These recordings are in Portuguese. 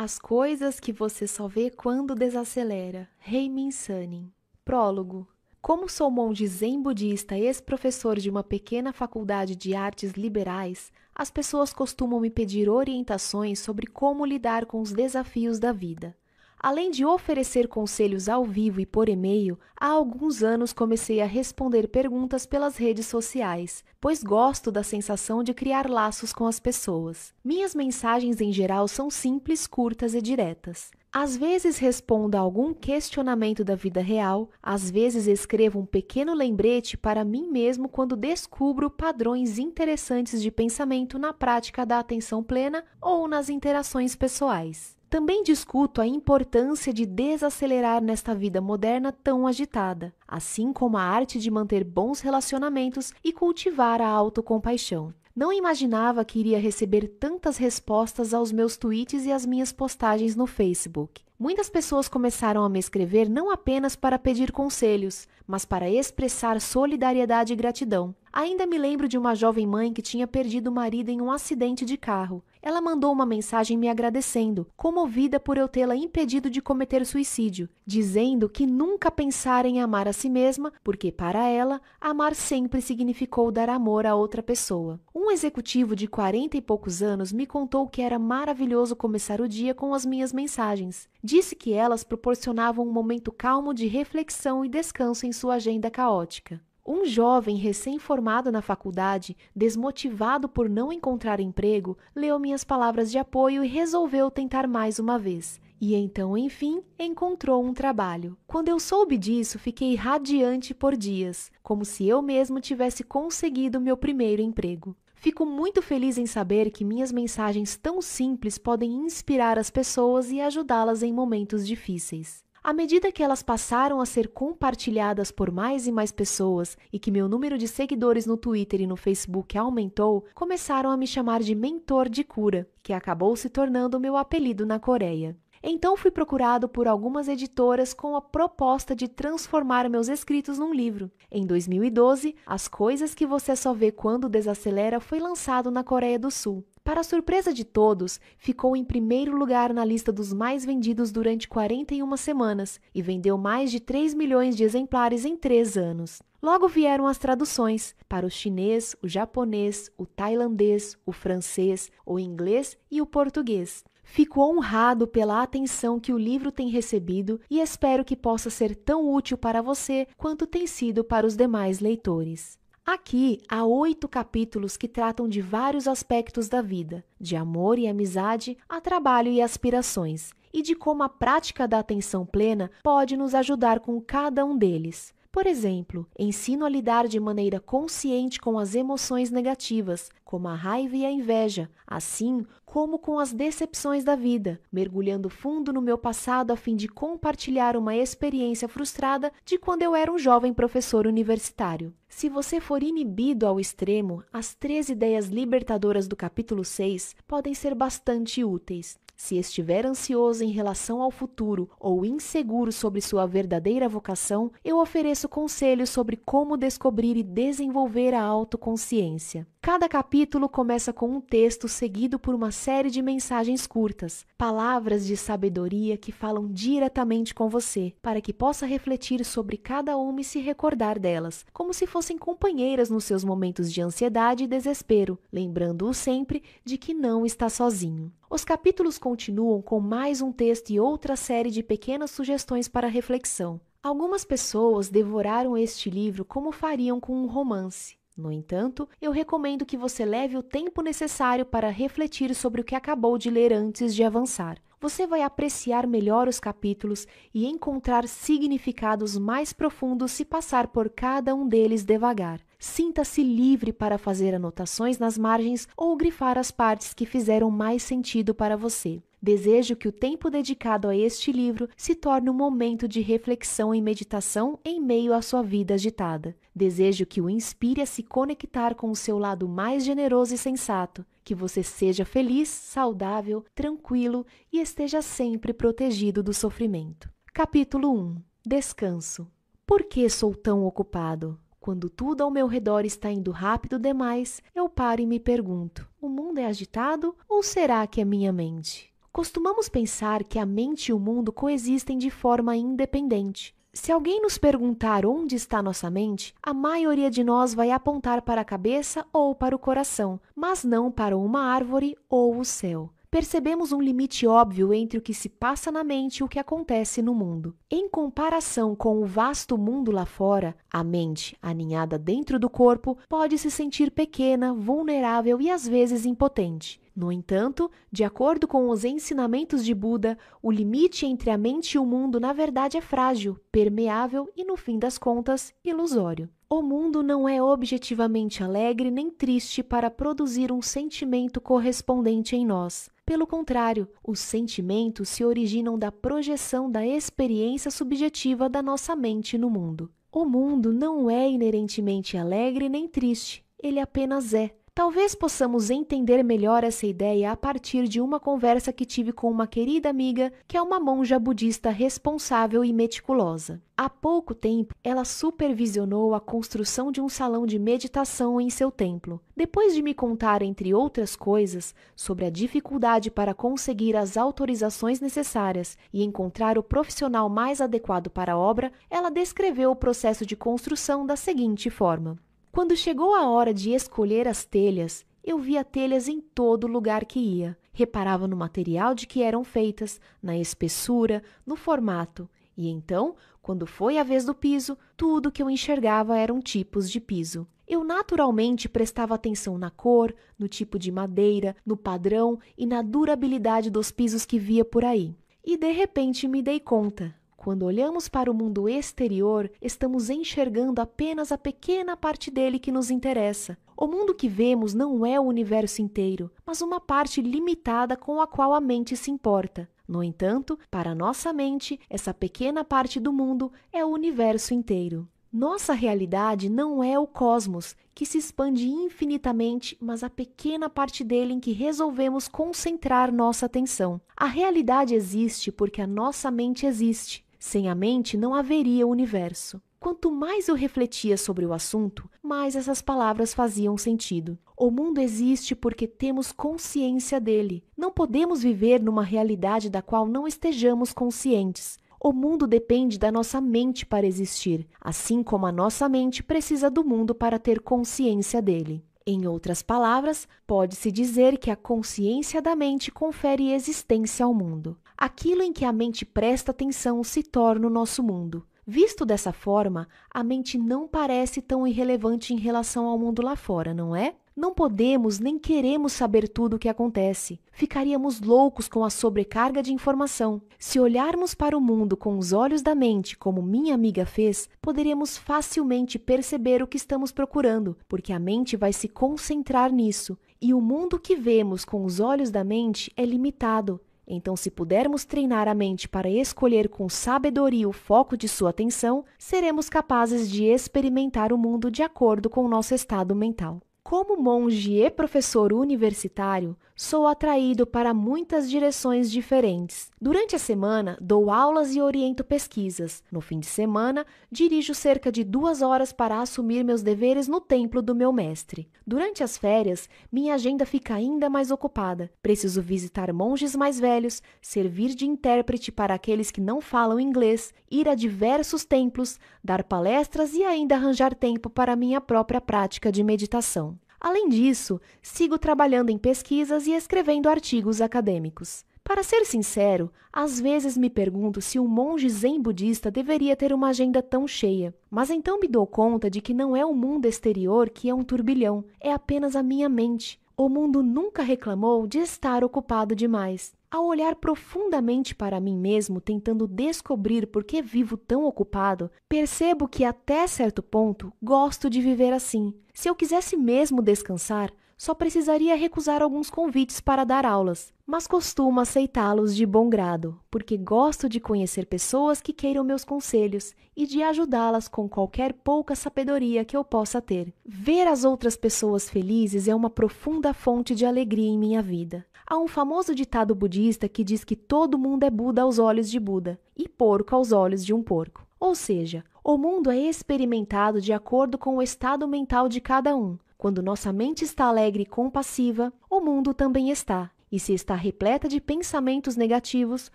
As coisas que você só vê quando desacelera. Reimin Sunning. Prólogo. Como sou monge zen budista ex-professor de uma pequena faculdade de artes liberais, as pessoas costumam me pedir orientações sobre como lidar com os desafios da vida. Além de oferecer conselhos ao vivo e por e-mail, há alguns anos comecei a responder perguntas pelas redes sociais, pois gosto da sensação de criar laços com as pessoas. Minhas mensagens em geral são simples, curtas e diretas. Às vezes respondo a algum questionamento da vida real, às vezes escrevo um pequeno lembrete para mim mesmo quando descubro padrões interessantes de pensamento na prática da atenção plena ou nas interações pessoais. Também discuto a importância de desacelerar nesta vida moderna tão agitada, assim como a arte de manter bons relacionamentos e cultivar a autocompaixão. Não imaginava que iria receber tantas respostas aos meus tweets e às minhas postagens no Facebook. Muitas pessoas começaram a me escrever não apenas para pedir conselhos, mas para expressar solidariedade e gratidão. Ainda me lembro de uma jovem mãe que tinha perdido o marido em um acidente de carro ela mandou uma mensagem me agradecendo, comovida por eu tê-la impedido de cometer suicídio, dizendo que nunca pensara em amar a si mesma, porque para ela, amar sempre significou dar amor a outra pessoa. Um executivo de quarenta e poucos anos me contou que era maravilhoso começar o dia com as minhas mensagens. Disse que elas proporcionavam um momento calmo de reflexão e descanso em sua agenda caótica. Um jovem recém-formado na faculdade, desmotivado por não encontrar emprego, leu minhas palavras de apoio e resolveu tentar mais uma vez. E então, enfim, encontrou um trabalho. Quando eu soube disso, fiquei radiante por dias, como se eu mesmo tivesse conseguido meu primeiro emprego. Fico muito feliz em saber que minhas mensagens tão simples podem inspirar as pessoas e ajudá-las em momentos difíceis. À medida que elas passaram a ser compartilhadas por mais e mais pessoas e que meu número de seguidores no Twitter e no Facebook aumentou, começaram a me chamar de mentor de cura, que acabou se tornando meu apelido na Coreia. Então fui procurado por algumas editoras com a proposta de transformar meus escritos num livro. Em 2012, As Coisas que Você Só Vê Quando Desacelera foi lançado na Coreia do Sul. Para surpresa de todos, ficou em primeiro lugar na lista dos mais vendidos durante 41 semanas e vendeu mais de 3 milhões de exemplares em três anos. Logo vieram as traduções para o chinês, o japonês, o tailandês, o francês, o inglês e o português. Fico honrado pela atenção que o livro tem recebido e espero que possa ser tão útil para você quanto tem sido para os demais leitores. Aqui há oito capítulos que tratam de vários aspectos da vida, de amor e amizade, a trabalho e aspirações, e de como a prática da atenção plena pode nos ajudar com cada um deles. Por exemplo, ensino a lidar de maneira consciente com as emoções negativas, como a raiva e a inveja, assim como com as decepções da vida, mergulhando fundo no meu passado a fim de compartilhar uma experiência frustrada de quando eu era um jovem professor universitário. Se você for inibido ao extremo, as três ideias libertadoras do capítulo 6 podem ser bastante úteis. Se estiver ansioso em relação ao futuro ou inseguro sobre sua verdadeira vocação, eu ofereço conselhos sobre como descobrir e desenvolver a autoconsciência. Cada capítulo começa com um texto seguido por uma série de mensagens curtas, palavras de sabedoria que falam diretamente com você, para que possa refletir sobre cada uma e se recordar delas, como se fossem companheiras nos seus momentos de ansiedade e desespero, lembrando-o sempre de que não está sozinho. Os capítulos continuam com mais um texto e outra série de pequenas sugestões para reflexão. Algumas pessoas devoraram este livro como fariam com um romance. No entanto, eu recomendo que você leve o tempo necessário para refletir sobre o que acabou de ler antes de avançar você vai apreciar melhor os capítulos e encontrar significados mais profundos se passar por cada um deles devagar. Sinta-se livre para fazer anotações nas margens ou grifar as partes que fizeram mais sentido para você. Desejo que o tempo dedicado a este livro se torne um momento de reflexão e meditação em meio à sua vida agitada. Desejo que o inspire a se conectar com o seu lado mais generoso e sensato, que você seja feliz, saudável, tranquilo e esteja sempre protegido do sofrimento. Capítulo 1 Descanso. Por que sou tão ocupado? Quando tudo ao meu redor está indo rápido demais, eu paro e me pergunto: o mundo é agitado ou será que é minha mente? Costumamos pensar que a mente e o mundo coexistem de forma independente. Se alguém nos perguntar onde está nossa mente, a maioria de nós vai apontar para a cabeça ou para o coração, mas não para uma árvore ou o céu percebemos um limite óbvio entre o que se passa na mente e o que acontece no mundo. Em comparação com o vasto mundo lá fora, a mente, aninhada dentro do corpo, pode se sentir pequena, vulnerável e às vezes impotente. No entanto, de acordo com os ensinamentos de Buda, o limite entre a mente e o mundo na verdade é frágil, permeável e, no fim das contas, ilusório. O mundo não é objetivamente alegre nem triste para produzir um sentimento correspondente em nós. Pelo contrário, os sentimentos se originam da projeção da experiência subjetiva da nossa mente no mundo. O mundo não é inerentemente alegre nem triste, ele apenas é. Talvez possamos entender melhor essa ideia a partir de uma conversa que tive com uma querida amiga que é uma monja budista responsável e meticulosa. Há pouco tempo, ela supervisionou a construção de um salão de meditação em seu templo. Depois de me contar, entre outras coisas, sobre a dificuldade para conseguir as autorizações necessárias e encontrar o profissional mais adequado para a obra, ela descreveu o processo de construção da seguinte forma. Quando chegou a hora de escolher as telhas, eu via telhas em todo lugar que ia. Reparava no material de que eram feitas, na espessura, no formato. E então, quando foi a vez do piso, tudo que eu enxergava eram tipos de piso. Eu naturalmente prestava atenção na cor, no tipo de madeira, no padrão e na durabilidade dos pisos que via por aí. E de repente me dei conta. Quando olhamos para o mundo exterior, estamos enxergando apenas a pequena parte dele que nos interessa. O mundo que vemos não é o universo inteiro, mas uma parte limitada com a qual a mente se importa. No entanto, para nossa mente, essa pequena parte do mundo é o universo inteiro. Nossa realidade não é o cosmos, que se expande infinitamente, mas a pequena parte dele em que resolvemos concentrar nossa atenção. A realidade existe porque a nossa mente existe. Sem a mente não haveria universo. Quanto mais eu refletia sobre o assunto, mais essas palavras faziam sentido. O mundo existe porque temos consciência dele. Não podemos viver numa realidade da qual não estejamos conscientes. O mundo depende da nossa mente para existir, assim como a nossa mente precisa do mundo para ter consciência dele. Em outras palavras, pode-se dizer que a consciência da mente confere existência ao mundo. Aquilo em que a mente presta atenção se torna o nosso mundo. Visto dessa forma, a mente não parece tão irrelevante em relação ao mundo lá fora, não é? Não podemos nem queremos saber tudo o que acontece. Ficaríamos loucos com a sobrecarga de informação. Se olharmos para o mundo com os olhos da mente, como minha amiga fez, poderemos facilmente perceber o que estamos procurando, porque a mente vai se concentrar nisso. E o mundo que vemos com os olhos da mente é limitado, então, se pudermos treinar a mente para escolher com sabedoria o foco de sua atenção, seremos capazes de experimentar o mundo de acordo com o nosso estado mental. Como monge e professor universitário, sou atraído para muitas direções diferentes. Durante a semana, dou aulas e oriento pesquisas. No fim de semana, dirijo cerca de duas horas para assumir meus deveres no templo do meu mestre. Durante as férias, minha agenda fica ainda mais ocupada. Preciso visitar monges mais velhos, servir de intérprete para aqueles que não falam inglês, ir a diversos templos, dar palestras e ainda arranjar tempo para minha própria prática de meditação. Além disso, sigo trabalhando em pesquisas e escrevendo artigos acadêmicos. Para ser sincero, às vezes me pergunto se um monge zen budista deveria ter uma agenda tão cheia, mas então me dou conta de que não é o mundo exterior que é um turbilhão, é apenas a minha mente, o mundo nunca reclamou de estar ocupado demais. Ao olhar profundamente para mim mesmo, tentando descobrir por que vivo tão ocupado, percebo que até certo ponto gosto de viver assim. Se eu quisesse mesmo descansar, só precisaria recusar alguns convites para dar aulas, mas costumo aceitá-los de bom grado, porque gosto de conhecer pessoas que queiram meus conselhos e de ajudá-las com qualquer pouca sabedoria que eu possa ter. Ver as outras pessoas felizes é uma profunda fonte de alegria em minha vida. Há um famoso ditado budista que diz que todo mundo é Buda aos olhos de Buda e porco aos olhos de um porco. Ou seja, o mundo é experimentado de acordo com o estado mental de cada um, quando nossa mente está alegre e compassiva, o mundo também está. E se está repleta de pensamentos negativos,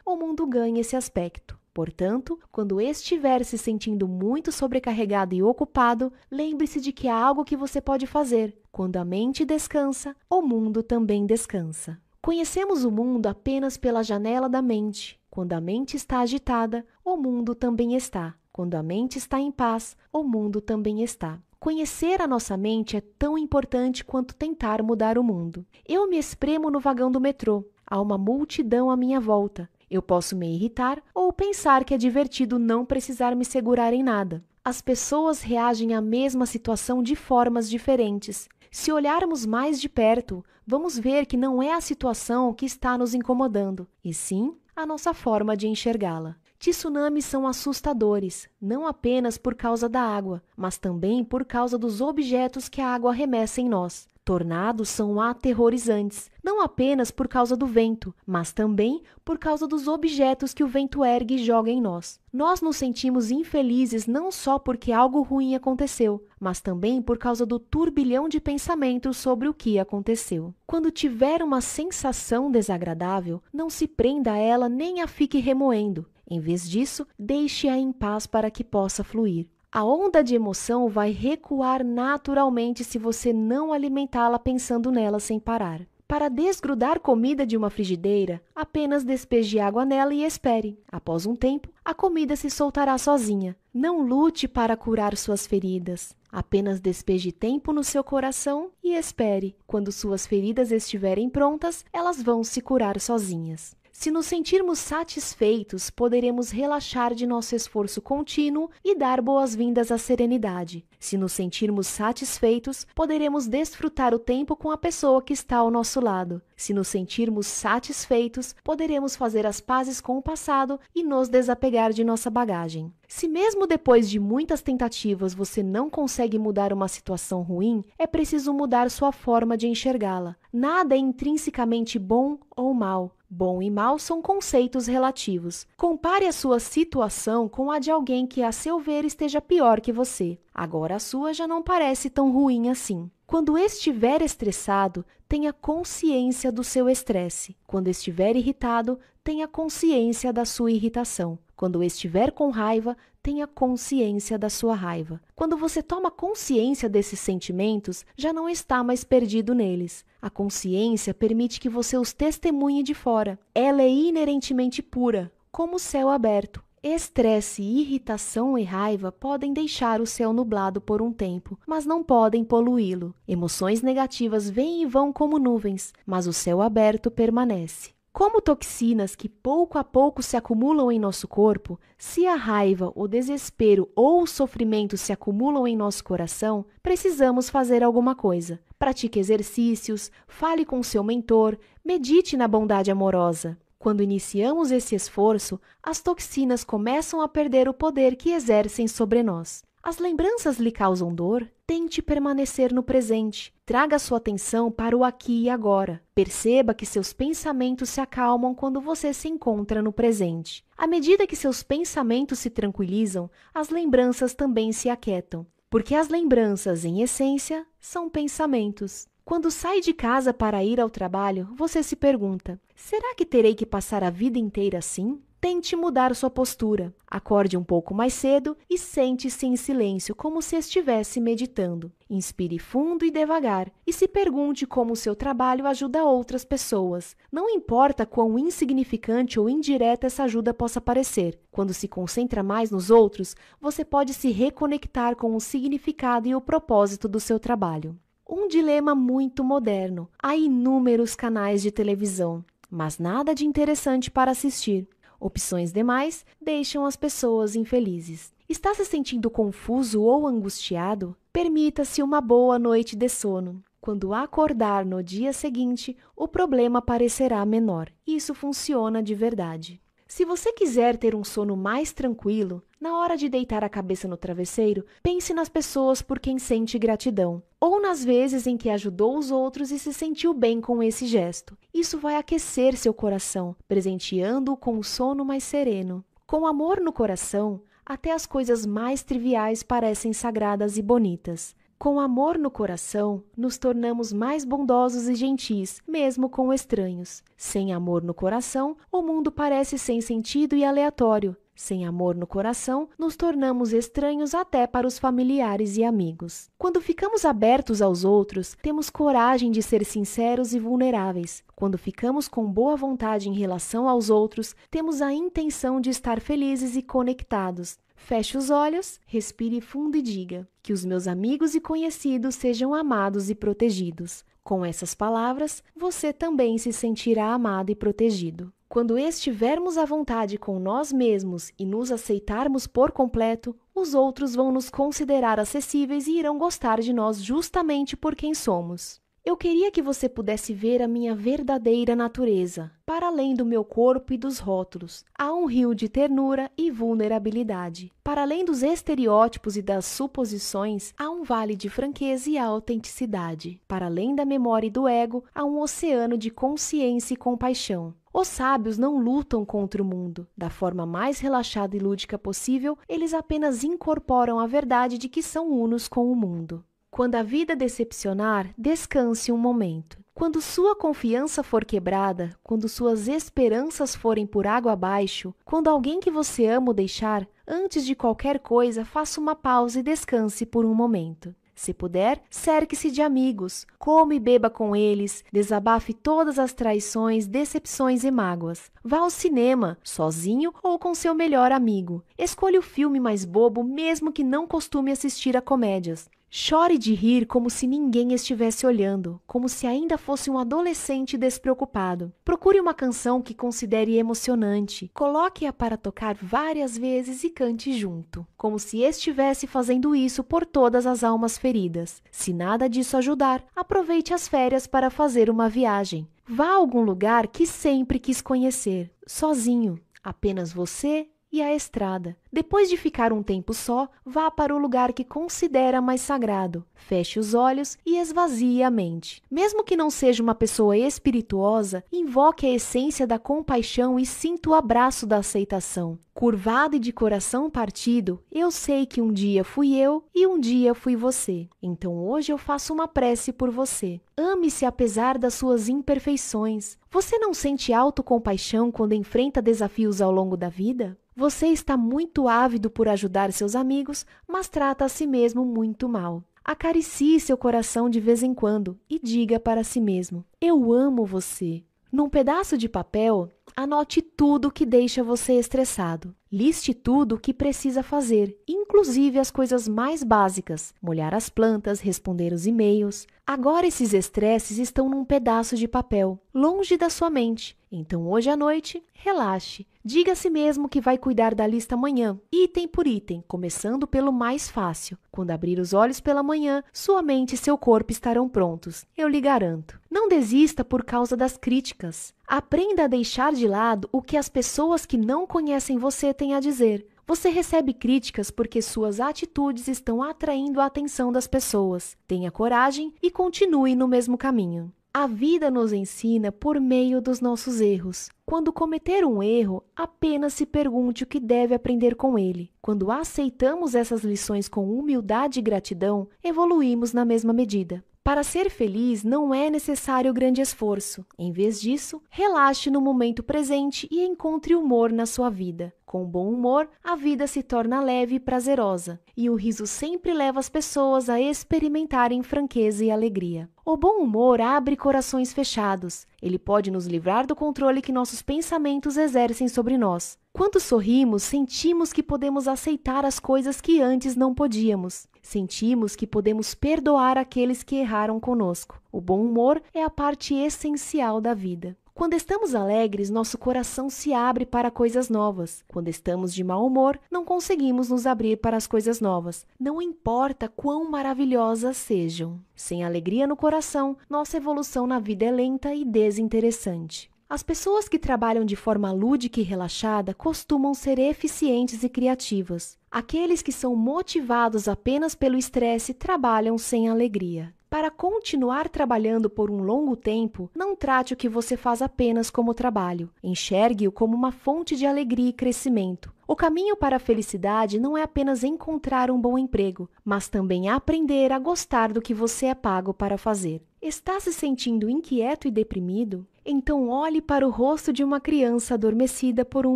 o mundo ganha esse aspecto. Portanto, quando estiver se sentindo muito sobrecarregado e ocupado, lembre-se de que há algo que você pode fazer. Quando a mente descansa, o mundo também descansa. Conhecemos o mundo apenas pela janela da mente. Quando a mente está agitada, o mundo também está. Quando a mente está em paz, o mundo também está. Conhecer a nossa mente é tão importante quanto tentar mudar o mundo. Eu me espremo no vagão do metrô. Há uma multidão à minha volta. Eu posso me irritar ou pensar que é divertido não precisar me segurar em nada. As pessoas reagem à mesma situação de formas diferentes. Se olharmos mais de perto, vamos ver que não é a situação que está nos incomodando, e sim a nossa forma de enxergá-la. Tsunamis são assustadores, não apenas por causa da água, mas também por causa dos objetos que a água arremessa em nós. Tornados são aterrorizantes, não apenas por causa do vento, mas também por causa dos objetos que o vento ergue e joga em nós. Nós nos sentimos infelizes não só porque algo ruim aconteceu, mas também por causa do turbilhão de pensamentos sobre o que aconteceu. Quando tiver uma sensação desagradável, não se prenda a ela nem a fique remoendo. Em vez disso, deixe-a em paz para que possa fluir. A onda de emoção vai recuar naturalmente se você não alimentá-la pensando nela sem parar. Para desgrudar comida de uma frigideira, apenas despeje água nela e espere. Após um tempo, a comida se soltará sozinha. Não lute para curar suas feridas. Apenas despeje tempo no seu coração e espere. Quando suas feridas estiverem prontas, elas vão se curar sozinhas. Se nos sentirmos satisfeitos, poderemos relaxar de nosso esforço contínuo e dar boas-vindas à serenidade. Se nos sentirmos satisfeitos, poderemos desfrutar o tempo com a pessoa que está ao nosso lado. Se nos sentirmos satisfeitos, poderemos fazer as pazes com o passado e nos desapegar de nossa bagagem. Se mesmo depois de muitas tentativas você não consegue mudar uma situação ruim, é preciso mudar sua forma de enxergá-la. Nada é intrinsecamente bom ou mal. Bom e mal são conceitos relativos. Compare a sua situação com a de alguém que, a seu ver, esteja pior que você. Agora a sua já não parece tão ruim assim. Quando estiver estressado, tenha consciência do seu estresse. Quando estiver irritado, tenha consciência da sua irritação. Quando estiver com raiva, tenha consciência da sua raiva. Quando você toma consciência desses sentimentos, já não está mais perdido neles. A consciência permite que você os testemunhe de fora. Ela é inerentemente pura, como o céu aberto. Estresse, irritação e raiva podem deixar o céu nublado por um tempo, mas não podem poluí-lo. Emoções negativas vêm e vão como nuvens, mas o céu aberto permanece. Como toxinas que pouco a pouco se acumulam em nosso corpo, se a raiva, o desespero ou o sofrimento se acumulam em nosso coração, precisamos fazer alguma coisa. Pratique exercícios, fale com seu mentor, medite na bondade amorosa. Quando iniciamos esse esforço, as toxinas começam a perder o poder que exercem sobre nós. As lembranças lhe causam dor? Tente permanecer no presente. Traga sua atenção para o aqui e agora. Perceba que seus pensamentos se acalmam quando você se encontra no presente. À medida que seus pensamentos se tranquilizam, as lembranças também se aquietam, porque as lembranças, em essência, são pensamentos. Quando sai de casa para ir ao trabalho, você se pergunta: será que terei que passar a vida inteira assim? Tente mudar sua postura. Acorde um pouco mais cedo e sente-se em silêncio, como se estivesse meditando. Inspire fundo e devagar e se pergunte como seu trabalho ajuda outras pessoas. Não importa quão insignificante ou indireta essa ajuda possa parecer. Quando se concentra mais nos outros, você pode se reconectar com o significado e o propósito do seu trabalho. Um dilema muito moderno. Há inúmeros canais de televisão, mas nada de interessante para assistir. Opções demais deixam as pessoas infelizes. Está se sentindo confuso ou angustiado? Permita-se uma boa noite de sono. Quando acordar no dia seguinte, o problema parecerá menor. Isso funciona de verdade. Se você quiser ter um sono mais tranquilo, na hora de deitar a cabeça no travesseiro, pense nas pessoas por quem sente gratidão ou nas vezes em que ajudou os outros e se sentiu bem com esse gesto. Isso vai aquecer seu coração, presenteando-o com um sono mais sereno. Com amor no coração, até as coisas mais triviais parecem sagradas e bonitas. Com amor no coração, nos tornamos mais bondosos e gentis, mesmo com estranhos. Sem amor no coração, o mundo parece sem sentido e aleatório, sem amor no coração, nos tornamos estranhos até para os familiares e amigos. Quando ficamos abertos aos outros, temos coragem de ser sinceros e vulneráveis. Quando ficamos com boa vontade em relação aos outros, temos a intenção de estar felizes e conectados. Feche os olhos, respire fundo e diga: Que os meus amigos e conhecidos sejam amados e protegidos. Com essas palavras, você também se sentirá amado e protegido. Quando estivermos à vontade com nós mesmos e nos aceitarmos por completo, os outros vão nos considerar acessíveis e irão gostar de nós justamente por quem somos. Eu queria que você pudesse ver a minha verdadeira natureza, para além do meu corpo e dos rótulos. Há um rio de ternura e vulnerabilidade. Para além dos estereótipos e das suposições, há um vale de franqueza e autenticidade. Para além da memória e do ego, há um oceano de consciência e compaixão. Os sábios não lutam contra o mundo. Da forma mais relaxada e lúdica possível, eles apenas incorporam a verdade de que são unos com o mundo. Quando a vida decepcionar, descanse um momento. Quando sua confiança for quebrada, quando suas esperanças forem por água abaixo, quando alguém que você ama o deixar, antes de qualquer coisa, faça uma pausa e descanse por um momento. Se puder, cerque-se de amigos, come e beba com eles, desabafe todas as traições, decepções e mágoas. Vá ao cinema, sozinho ou com seu melhor amigo. Escolha o filme mais bobo, mesmo que não costume assistir a comédias. Chore de rir como se ninguém estivesse olhando, como se ainda fosse um adolescente despreocupado. Procure uma canção que considere emocionante, coloque-a para tocar várias vezes e cante junto, como se estivesse fazendo isso por todas as almas feridas. Se nada disso ajudar, aproveite as férias para fazer uma viagem. Vá a algum lugar que sempre quis conhecer, sozinho, apenas você e a estrada. Depois de ficar um tempo só, vá para o lugar que considera mais sagrado, feche os olhos e esvazie a mente. Mesmo que não seja uma pessoa espirituosa, invoque a essência da compaixão e sinta o abraço da aceitação. Curvado e de coração partido, eu sei que um dia fui eu e um dia fui você. Então hoje eu faço uma prece por você. Ame-se apesar das suas imperfeições. Você não sente autocompaixão quando enfrenta desafios ao longo da vida? Você está muito ávido por ajudar seus amigos, mas trata a si mesmo muito mal. Acaricie seu coração de vez em quando e diga para si mesmo: Eu amo você. Num pedaço de papel, anote tudo que deixa você estressado. Liste tudo o que precisa fazer, inclusive as coisas mais básicas: molhar as plantas, responder os e-mails. Agora esses estresses estão num pedaço de papel, longe da sua mente, então, hoje à noite, relaxe. Diga a si mesmo que vai cuidar da lista amanhã, item por item, começando pelo mais fácil. Quando abrir os olhos pela manhã, sua mente e seu corpo estarão prontos, eu lhe garanto. Não desista por causa das críticas. Aprenda a deixar de lado o que as pessoas que não conhecem você têm a dizer. Você recebe críticas porque suas atitudes estão atraindo a atenção das pessoas. Tenha coragem e continue no mesmo caminho. A vida nos ensina por meio dos nossos erros. Quando cometer um erro, apenas se pergunte o que deve aprender com ele. Quando aceitamos essas lições com humildade e gratidão, evoluímos na mesma medida. Para ser feliz não é necessário grande esforço. Em vez disso, relaxe no momento presente e encontre humor na sua vida. Com bom humor, a vida se torna leve e prazerosa, e o riso sempre leva as pessoas a experimentarem franqueza e alegria. O bom humor abre corações fechados. Ele pode nos livrar do controle que nossos pensamentos exercem sobre nós. Quando sorrimos, sentimos que podemos aceitar as coisas que antes não podíamos. Sentimos que podemos perdoar aqueles que erraram conosco. O bom humor é a parte essencial da vida. Quando estamos alegres, nosso coração se abre para coisas novas. Quando estamos de mau humor, não conseguimos nos abrir para as coisas novas, não importa quão maravilhosas sejam. Sem alegria no coração, nossa evolução na vida é lenta e desinteressante. As pessoas que trabalham de forma lúdica e relaxada costumam ser eficientes e criativas. Aqueles que são motivados apenas pelo estresse trabalham sem alegria. Para continuar trabalhando por um longo tempo, não trate o que você faz apenas como trabalho. Enxergue-o como uma fonte de alegria e crescimento. O caminho para a felicidade não é apenas encontrar um bom emprego, mas também aprender a gostar do que você é pago para fazer. Está se sentindo inquieto e deprimido? Então olhe para o rosto de uma criança adormecida por um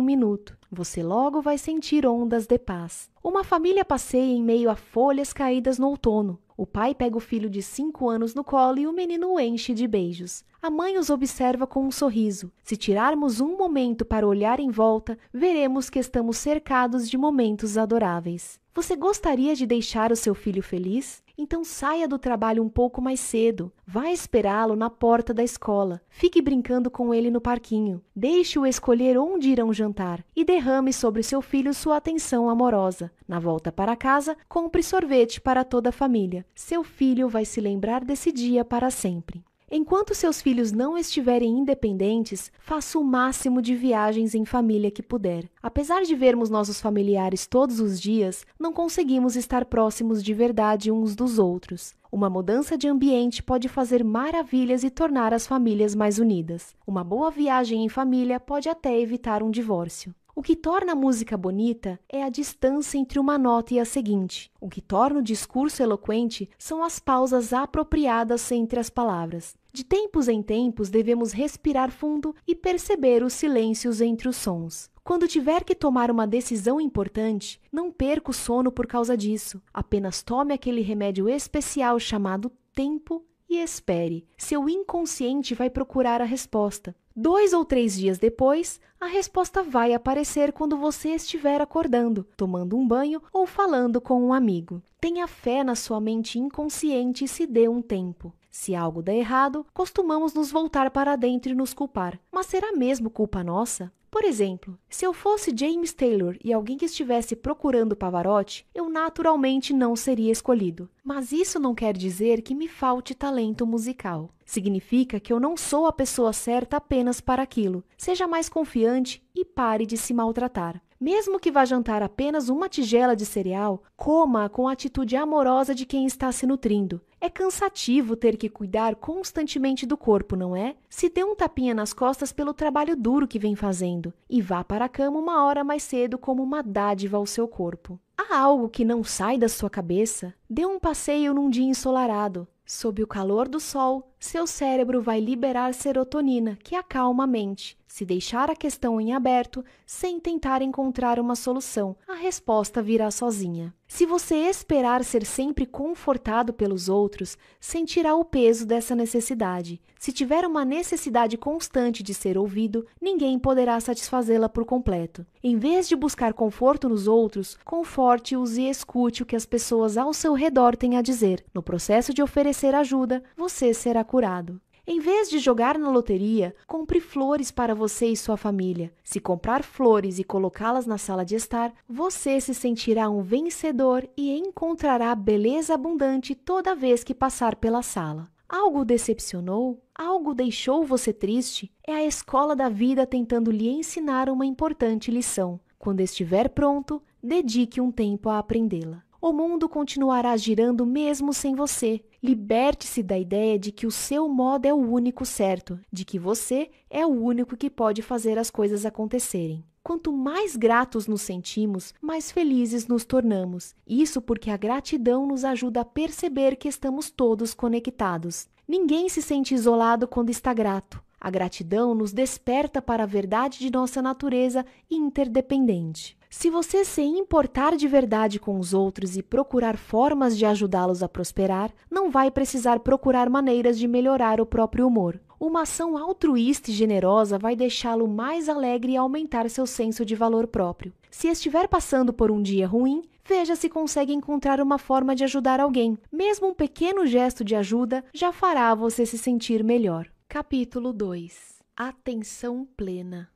minuto. Você logo vai sentir ondas de paz. Uma família passeia em meio a folhas caídas no outono. O pai pega o filho de cinco anos no colo e o menino o enche de beijos. A mãe os observa com um sorriso. Se tirarmos um momento para olhar em volta, veremos que estamos cercados de momentos adoráveis. Você gostaria de deixar o seu filho feliz? Então saia do trabalho um pouco mais cedo. Vá esperá-lo na porta da escola. Fique brincando com ele no parquinho. Deixe-o escolher onde irão jantar e derrame sobre seu filho sua atenção amorosa. Na volta para casa, compre sorvete para toda a família. Seu filho vai se lembrar desse dia para sempre. Enquanto seus filhos não estiverem independentes, faça o máximo de viagens em família que puder. Apesar de vermos nossos familiares todos os dias, não conseguimos estar próximos de verdade uns dos outros. Uma mudança de ambiente pode fazer maravilhas e tornar as famílias mais unidas. Uma boa viagem em família pode até evitar um divórcio. O que torna a música bonita é a distância entre uma nota e a seguinte. O que torna o discurso eloquente são as pausas apropriadas entre as palavras. De tempos em tempos devemos respirar fundo e perceber os silêncios entre os sons. Quando tiver que tomar uma decisão importante, não perca o sono por causa disso. Apenas tome aquele remédio especial chamado tempo e espere, seu inconsciente vai procurar a resposta. Dois ou três dias depois, a resposta vai aparecer quando você estiver acordando, tomando um banho ou falando com um amigo. Tenha fé na sua mente inconsciente e se dê um tempo. Se algo dá errado, costumamos nos voltar para dentro e nos culpar. Mas será mesmo culpa nossa? Por exemplo, se eu fosse James Taylor e alguém que estivesse procurando Pavarotti, eu naturalmente não seria escolhido. Mas isso não quer dizer que me falte talento musical. Significa que eu não sou a pessoa certa apenas para aquilo. Seja mais confiante e pare de se maltratar. Mesmo que vá jantar apenas uma tigela de cereal, coma com a atitude amorosa de quem está se nutrindo. É cansativo ter que cuidar constantemente do corpo, não é? Se dê um tapinha nas costas pelo trabalho duro que vem fazendo e vá para a cama uma hora mais cedo como uma dádiva ao seu corpo. Há algo que não sai da sua cabeça? Dê um passeio num dia ensolarado. Sob o calor do sol, seu cérebro vai liberar serotonina, que acalma a mente. Se deixar a questão em aberto, sem tentar encontrar uma solução, a resposta virá sozinha. Se você esperar ser sempre confortado pelos outros, sentirá o peso dessa necessidade. Se tiver uma necessidade constante de ser ouvido, ninguém poderá satisfazê-la por completo. Em vez de buscar conforto nos outros, conforte-os e escute o que as pessoas ao seu redor têm a dizer. No processo de oferecer ajuda, você será curado. Em vez de jogar na loteria, compre flores para você e sua família. Se comprar flores e colocá-las na sala de estar, você se sentirá um vencedor e encontrará beleza abundante toda vez que passar pela sala. Algo decepcionou? Algo deixou você triste? É a escola da vida tentando lhe ensinar uma importante lição. Quando estiver pronto, dedique um tempo a aprendê-la. O mundo continuará girando mesmo sem você, Liberte-se da ideia de que o seu modo é o único certo, de que você é o único que pode fazer as coisas acontecerem. Quanto mais gratos nos sentimos, mais felizes nos tornamos. Isso porque a gratidão nos ajuda a perceber que estamos todos conectados. Ninguém se sente isolado quando está grato. A gratidão nos desperta para a verdade de nossa natureza interdependente. Se você se importar de verdade com os outros e procurar formas de ajudá-los a prosperar, não vai precisar procurar maneiras de melhorar o próprio humor. Uma ação altruísta e generosa vai deixá-lo mais alegre e aumentar seu senso de valor próprio. Se estiver passando por um dia ruim, veja se consegue encontrar uma forma de ajudar alguém. Mesmo um pequeno gesto de ajuda já fará você se sentir melhor. Capítulo 2 Atenção plena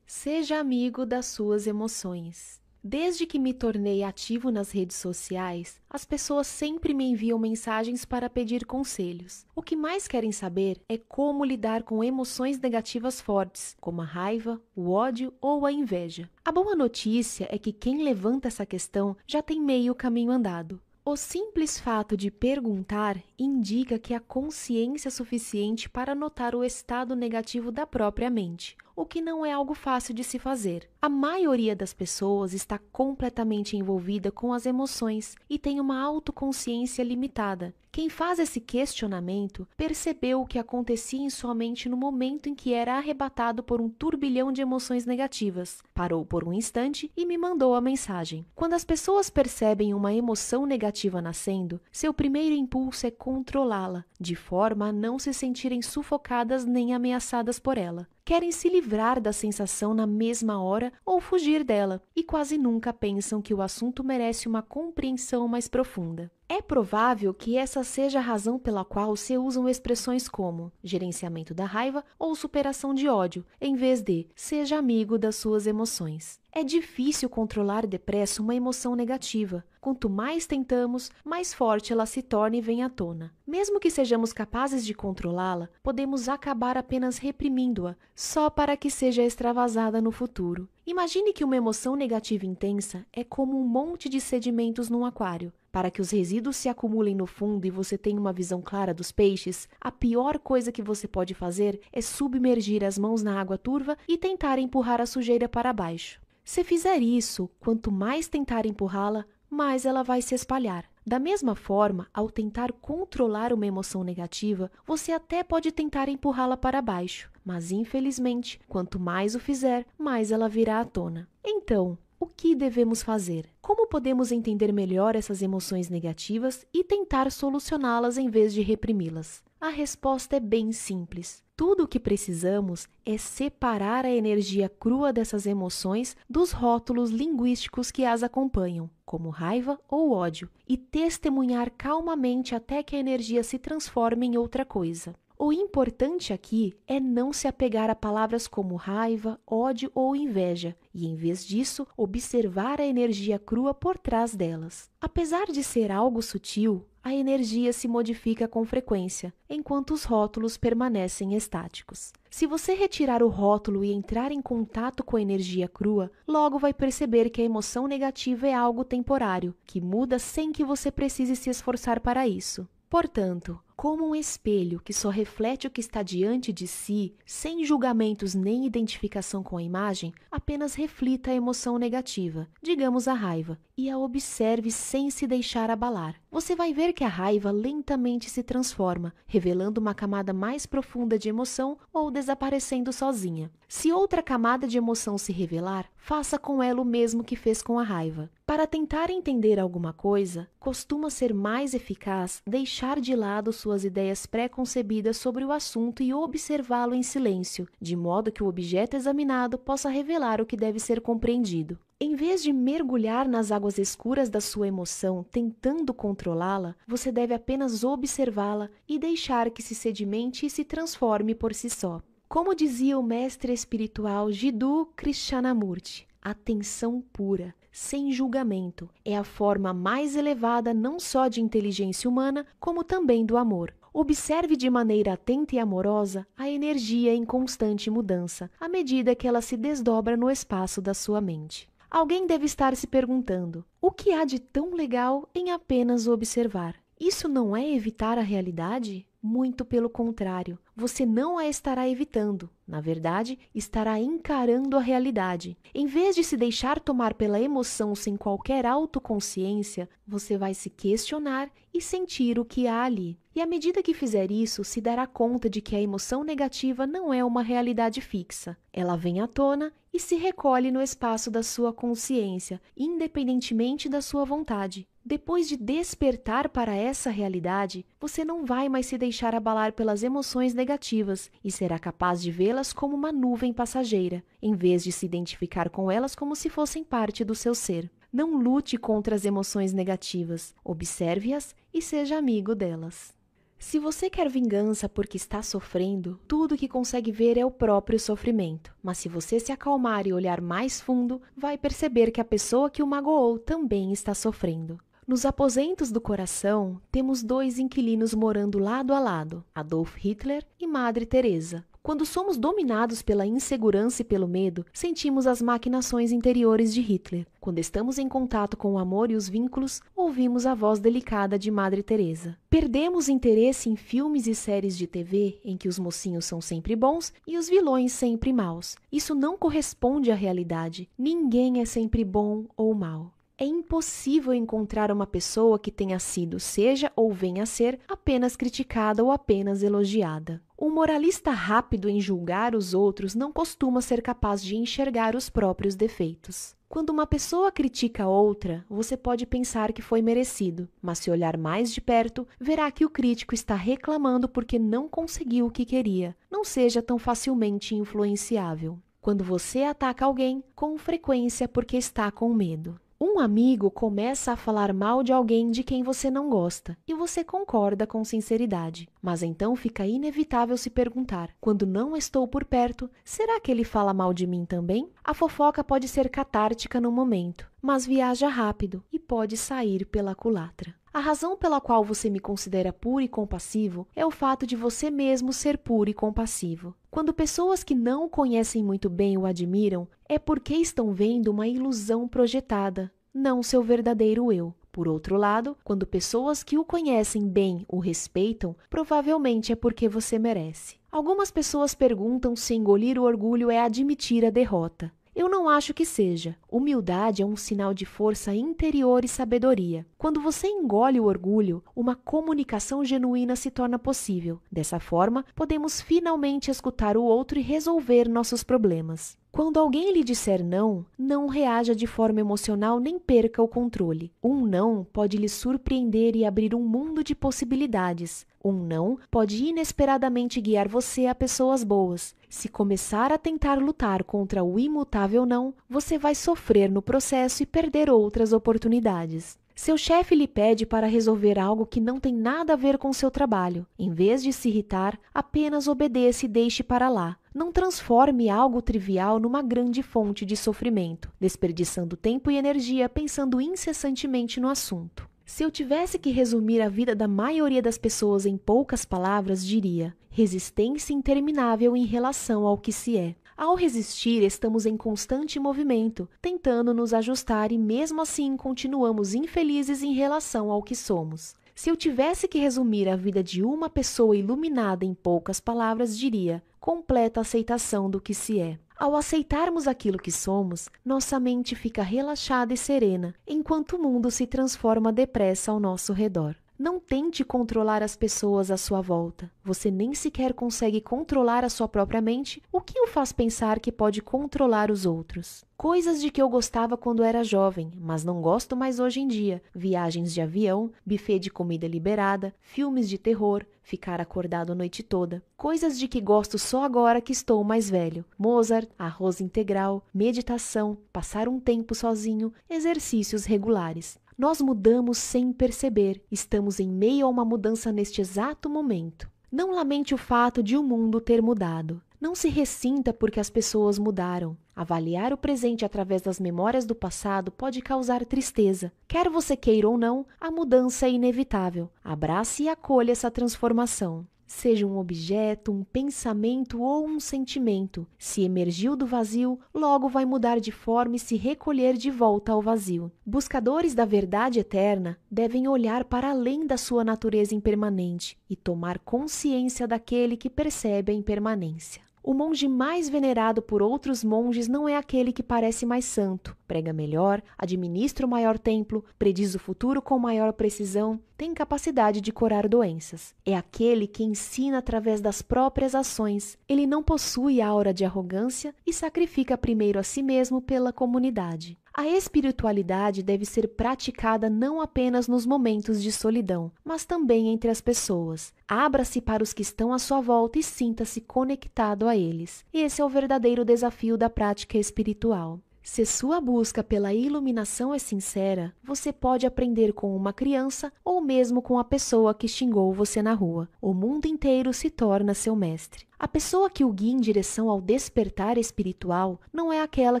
Seja amigo das suas emoções. Desde que me tornei ativo nas redes sociais, as pessoas sempre me enviam mensagens para pedir conselhos. O que mais querem saber é como lidar com emoções negativas fortes, como a raiva, o ódio ou a inveja. A boa notícia é que quem levanta essa questão já tem meio caminho andado. O simples fato de perguntar indica que há consciência suficiente para notar o estado negativo da própria mente o que não é algo fácil de se fazer. A maioria das pessoas está completamente envolvida com as emoções e tem uma autoconsciência limitada. Quem faz esse questionamento percebeu o que acontecia em sua mente no momento em que era arrebatado por um turbilhão de emoções negativas. Parou por um instante e me mandou a mensagem. Quando as pessoas percebem uma emoção negativa nascendo, seu primeiro impulso é controlá-la, de forma a não se sentirem sufocadas nem ameaçadas por ela querem se livrar da sensação na mesma hora ou fugir dela, e quase nunca pensam que o assunto merece uma compreensão mais profunda. É provável que essa seja a razão pela qual se usam expressões como gerenciamento da raiva ou superação de ódio, em vez de seja amigo das suas emoções. É difícil controlar depressa uma emoção negativa. Quanto mais tentamos, mais forte ela se torna e vem à tona. Mesmo que sejamos capazes de controlá-la, podemos acabar apenas reprimindo-a, só para que seja extravasada no futuro. Imagine que uma emoção negativa intensa é como um monte de sedimentos num aquário. Para que os resíduos se acumulem no fundo e você tenha uma visão clara dos peixes, a pior coisa que você pode fazer é submergir as mãos na água turva e tentar empurrar a sujeira para baixo. Se fizer isso, quanto mais tentar empurrá-la, mais ela vai se espalhar. Da mesma forma, ao tentar controlar uma emoção negativa, você até pode tentar empurrá-la para baixo, mas infelizmente, quanto mais o fizer, mais ela virá à tona. Então, o que devemos fazer? Como podemos entender melhor essas emoções negativas e tentar solucioná-las em vez de reprimi-las? A resposta é bem simples. Tudo o que precisamos é separar a energia crua dessas emoções dos rótulos linguísticos que as acompanham, como raiva ou ódio, e testemunhar calmamente até que a energia se transforme em outra coisa. O importante aqui é não se apegar a palavras como raiva, ódio ou inveja, e em vez disso, observar a energia crua por trás delas. Apesar de ser algo sutil, a energia se modifica com frequência, enquanto os rótulos permanecem estáticos. Se você retirar o rótulo e entrar em contato com a energia crua, logo vai perceber que a emoção negativa é algo temporário, que muda sem que você precise se esforçar para isso. Portanto, como um espelho que só reflete o que está diante de si, sem julgamentos nem identificação com a imagem, apenas reflita a emoção negativa, digamos a raiva, e a observe sem se deixar abalar. Você vai ver que a raiva lentamente se transforma, revelando uma camada mais profunda de emoção ou desaparecendo sozinha. Se outra camada de emoção se revelar, faça com ela o mesmo que fez com a raiva. Para tentar entender alguma coisa, costuma ser mais eficaz deixar de lado suas ideias pré-concebidas sobre o assunto e observá-lo em silêncio, de modo que o objeto examinado possa revelar o que deve ser compreendido. Em vez de mergulhar nas águas escuras da sua emoção tentando controlá-la, você deve apenas observá-la e deixar que se sedimente e se transforme por si só. Como dizia o mestre espiritual Jiddu Krishnamurti, atenção pura sem julgamento. É a forma mais elevada não só de inteligência humana, como também do amor. Observe de maneira atenta e amorosa a energia em constante mudança, à medida que ela se desdobra no espaço da sua mente. Alguém deve estar se perguntando: o que há de tão legal em apenas observar? Isso não é evitar a realidade? Muito pelo contrário, você não a estará evitando, na verdade, estará encarando a realidade. Em vez de se deixar tomar pela emoção sem qualquer autoconsciência, você vai se questionar e sentir o que há ali. E à medida que fizer isso, se dará conta de que a emoção negativa não é uma realidade fixa. Ela vem à tona e se recolhe no espaço da sua consciência, independentemente da sua vontade. Depois de despertar para essa realidade, você não vai mais se deixar abalar pelas emoções negativas e será capaz de vê-las como uma nuvem passageira, em vez de se identificar com elas como se fossem parte do seu ser. Não lute contra as emoções negativas, observe-as e seja amigo delas. Se você quer vingança porque está sofrendo, tudo que consegue ver é o próprio sofrimento. Mas se você se acalmar e olhar mais fundo, vai perceber que a pessoa que o magoou também está sofrendo. Nos aposentos do coração, temos dois inquilinos morando lado a lado, Adolf Hitler e Madre Teresa. Quando somos dominados pela insegurança e pelo medo, sentimos as maquinações interiores de Hitler. Quando estamos em contato com o amor e os vínculos, ouvimos a voz delicada de Madre Teresa. Perdemos interesse em filmes e séries de TV em que os mocinhos são sempre bons e os vilões sempre maus. Isso não corresponde à realidade. Ninguém é sempre bom ou mau. É impossível encontrar uma pessoa que tenha sido, seja ou venha a ser, apenas criticada ou apenas elogiada. Um moralista rápido em julgar os outros não costuma ser capaz de enxergar os próprios defeitos. Quando uma pessoa critica outra, você pode pensar que foi merecido, mas se olhar mais de perto, verá que o crítico está reclamando porque não conseguiu o que queria. Não seja tão facilmente influenciável. Quando você ataca alguém, com frequência porque está com medo. Um amigo começa a falar mal de alguém de quem você não gosta e você concorda com sinceridade, mas então fica inevitável se perguntar: quando não estou por perto, será que ele fala mal de mim também? A fofoca pode ser catártica no momento, mas viaja rápido e pode sair pela culatra. A razão pela qual você me considera puro e compassivo é o fato de você mesmo ser puro e compassivo. Quando pessoas que não o conhecem muito bem o admiram, é porque estão vendo uma ilusão projetada, não seu verdadeiro eu. Por outro lado, quando pessoas que o conhecem bem o respeitam, provavelmente é porque você merece. Algumas pessoas perguntam se engolir o orgulho é admitir a derrota. Eu não acho que seja. Humildade é um sinal de força interior e sabedoria. Quando você engole o orgulho, uma comunicação genuína se torna possível. Dessa forma, podemos finalmente escutar o outro e resolver nossos problemas. Quando alguém lhe disser não, não reaja de forma emocional nem perca o controle. Um não pode lhe surpreender e abrir um mundo de possibilidades. Um não pode inesperadamente guiar você a pessoas boas. Se começar a tentar lutar contra o imutável não, você vai sofrer no processo e perder outras oportunidades. Seu chefe lhe pede para resolver algo que não tem nada a ver com seu trabalho. Em vez de se irritar, apenas obedeça e deixe para lá. Não transforme algo trivial numa grande fonte de sofrimento, desperdiçando tempo e energia pensando incessantemente no assunto. Se eu tivesse que resumir a vida da maioria das pessoas em poucas palavras, diria: resistência interminável em relação ao que se é. Ao resistir, estamos em constante movimento, tentando nos ajustar e mesmo assim continuamos infelizes em relação ao que somos. Se eu tivesse que resumir a vida de uma pessoa iluminada em poucas palavras, diria: completa aceitação do que se é. Ao aceitarmos aquilo que somos, nossa mente fica relaxada e serena, enquanto o mundo se transforma depressa ao nosso redor. Não tente controlar as pessoas à sua volta. Você nem sequer consegue controlar a sua própria mente, o que o faz pensar que pode controlar os outros. Coisas de que eu gostava quando era jovem, mas não gosto mais hoje em dia: viagens de avião, buffet de comida liberada, filmes de terror, ficar acordado a noite toda. Coisas de que gosto só agora que estou mais velho: Mozart, arroz integral, meditação, passar um tempo sozinho, exercícios regulares. Nós mudamos sem perceber, estamos em meio a uma mudança neste exato momento. Não lamente o fato de o mundo ter mudado. Não se ressinta porque as pessoas mudaram. Avaliar o presente através das memórias do passado pode causar tristeza. Quer você queira ou não, a mudança é inevitável. Abrace e acolha essa transformação. Seja um objeto, um pensamento ou um sentimento, se emergiu do vazio, logo vai mudar de forma e se recolher de volta ao vazio. Buscadores da verdade eterna devem olhar para além da sua natureza impermanente e tomar consciência daquele que percebe a impermanência. O monge mais venerado por outros monges não é aquele que parece mais santo, prega melhor, administra o maior templo, prediz o futuro com maior precisão, tem capacidade de curar doenças. É aquele que ensina através das próprias ações. Ele não possui aura de arrogância e sacrifica primeiro a si mesmo pela comunidade. A espiritualidade deve ser praticada não apenas nos momentos de solidão, mas também entre as pessoas. Abra-se para os que estão à sua volta e sinta-se conectado a eles. Esse é o verdadeiro desafio da prática espiritual. Se sua busca pela iluminação é sincera, você pode aprender com uma criança ou mesmo com a pessoa que xingou você na rua. O mundo inteiro se torna seu mestre. A pessoa que o guia em direção ao despertar espiritual não é aquela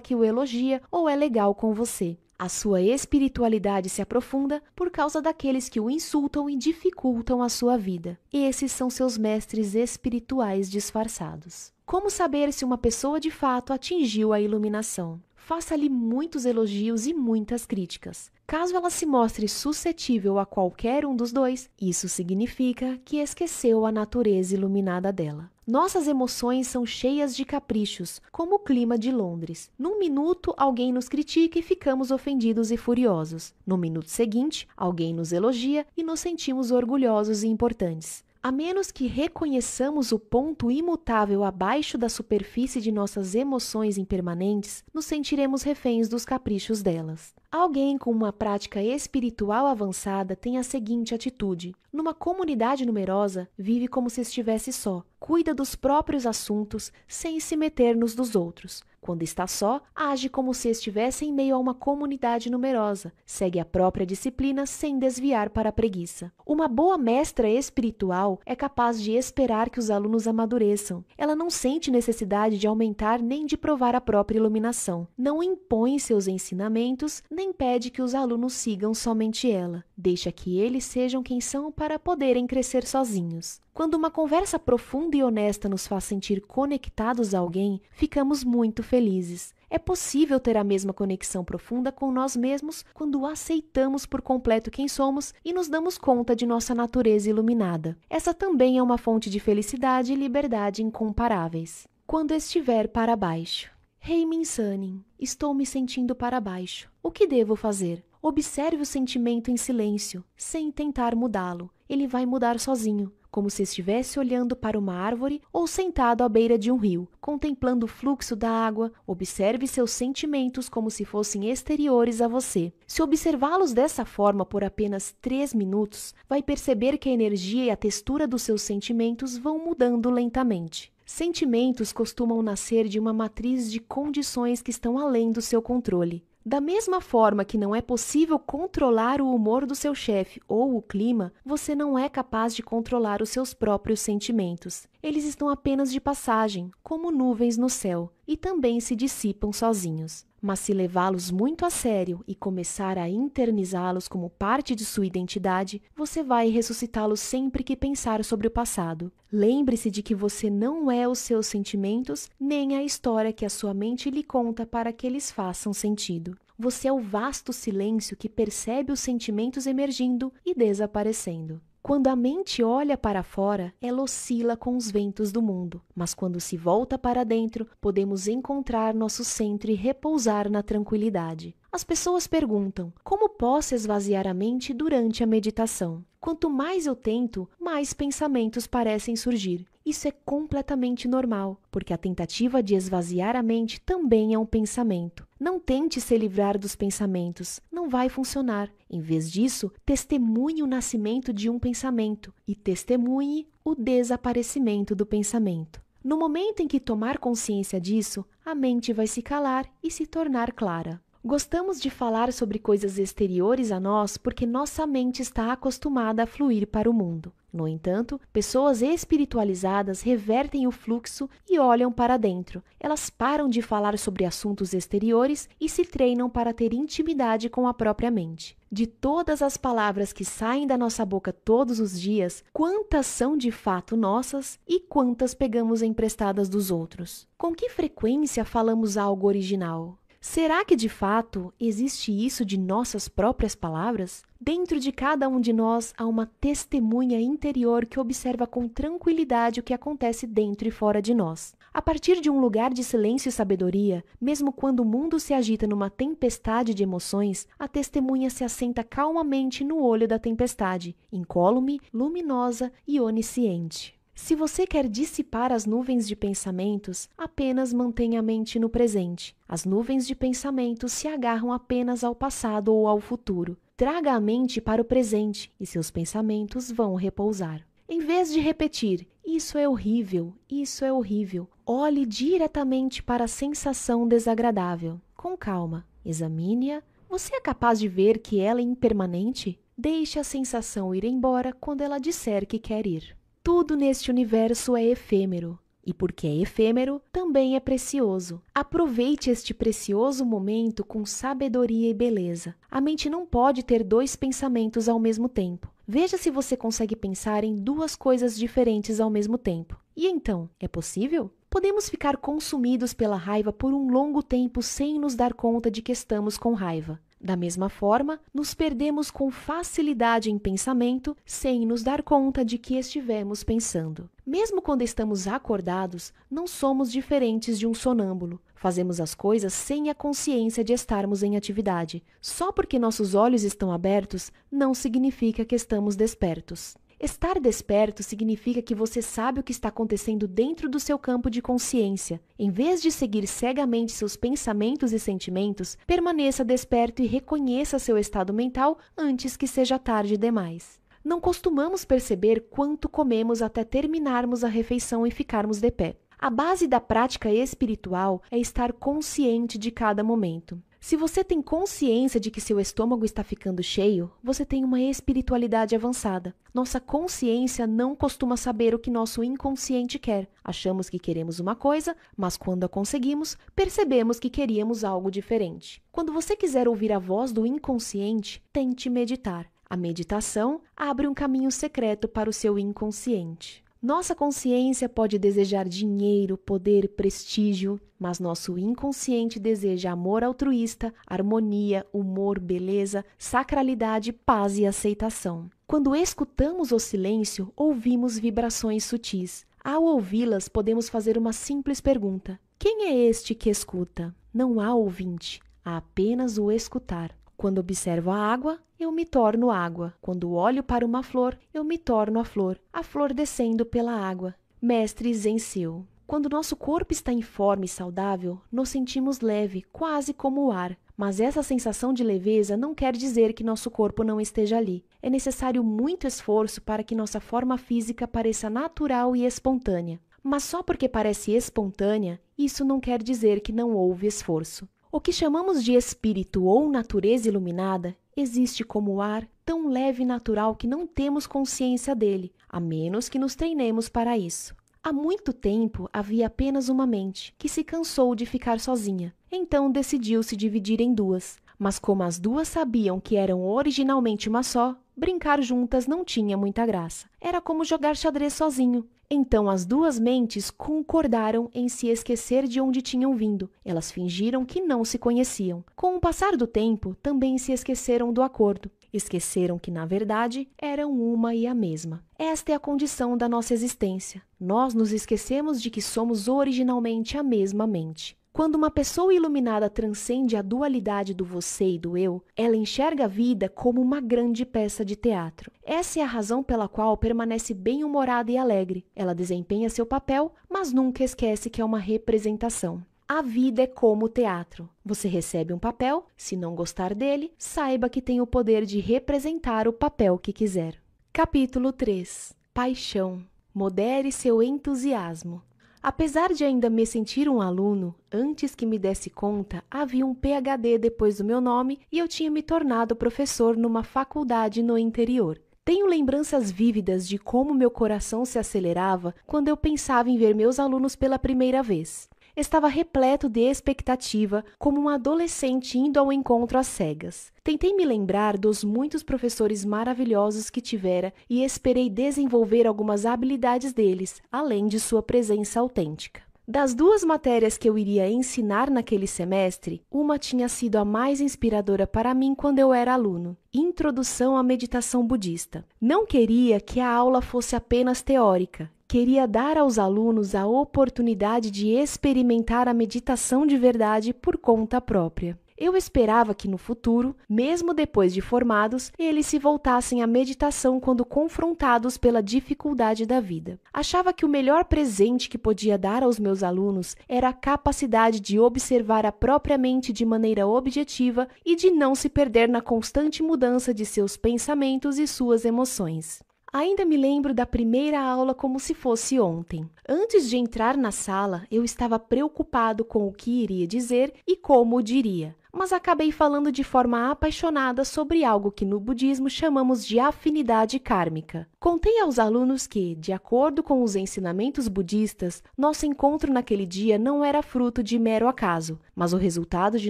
que o elogia ou é legal com você. A sua espiritualidade se aprofunda por causa daqueles que o insultam e dificultam a sua vida. Esses são seus mestres espirituais disfarçados. Como saber se uma pessoa de fato atingiu a iluminação? faça-lhe muitos elogios e muitas críticas. Caso ela se mostre suscetível a qualquer um dos dois, isso significa que esqueceu a natureza iluminada dela. Nossas emoções são cheias de caprichos, como o clima de Londres. Num minuto, alguém nos critica e ficamos ofendidos e furiosos. No minuto seguinte, alguém nos elogia e nos sentimos orgulhosos e importantes. A menos que reconheçamos o ponto imutável abaixo da superfície de nossas emoções impermanentes, nos sentiremos reféns dos caprichos delas. Alguém com uma prática espiritual avançada tem a seguinte atitude: numa comunidade numerosa, vive como se estivesse só, cuida dos próprios assuntos sem se meter nos dos outros. Quando está só, age como se estivesse em meio a uma comunidade numerosa, segue a própria disciplina sem desviar para a preguiça. Uma boa mestra espiritual é capaz de esperar que os alunos amadureçam. Ela não sente necessidade de aumentar nem de provar a própria iluminação. Não impõe seus ensinamentos, nem pede que os alunos sigam somente ela, deixa que eles sejam quem são para poderem crescer sozinhos. Quando uma conversa profunda e honesta nos faz sentir conectados a alguém, ficamos muito felizes. É possível ter a mesma conexão profunda com nós mesmos quando aceitamos por completo quem somos e nos damos conta de nossa natureza iluminada. Essa também é uma fonte de felicidade e liberdade incomparáveis. Quando estiver para baixo. Rei hey, Minsanin, estou me sentindo para baixo. O que devo fazer? Observe o sentimento em silêncio, sem tentar mudá-lo. Ele vai mudar sozinho, como se estivesse olhando para uma árvore ou sentado à beira de um rio, contemplando o fluxo da água. Observe seus sentimentos como se fossem exteriores a você. Se observá-los dessa forma por apenas três minutos, vai perceber que a energia e a textura dos seus sentimentos vão mudando lentamente. Sentimentos costumam nascer de uma matriz de condições que estão além do seu controle. Da mesma forma que não é possível controlar o humor do seu chefe ou o clima, você não é capaz de controlar os seus próprios sentimentos. Eles estão apenas de passagem, como nuvens no céu, e também se dissipam sozinhos mas se levá-los muito a sério e começar a internizá-los como parte de sua identidade, você vai ressuscitá-los sempre que pensar sobre o passado. Lembre-se de que você não é os seus sentimentos nem a história que a sua mente lhe conta para que eles façam sentido. Você é o vasto silêncio que percebe os sentimentos emergindo e desaparecendo. Quando a mente olha para fora, ela oscila com os ventos do mundo, mas quando se volta para dentro, podemos encontrar nosso centro e repousar na tranquilidade. As pessoas perguntam: como posso esvaziar a mente durante a meditação? Quanto mais eu tento, mais pensamentos parecem surgir. Isso é completamente normal, porque a tentativa de esvaziar a mente também é um pensamento. Não tente se livrar dos pensamentos, não vai funcionar. Em vez disso, testemunhe o nascimento de um pensamento e testemunhe o desaparecimento do pensamento. No momento em que tomar consciência disso, a mente vai se calar e se tornar clara. Gostamos de falar sobre coisas exteriores a nós porque nossa mente está acostumada a fluir para o mundo. No entanto, pessoas espiritualizadas revertem o fluxo e olham para dentro. Elas param de falar sobre assuntos exteriores e se treinam para ter intimidade com a própria mente. De todas as palavras que saem da nossa boca todos os dias, quantas são de fato nossas e quantas pegamos emprestadas dos outros? Com que frequência falamos algo original? Será que de fato existe isso de nossas próprias palavras? Dentro de cada um de nós há uma testemunha interior que observa com tranquilidade o que acontece dentro e fora de nós. A partir de um lugar de silêncio e sabedoria, mesmo quando o mundo se agita numa tempestade de emoções, a testemunha se assenta calmamente no olho da tempestade, incólume, luminosa e onisciente. Se você quer dissipar as nuvens de pensamentos, apenas mantenha a mente no presente. As nuvens de pensamentos se agarram apenas ao passado ou ao futuro. Traga a mente para o presente e seus pensamentos vão repousar. Em vez de repetir, isso é horrível, isso é horrível, olhe diretamente para a sensação desagradável. Com calma, examine-a. Você é capaz de ver que ela é impermanente? Deixe a sensação ir embora quando ela disser que quer ir. Tudo neste universo é efêmero, e porque é efêmero, também é precioso. Aproveite este precioso momento com sabedoria e beleza. A mente não pode ter dois pensamentos ao mesmo tempo. Veja se você consegue pensar em duas coisas diferentes ao mesmo tempo. E então, é possível? Podemos ficar consumidos pela raiva por um longo tempo sem nos dar conta de que estamos com raiva. Da mesma forma, nos perdemos com facilidade em pensamento sem nos dar conta de que estivemos pensando. Mesmo quando estamos acordados, não somos diferentes de um sonâmbulo. Fazemos as coisas sem a consciência de estarmos em atividade. Só porque nossos olhos estão abertos não significa que estamos despertos. Estar desperto significa que você sabe o que está acontecendo dentro do seu campo de consciência. Em vez de seguir cegamente seus pensamentos e sentimentos, permaneça desperto e reconheça seu estado mental antes que seja tarde demais. Não costumamos perceber quanto comemos até terminarmos a refeição e ficarmos de pé. A base da prática espiritual é estar consciente de cada momento. Se você tem consciência de que seu estômago está ficando cheio, você tem uma espiritualidade avançada. Nossa consciência não costuma saber o que nosso inconsciente quer. Achamos que queremos uma coisa, mas quando a conseguimos, percebemos que queríamos algo diferente. Quando você quiser ouvir a voz do inconsciente, tente meditar. A meditação abre um caminho secreto para o seu inconsciente. Nossa consciência pode desejar dinheiro, poder, prestígio, mas nosso inconsciente deseja amor altruísta, harmonia, humor, beleza, sacralidade, paz e aceitação. Quando escutamos o silêncio, ouvimos vibrações sutis. Ao ouvi-las, podemos fazer uma simples pergunta: Quem é este que escuta? Não há ouvinte, há apenas o escutar. Quando observo a água, eu me torno água. Quando olho para uma flor, eu me torno a flor, a flor descendo pela água. Mestre Zen Seu. Quando nosso corpo está informe e saudável, nos sentimos leve, quase como o ar. Mas essa sensação de leveza não quer dizer que nosso corpo não esteja ali. É necessário muito esforço para que nossa forma física pareça natural e espontânea. Mas só porque parece espontânea, isso não quer dizer que não houve esforço. O que chamamos de espírito ou natureza iluminada existe como ar tão leve e natural que não temos consciência dele, a menos que nos treinemos para isso. Há muito tempo havia apenas uma mente, que se cansou de ficar sozinha. Então decidiu se dividir em duas. Mas como as duas sabiam que eram originalmente uma só, brincar juntas não tinha muita graça. Era como jogar xadrez sozinho. Então as duas mentes concordaram em se esquecer de onde tinham vindo. Elas fingiram que não se conheciam. Com o passar do tempo, também se esqueceram do acordo. Esqueceram que, na verdade, eram uma e a mesma. Esta é a condição da nossa existência. Nós nos esquecemos de que somos originalmente a mesma mente. Quando uma pessoa iluminada transcende a dualidade do você e do eu, ela enxerga a vida como uma grande peça de teatro. Essa é a razão pela qual permanece bem-humorada e alegre. Ela desempenha seu papel, mas nunca esquece que é uma representação. A vida é como o teatro. Você recebe um papel, se não gostar dele, saiba que tem o poder de representar o papel que quiser. Capítulo 3 Paixão Modere seu entusiasmo. Apesar de ainda me sentir um aluno, antes que me desse conta, havia um PhD depois do meu nome e eu tinha me tornado professor numa faculdade no interior. Tenho lembranças vívidas de como meu coração se acelerava quando eu pensava em ver meus alunos pela primeira vez estava repleto de expectativa, como um adolescente indo ao encontro às cegas. Tentei me lembrar dos muitos professores maravilhosos que tivera e esperei desenvolver algumas habilidades deles, além de sua presença autêntica. Das duas matérias que eu iria ensinar naquele semestre, uma tinha sido a mais inspiradora para mim quando eu era aluno: Introdução à Meditação Budista. Não queria que a aula fosse apenas teórica, queria dar aos alunos a oportunidade de experimentar a meditação de verdade por conta própria. Eu esperava que no futuro, mesmo depois de formados, eles se voltassem à meditação quando confrontados pela dificuldade da vida. Achava que o melhor presente que podia dar aos meus alunos era a capacidade de observar a própria mente de maneira objetiva e de não se perder na constante mudança de seus pensamentos e suas emoções. Ainda me lembro da primeira aula como se fosse ontem. Antes de entrar na sala, eu estava preocupado com o que iria dizer e como o diria mas acabei falando de forma apaixonada sobre algo que no budismo chamamos de afinidade kármica. Contei aos alunos que, de acordo com os ensinamentos budistas, nosso encontro naquele dia não era fruto de mero acaso, mas o resultado de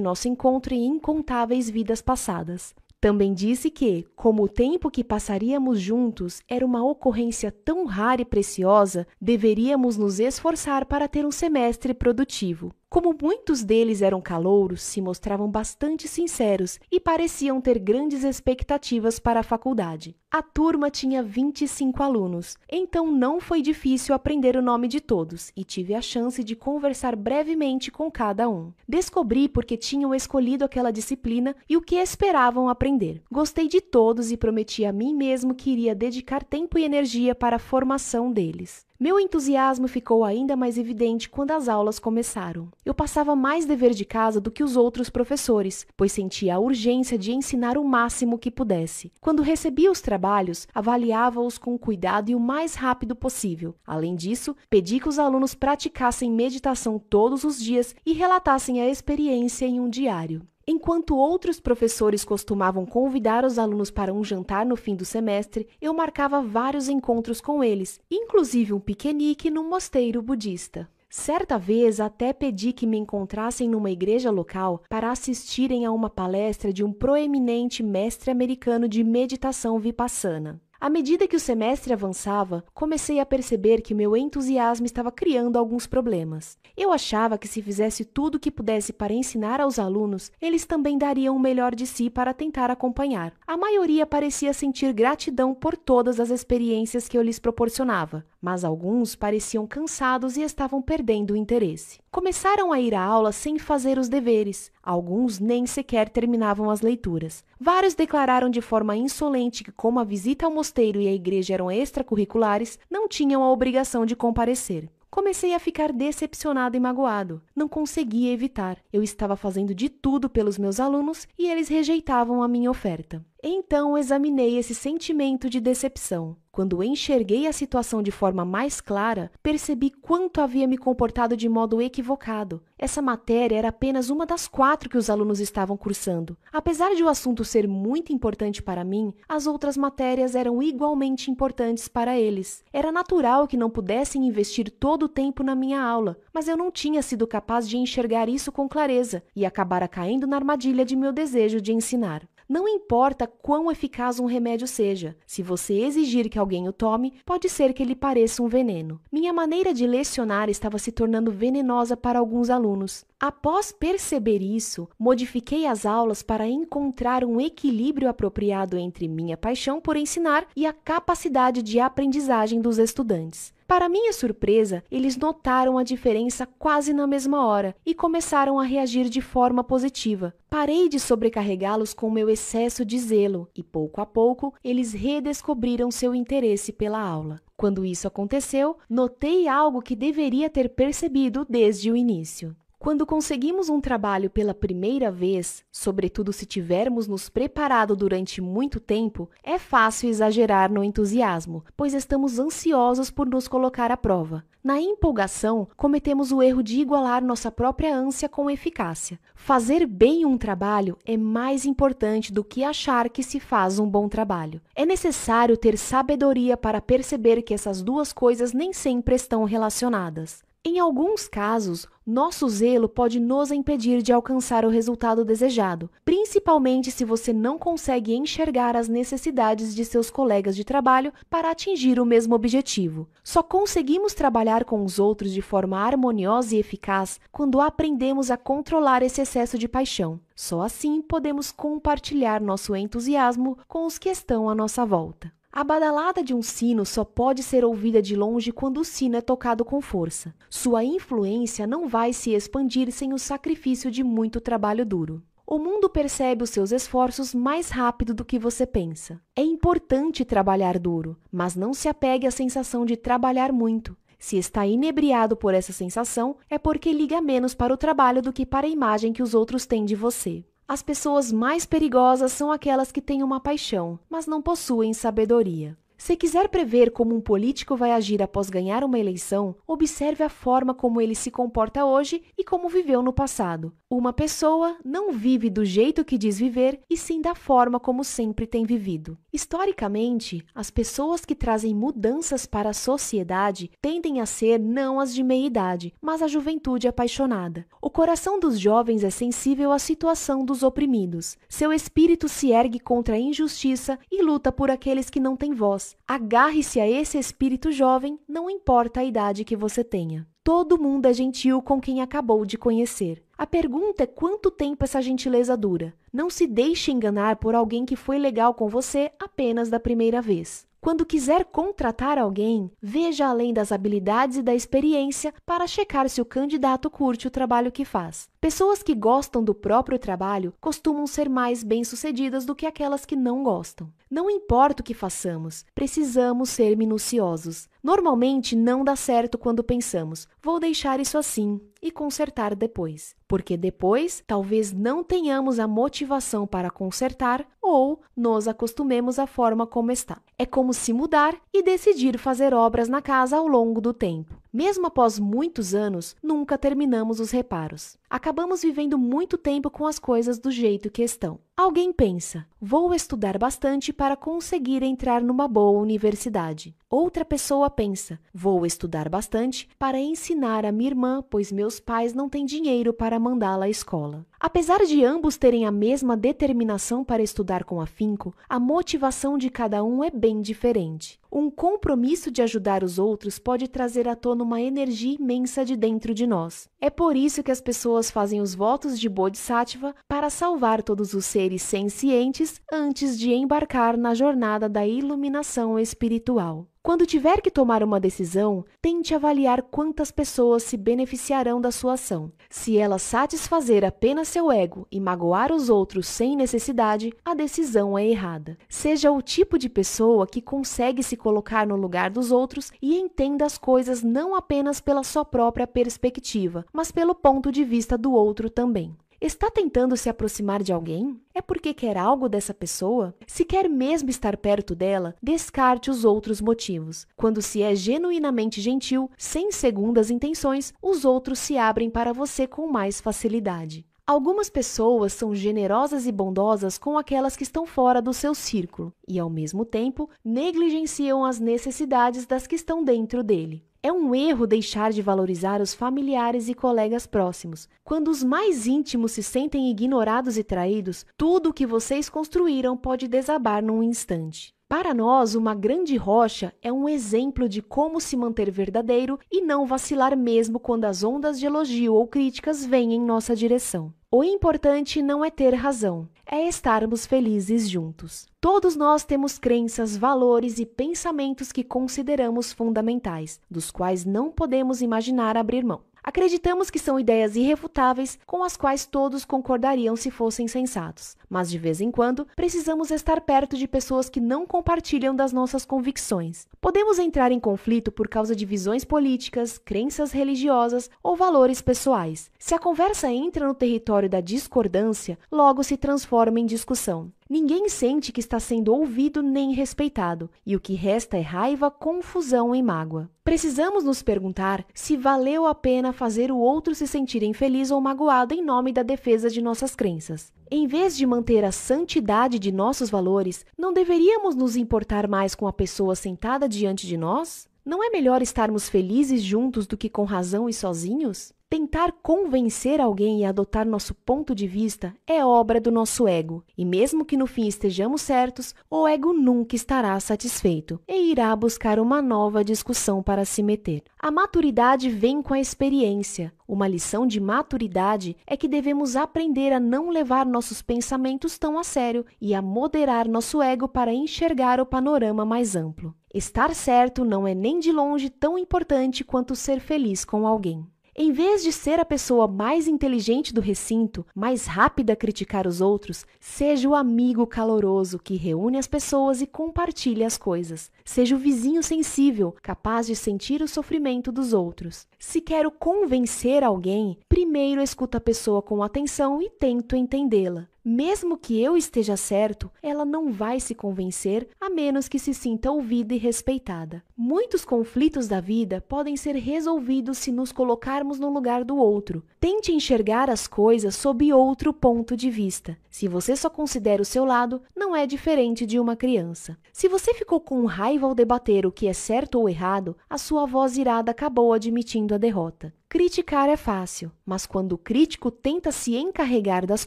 nosso encontro em incontáveis vidas passadas. Também disse que, como o tempo que passaríamos juntos era uma ocorrência tão rara e preciosa, deveríamos nos esforçar para ter um semestre produtivo. Como muitos deles eram calouros, se mostravam bastante sinceros e pareciam ter grandes expectativas para a faculdade. A turma tinha 25 alunos, então não foi difícil aprender o nome de todos e tive a chance de conversar brevemente com cada um. Descobri porque tinham escolhido aquela disciplina e o que esperavam aprender. Gostei de todos e prometi a mim mesmo que iria dedicar tempo e energia para a formação deles. Meu entusiasmo ficou ainda mais evidente quando as aulas começaram. Eu passava mais dever de casa do que os outros professores, pois sentia a urgência de ensinar o máximo que pudesse. Quando recebia os trabalhos, avaliava-os com cuidado e o mais rápido possível. Além disso, pedi que os alunos praticassem meditação todos os dias e relatassem a experiência em um diário. Enquanto outros professores costumavam convidar os alunos para um jantar no fim do semestre, eu marcava vários encontros com eles, inclusive um piquenique num mosteiro budista. Certa vez até pedi que me encontrassem numa igreja local para assistirem a uma palestra de um proeminente mestre americano de meditação vipassana. À medida que o semestre avançava, comecei a perceber que meu entusiasmo estava criando alguns problemas. Eu achava que se fizesse tudo o que pudesse para ensinar aos alunos, eles também dariam o melhor de si para tentar acompanhar. A maioria parecia sentir gratidão por todas as experiências que eu lhes proporcionava, mas alguns pareciam cansados e estavam perdendo o interesse. Começaram a ir à aula sem fazer os deveres, alguns nem sequer terminavam as leituras. Vários declararam de forma insolente que, como a visita ao mosteiro e à igreja eram extracurriculares, não tinham a obrigação de comparecer. Comecei a ficar decepcionado e magoado. Não conseguia evitar. Eu estava fazendo de tudo pelos meus alunos e eles rejeitavam a minha oferta. Então examinei esse sentimento de decepção. Quando enxerguei a situação de forma mais clara, percebi quanto havia me comportado de modo equivocado. Essa matéria era apenas uma das quatro que os alunos estavam cursando. Apesar de o assunto ser muito importante para mim, as outras matérias eram igualmente importantes para eles. Era natural que não pudessem investir todo o tempo na minha aula, mas eu não tinha sido capaz de enxergar isso com clareza e acabara caindo na armadilha de meu desejo de ensinar. Não importa quão eficaz um remédio seja, se você exigir que alguém o tome, pode ser que ele pareça um veneno. Minha maneira de lecionar estava se tornando venenosa para alguns alunos. Após perceber isso, modifiquei as aulas para encontrar um equilíbrio apropriado entre minha paixão por ensinar e a capacidade de aprendizagem dos estudantes. Para minha surpresa, eles notaram a diferença quase na mesma hora e começaram a reagir de forma positiva. Parei de sobrecarregá-los com meu excesso de zelo e, pouco a pouco, eles redescobriram seu interesse pela aula. Quando isso aconteceu, notei algo que deveria ter percebido desde o início. Quando conseguimos um trabalho pela primeira vez, sobretudo se tivermos nos preparado durante muito tempo, é fácil exagerar no entusiasmo, pois estamos ansiosos por nos colocar à prova. Na empolgação, cometemos o erro de igualar nossa própria ânsia com eficácia. Fazer bem um trabalho é mais importante do que achar que se faz um bom trabalho. É necessário ter sabedoria para perceber que essas duas coisas nem sempre estão relacionadas. Em alguns casos, nosso zelo pode nos impedir de alcançar o resultado desejado, principalmente se você não consegue enxergar as necessidades de seus colegas de trabalho para atingir o mesmo objetivo. Só conseguimos trabalhar com os outros de forma harmoniosa e eficaz quando aprendemos a controlar esse excesso de paixão. Só assim podemos compartilhar nosso entusiasmo com os que estão à nossa volta. A badalada de um sino só pode ser ouvida de longe quando o sino é tocado com força. Sua influência não vai se expandir sem o sacrifício de muito trabalho duro. O mundo percebe os seus esforços mais rápido do que você pensa. É importante trabalhar duro, mas não se apegue à sensação de trabalhar muito. Se está inebriado por essa sensação, é porque liga menos para o trabalho do que para a imagem que os outros têm de você. As pessoas mais perigosas são aquelas que têm uma paixão, mas não possuem sabedoria. Se quiser prever como um político vai agir após ganhar uma eleição, observe a forma como ele se comporta hoje e como viveu no passado. Uma pessoa não vive do jeito que diz viver, e sim da forma como sempre tem vivido. Historicamente, as pessoas que trazem mudanças para a sociedade tendem a ser não as de meia idade, mas a juventude apaixonada. O coração dos jovens é sensível à situação dos oprimidos. Seu espírito se ergue contra a injustiça e luta por aqueles que não têm voz agarre-se a esse espírito jovem, não importa a idade que você tenha. Todo mundo é gentil com quem acabou de conhecer. A pergunta é quanto tempo essa gentileza dura. Não se deixe enganar por alguém que foi legal com você apenas da primeira vez. Quando quiser contratar alguém, veja além das habilidades e da experiência para checar se o candidato curte o trabalho que faz. Pessoas que gostam do próprio trabalho costumam ser mais bem-sucedidas do que aquelas que não gostam. Não importa o que façamos, precisamos ser minuciosos. Normalmente não dá certo quando pensamos, vou deixar isso assim e consertar depois, porque depois talvez não tenhamos a motivação para consertar ou nos acostumemos à forma como está. É como se mudar e decidir fazer obras na casa ao longo do tempo. Mesmo após muitos anos, nunca terminamos os reparos. Acabamos vivendo muito tempo com as coisas do jeito que estão. Alguém pensa: vou estudar bastante para conseguir entrar numa boa universidade. Outra pessoa pensa: vou estudar bastante para ensinar a minha irmã, pois meus pais não têm dinheiro para mandá-la à escola. Apesar de ambos terem a mesma determinação para estudar com afinco, a motivação de cada um é bem diferente. Um compromisso de ajudar os outros pode trazer à tona uma energia imensa de dentro de nós. É por isso que as pessoas fazem os votos de Bodhisattva para salvar todos os seres sencientes antes de embarcar na jornada da iluminação espiritual. Quando tiver que tomar uma decisão, tente avaliar quantas pessoas se beneficiarão da sua ação. Se ela satisfazer apenas seu ego e magoar os outros sem necessidade, a decisão é errada. Seja o tipo de pessoa que consegue se colocar no lugar dos outros e entenda as coisas não apenas pela sua própria perspectiva, mas pelo ponto de vista do outro também. Está tentando se aproximar de alguém? É porque quer algo dessa pessoa? Se quer mesmo estar perto dela, descarte os outros motivos. Quando se é genuinamente gentil, sem segundas intenções, os outros se abrem para você com mais facilidade. Algumas pessoas são generosas e bondosas com aquelas que estão fora do seu círculo e, ao mesmo tempo, negligenciam as necessidades das que estão dentro dele. É um erro deixar de valorizar os familiares e colegas próximos. Quando os mais íntimos se sentem ignorados e traídos, tudo o que vocês construíram pode desabar num instante. Para nós, uma grande rocha é um exemplo de como se manter verdadeiro e não vacilar mesmo quando as ondas de elogio ou críticas vêm em nossa direção. O importante não é ter razão, é estarmos felizes juntos. Todos nós temos crenças, valores e pensamentos que consideramos fundamentais, dos quais não podemos imaginar abrir mão. Acreditamos que são ideias irrefutáveis com as quais todos concordariam se fossem sensatos, mas de vez em quando precisamos estar perto de pessoas que não compartilham das nossas convicções. Podemos entrar em conflito por causa de visões políticas, crenças religiosas ou valores pessoais. Se a conversa entra no território da discordância, logo se transforma em discussão. Ninguém sente que está sendo ouvido nem respeitado, e o que resta é raiva, confusão e mágoa. Precisamos nos perguntar se valeu a pena fazer o outro se sentir infeliz ou magoado em nome da defesa de nossas crenças. Em vez de manter a santidade de nossos valores, não deveríamos nos importar mais com a pessoa sentada diante de nós? Não é melhor estarmos felizes juntos do que com razão e sozinhos? Tentar convencer alguém e adotar nosso ponto de vista é obra do nosso ego, e mesmo que no fim estejamos certos, o ego nunca estará satisfeito e irá buscar uma nova discussão para se meter. A maturidade vem com a experiência. Uma lição de maturidade é que devemos aprender a não levar nossos pensamentos tão a sério e a moderar nosso ego para enxergar o panorama mais amplo. Estar certo não é nem de longe tão importante quanto ser feliz com alguém. Em vez de ser a pessoa mais inteligente do recinto, mais rápida a criticar os outros, seja o amigo caloroso que reúne as pessoas e compartilha as coisas. Seja o vizinho sensível, capaz de sentir o sofrimento dos outros. Se quero convencer alguém, primeiro escuto a pessoa com atenção e tento entendê-la. Mesmo que eu esteja certo, ela não vai se convencer a menos que se sinta ouvida e respeitada. Muitos conflitos da vida podem ser resolvidos se nos colocarmos no lugar do outro. Tente enxergar as coisas sob outro ponto de vista. Se você só considera o seu lado, não é diferente de uma criança. Se você ficou com raiva ao debater o que é certo ou errado, a sua voz irada acabou admitindo a derrota. Criticar é fácil, mas quando o crítico tenta se encarregar das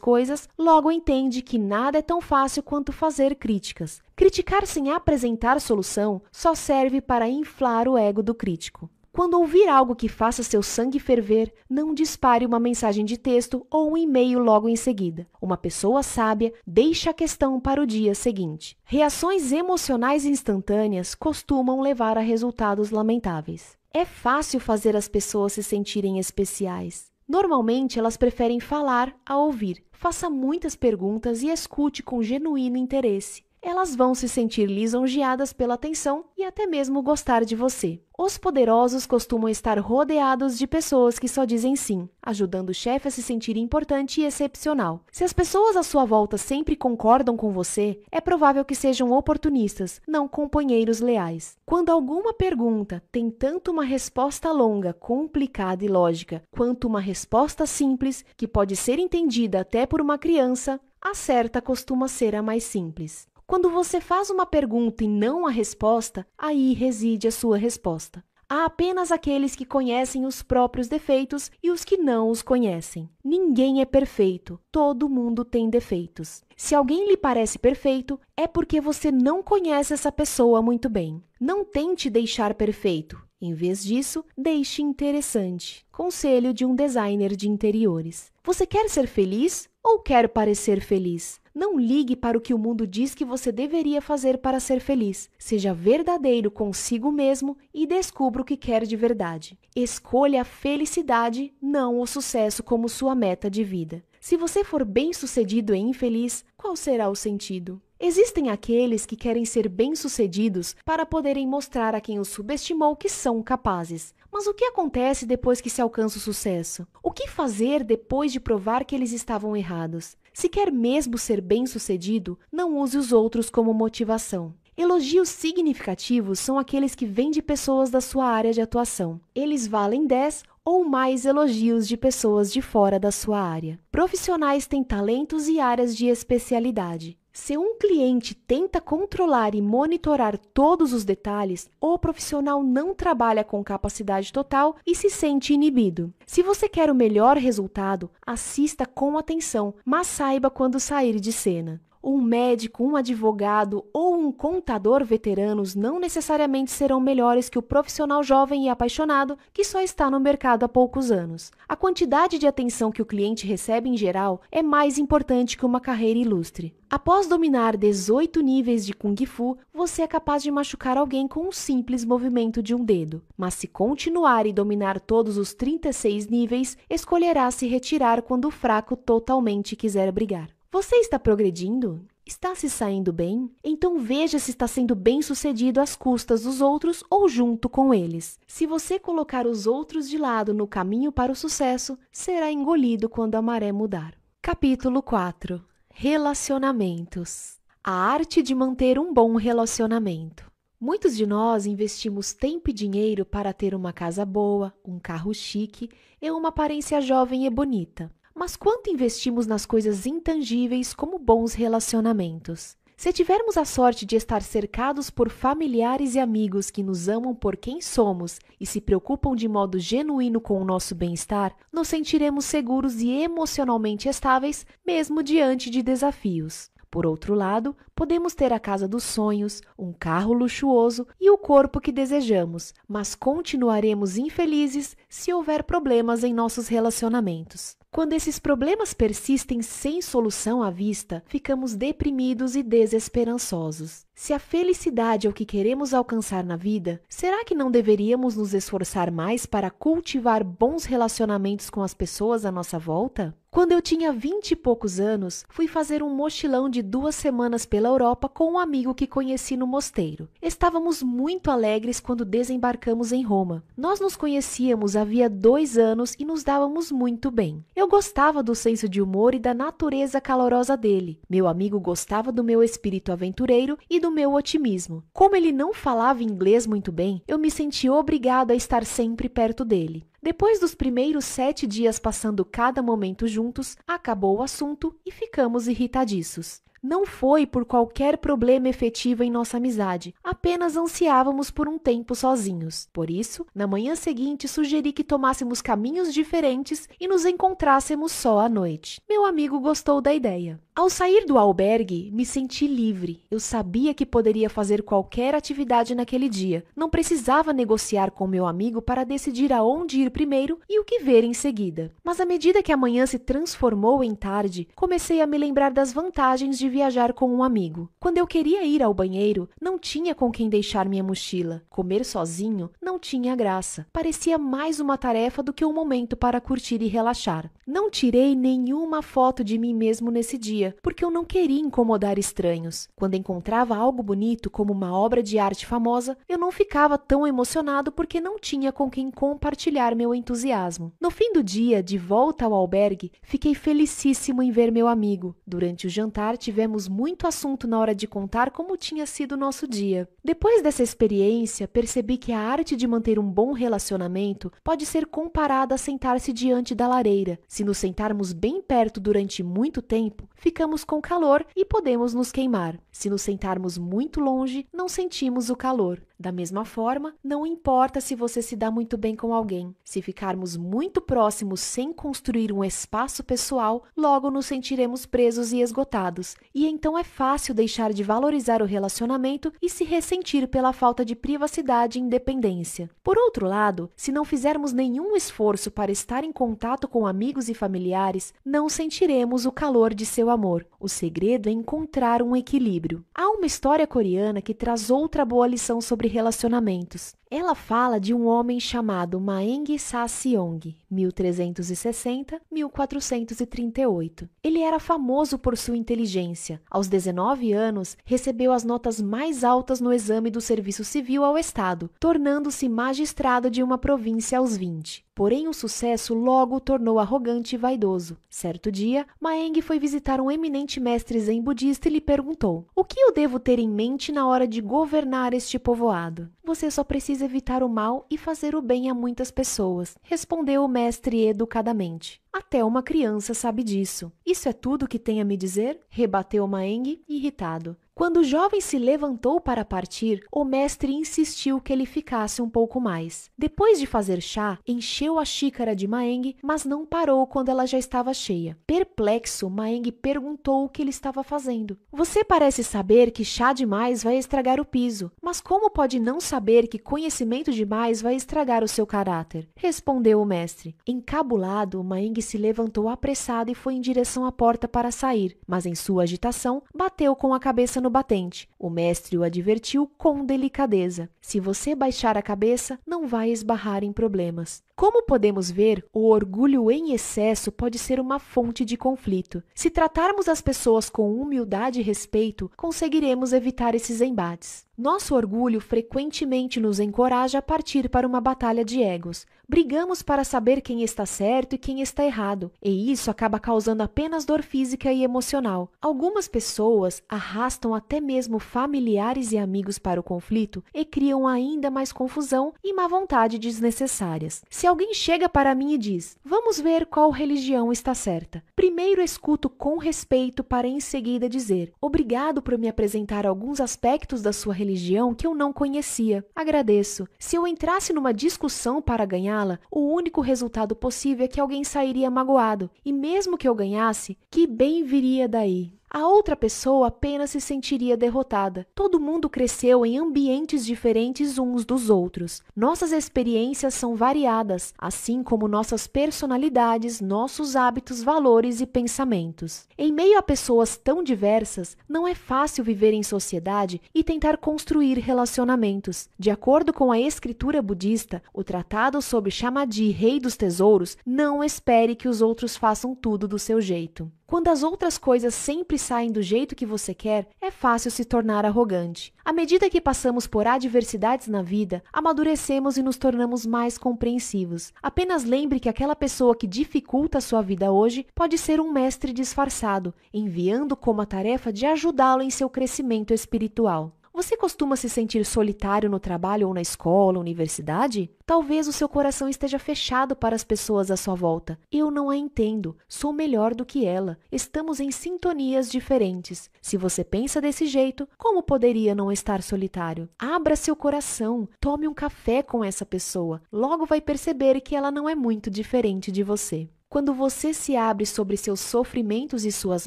coisas, logo entende que nada é tão fácil quanto fazer críticas. Criticar sem apresentar solução só serve para inflar o ego do crítico. Quando ouvir algo que faça seu sangue ferver, não dispare uma mensagem de texto ou um e-mail logo em seguida. Uma pessoa sábia deixa a questão para o dia seguinte. Reações emocionais instantâneas costumam levar a resultados lamentáveis. É fácil fazer as pessoas se sentirem especiais. Normalmente elas preferem falar a ouvir. Faça muitas perguntas e escute com genuíno interesse elas vão se sentir lisonjeadas pela atenção e até mesmo gostar de você. Os poderosos costumam estar rodeados de pessoas que só dizem sim, ajudando o chefe a se sentir importante e excepcional. Se as pessoas à sua volta sempre concordam com você, é provável que sejam oportunistas, não companheiros leais. Quando alguma pergunta tem tanto uma resposta longa, complicada e lógica, quanto uma resposta simples, que pode ser entendida até por uma criança, a certa costuma ser a mais simples. Quando você faz uma pergunta e não a resposta, aí reside a sua resposta. Há apenas aqueles que conhecem os próprios defeitos e os que não os conhecem. Ninguém é perfeito, todo mundo tem defeitos. Se alguém lhe parece perfeito, é porque você não conhece essa pessoa muito bem. Não tente deixar perfeito. Em vez disso, deixe interessante. Conselho de um designer de interiores. Você quer ser feliz? ou quer parecer feliz? Não ligue para o que o mundo diz que você deveria fazer para ser feliz. Seja verdadeiro consigo mesmo e descubra o que quer de verdade. Escolha a felicidade, não o sucesso, como sua meta de vida. Se você for bem-sucedido e infeliz, qual será o sentido? Existem aqueles que querem ser bem-sucedidos para poderem mostrar a quem os subestimou que são capazes, mas o que acontece depois que se alcança o sucesso? O que fazer depois de provar que eles estavam errados? Se quer mesmo ser bem-sucedido, não use os outros como motivação. Elogios significativos são aqueles que vêm de pessoas da sua área de atuação. Eles valem 10 ou mais elogios de pessoas de fora da sua área. Profissionais têm talentos e áreas de especialidade. Se um cliente tenta controlar e monitorar todos os detalhes, o profissional não trabalha com capacidade total e se sente inibido. Se você quer o melhor resultado, assista com atenção, mas saiba quando sair de cena. Um médico, um advogado ou um contador veteranos não necessariamente serão melhores que o profissional jovem e apaixonado que só está no mercado há poucos anos. A quantidade de atenção que o cliente recebe em geral é mais importante que uma carreira ilustre. Após dominar 18 níveis de Kung Fu, você é capaz de machucar alguém com um simples movimento de um dedo. Mas se continuar e dominar todos os 36 níveis, escolherá se retirar quando o fraco totalmente quiser brigar. Você está progredindo? Está se saindo bem? Então veja se está sendo bem sucedido às custas dos outros ou junto com eles. Se você colocar os outros de lado no caminho para o sucesso, será engolido quando a maré mudar. Capítulo 4 Relacionamentos A arte de manter um bom relacionamento. Muitos de nós investimos tempo e dinheiro para ter uma casa boa, um carro chique e uma aparência jovem e bonita. Mas quanto investimos nas coisas intangíveis como bons relacionamentos? Se tivermos a sorte de estar cercados por familiares e amigos que nos amam por quem somos e se preocupam de modo genuíno com o nosso bem-estar, nos sentiremos seguros e emocionalmente estáveis, mesmo diante de desafios. Por outro lado, podemos ter a casa dos sonhos, um carro luxuoso e o corpo que desejamos, mas continuaremos infelizes se houver problemas em nossos relacionamentos. Quando esses problemas persistem sem solução à vista, ficamos deprimidos e desesperançosos. Se a felicidade é o que queremos alcançar na vida, será que não deveríamos nos esforçar mais para cultivar bons relacionamentos com as pessoas à nossa volta? Quando eu tinha vinte e poucos anos, fui fazer um mochilão de duas semanas pela Europa com um amigo que conheci no mosteiro. Estávamos muito alegres quando desembarcamos em Roma. Nós nos conhecíamos havia dois anos e nos dávamos muito bem. Eu gostava do senso de humor e da natureza calorosa dele. Meu amigo gostava do meu espírito aventureiro e do meu otimismo. Como ele não falava inglês muito bem, eu me senti obrigado a estar sempre perto dele. Depois dos primeiros sete dias passando cada momento juntos, acabou o assunto e ficamos irritadiços. Não foi por qualquer problema efetivo em nossa amizade, apenas ansiávamos por um tempo sozinhos. Por isso, na manhã seguinte sugeri que tomássemos caminhos diferentes e nos encontrássemos só à noite. Meu amigo gostou da ideia. Ao sair do albergue, me senti livre. Eu sabia que poderia fazer qualquer atividade naquele dia. Não precisava negociar com meu amigo para decidir aonde ir primeiro e o que ver em seguida. Mas à medida que a manhã se transformou em tarde, comecei a me lembrar das vantagens de viajar com um amigo. Quando eu queria ir ao banheiro, não tinha com quem deixar minha mochila. Comer sozinho não tinha graça. Parecia mais uma tarefa do que um momento para curtir e relaxar. Não tirei nenhuma foto de mim mesmo nesse dia, porque eu não queria incomodar estranhos. Quando encontrava algo bonito, como uma obra de arte famosa, eu não ficava tão emocionado porque não tinha com quem compartilhar meu entusiasmo. No fim do dia, de volta ao albergue, fiquei felicíssimo em ver meu amigo. Durante o jantar, tive tivemos muito assunto na hora de contar como tinha sido o nosso dia. Depois dessa experiência, percebi que a arte de manter um bom relacionamento pode ser comparada a sentar-se diante da lareira. Se nos sentarmos bem perto durante muito tempo, ficamos com calor e podemos nos queimar. Se nos sentarmos muito longe, não sentimos o calor. Da mesma forma, não importa se você se dá muito bem com alguém, se ficarmos muito próximos sem construir um espaço pessoal, logo nos sentiremos presos e esgotados, e então é fácil deixar de valorizar o relacionamento e se ressentir pela falta de privacidade e independência. Por outro lado, se não fizermos nenhum esforço para estar em contato com amigos e familiares, não sentiremos o calor de seu amor. O segredo é encontrar um equilíbrio. Há uma história coreana que traz outra boa lição sobre relacionamentos. Ela fala de um homem chamado Maeng Sa-seong, 1360-1438. Ele era famoso por sua inteligência. Aos 19 anos, recebeu as notas mais altas no exame do serviço civil ao Estado, tornando-se magistrado de uma província aos 20. Porém, o sucesso logo o tornou arrogante e vaidoso. Certo dia, Maeng foi visitar um eminente mestre zen budista e lhe perguntou: O que eu devo ter em mente na hora de governar este povoado? Você só precisa evitar o mal e fazer o bem a muitas pessoas, respondeu o mestre educadamente. Até uma criança sabe disso. Isso é tudo que tem a me dizer? rebateu Maeng, irritado. Quando o jovem se levantou para partir, o mestre insistiu que ele ficasse um pouco mais. Depois de fazer chá, encheu a xícara de Maeng, mas não parou quando ela já estava cheia. Perplexo, Maeng perguntou o que ele estava fazendo. Você parece saber que chá demais vai estragar o piso, mas como pode não saber que conhecimento demais vai estragar o seu caráter? Respondeu o mestre. Encabulado, Maeng se levantou apressado e foi em direção à porta para sair, mas em sua agitação, bateu com a cabeça no no batente. O mestre o advertiu com delicadeza: se você baixar a cabeça, não vai esbarrar em problemas. Como podemos ver, o orgulho em excesso pode ser uma fonte de conflito. Se tratarmos as pessoas com humildade e respeito, conseguiremos evitar esses embates. Nosso orgulho frequentemente nos encoraja a partir para uma batalha de egos. Brigamos para saber quem está certo e quem está errado, e isso acaba causando apenas dor física e emocional. Algumas pessoas arrastam até mesmo familiares e amigos para o conflito e criam ainda mais confusão e má vontade desnecessárias. Se alguém chega para mim e diz: Vamos ver qual religião está certa, primeiro escuto com respeito para em seguida dizer: Obrigado por me apresentar alguns aspectos da sua religião religião que eu não conhecia. Agradeço. Se eu entrasse numa discussão para ganhá-la, o único resultado possível é que alguém sairia magoado, e mesmo que eu ganhasse, que bem viria daí. A outra pessoa apenas se sentiria derrotada. Todo mundo cresceu em ambientes diferentes uns dos outros. Nossas experiências são variadas, assim como nossas personalidades, nossos hábitos, valores e pensamentos. Em meio a pessoas tão diversas, não é fácil viver em sociedade e tentar construir relacionamentos. De acordo com a escritura budista, o tratado sobre Chamadi, rei dos tesouros, não espere que os outros façam tudo do seu jeito. Quando as outras coisas sempre saem do jeito que você quer, é fácil se tornar arrogante. À medida que passamos por adversidades na vida, amadurecemos e nos tornamos mais compreensivos. Apenas lembre que aquela pessoa que dificulta a sua vida hoje pode ser um mestre disfarçado, enviando como a tarefa de ajudá-lo em seu crescimento espiritual. Você costuma se sentir solitário no trabalho ou na escola, universidade? Talvez o seu coração esteja fechado para as pessoas à sua volta. Eu não a entendo, sou melhor do que ela. Estamos em sintonias diferentes. Se você pensa desse jeito, como poderia não estar solitário? Abra seu coração, tome um café com essa pessoa. Logo vai perceber que ela não é muito diferente de você. Quando você se abre sobre seus sofrimentos e suas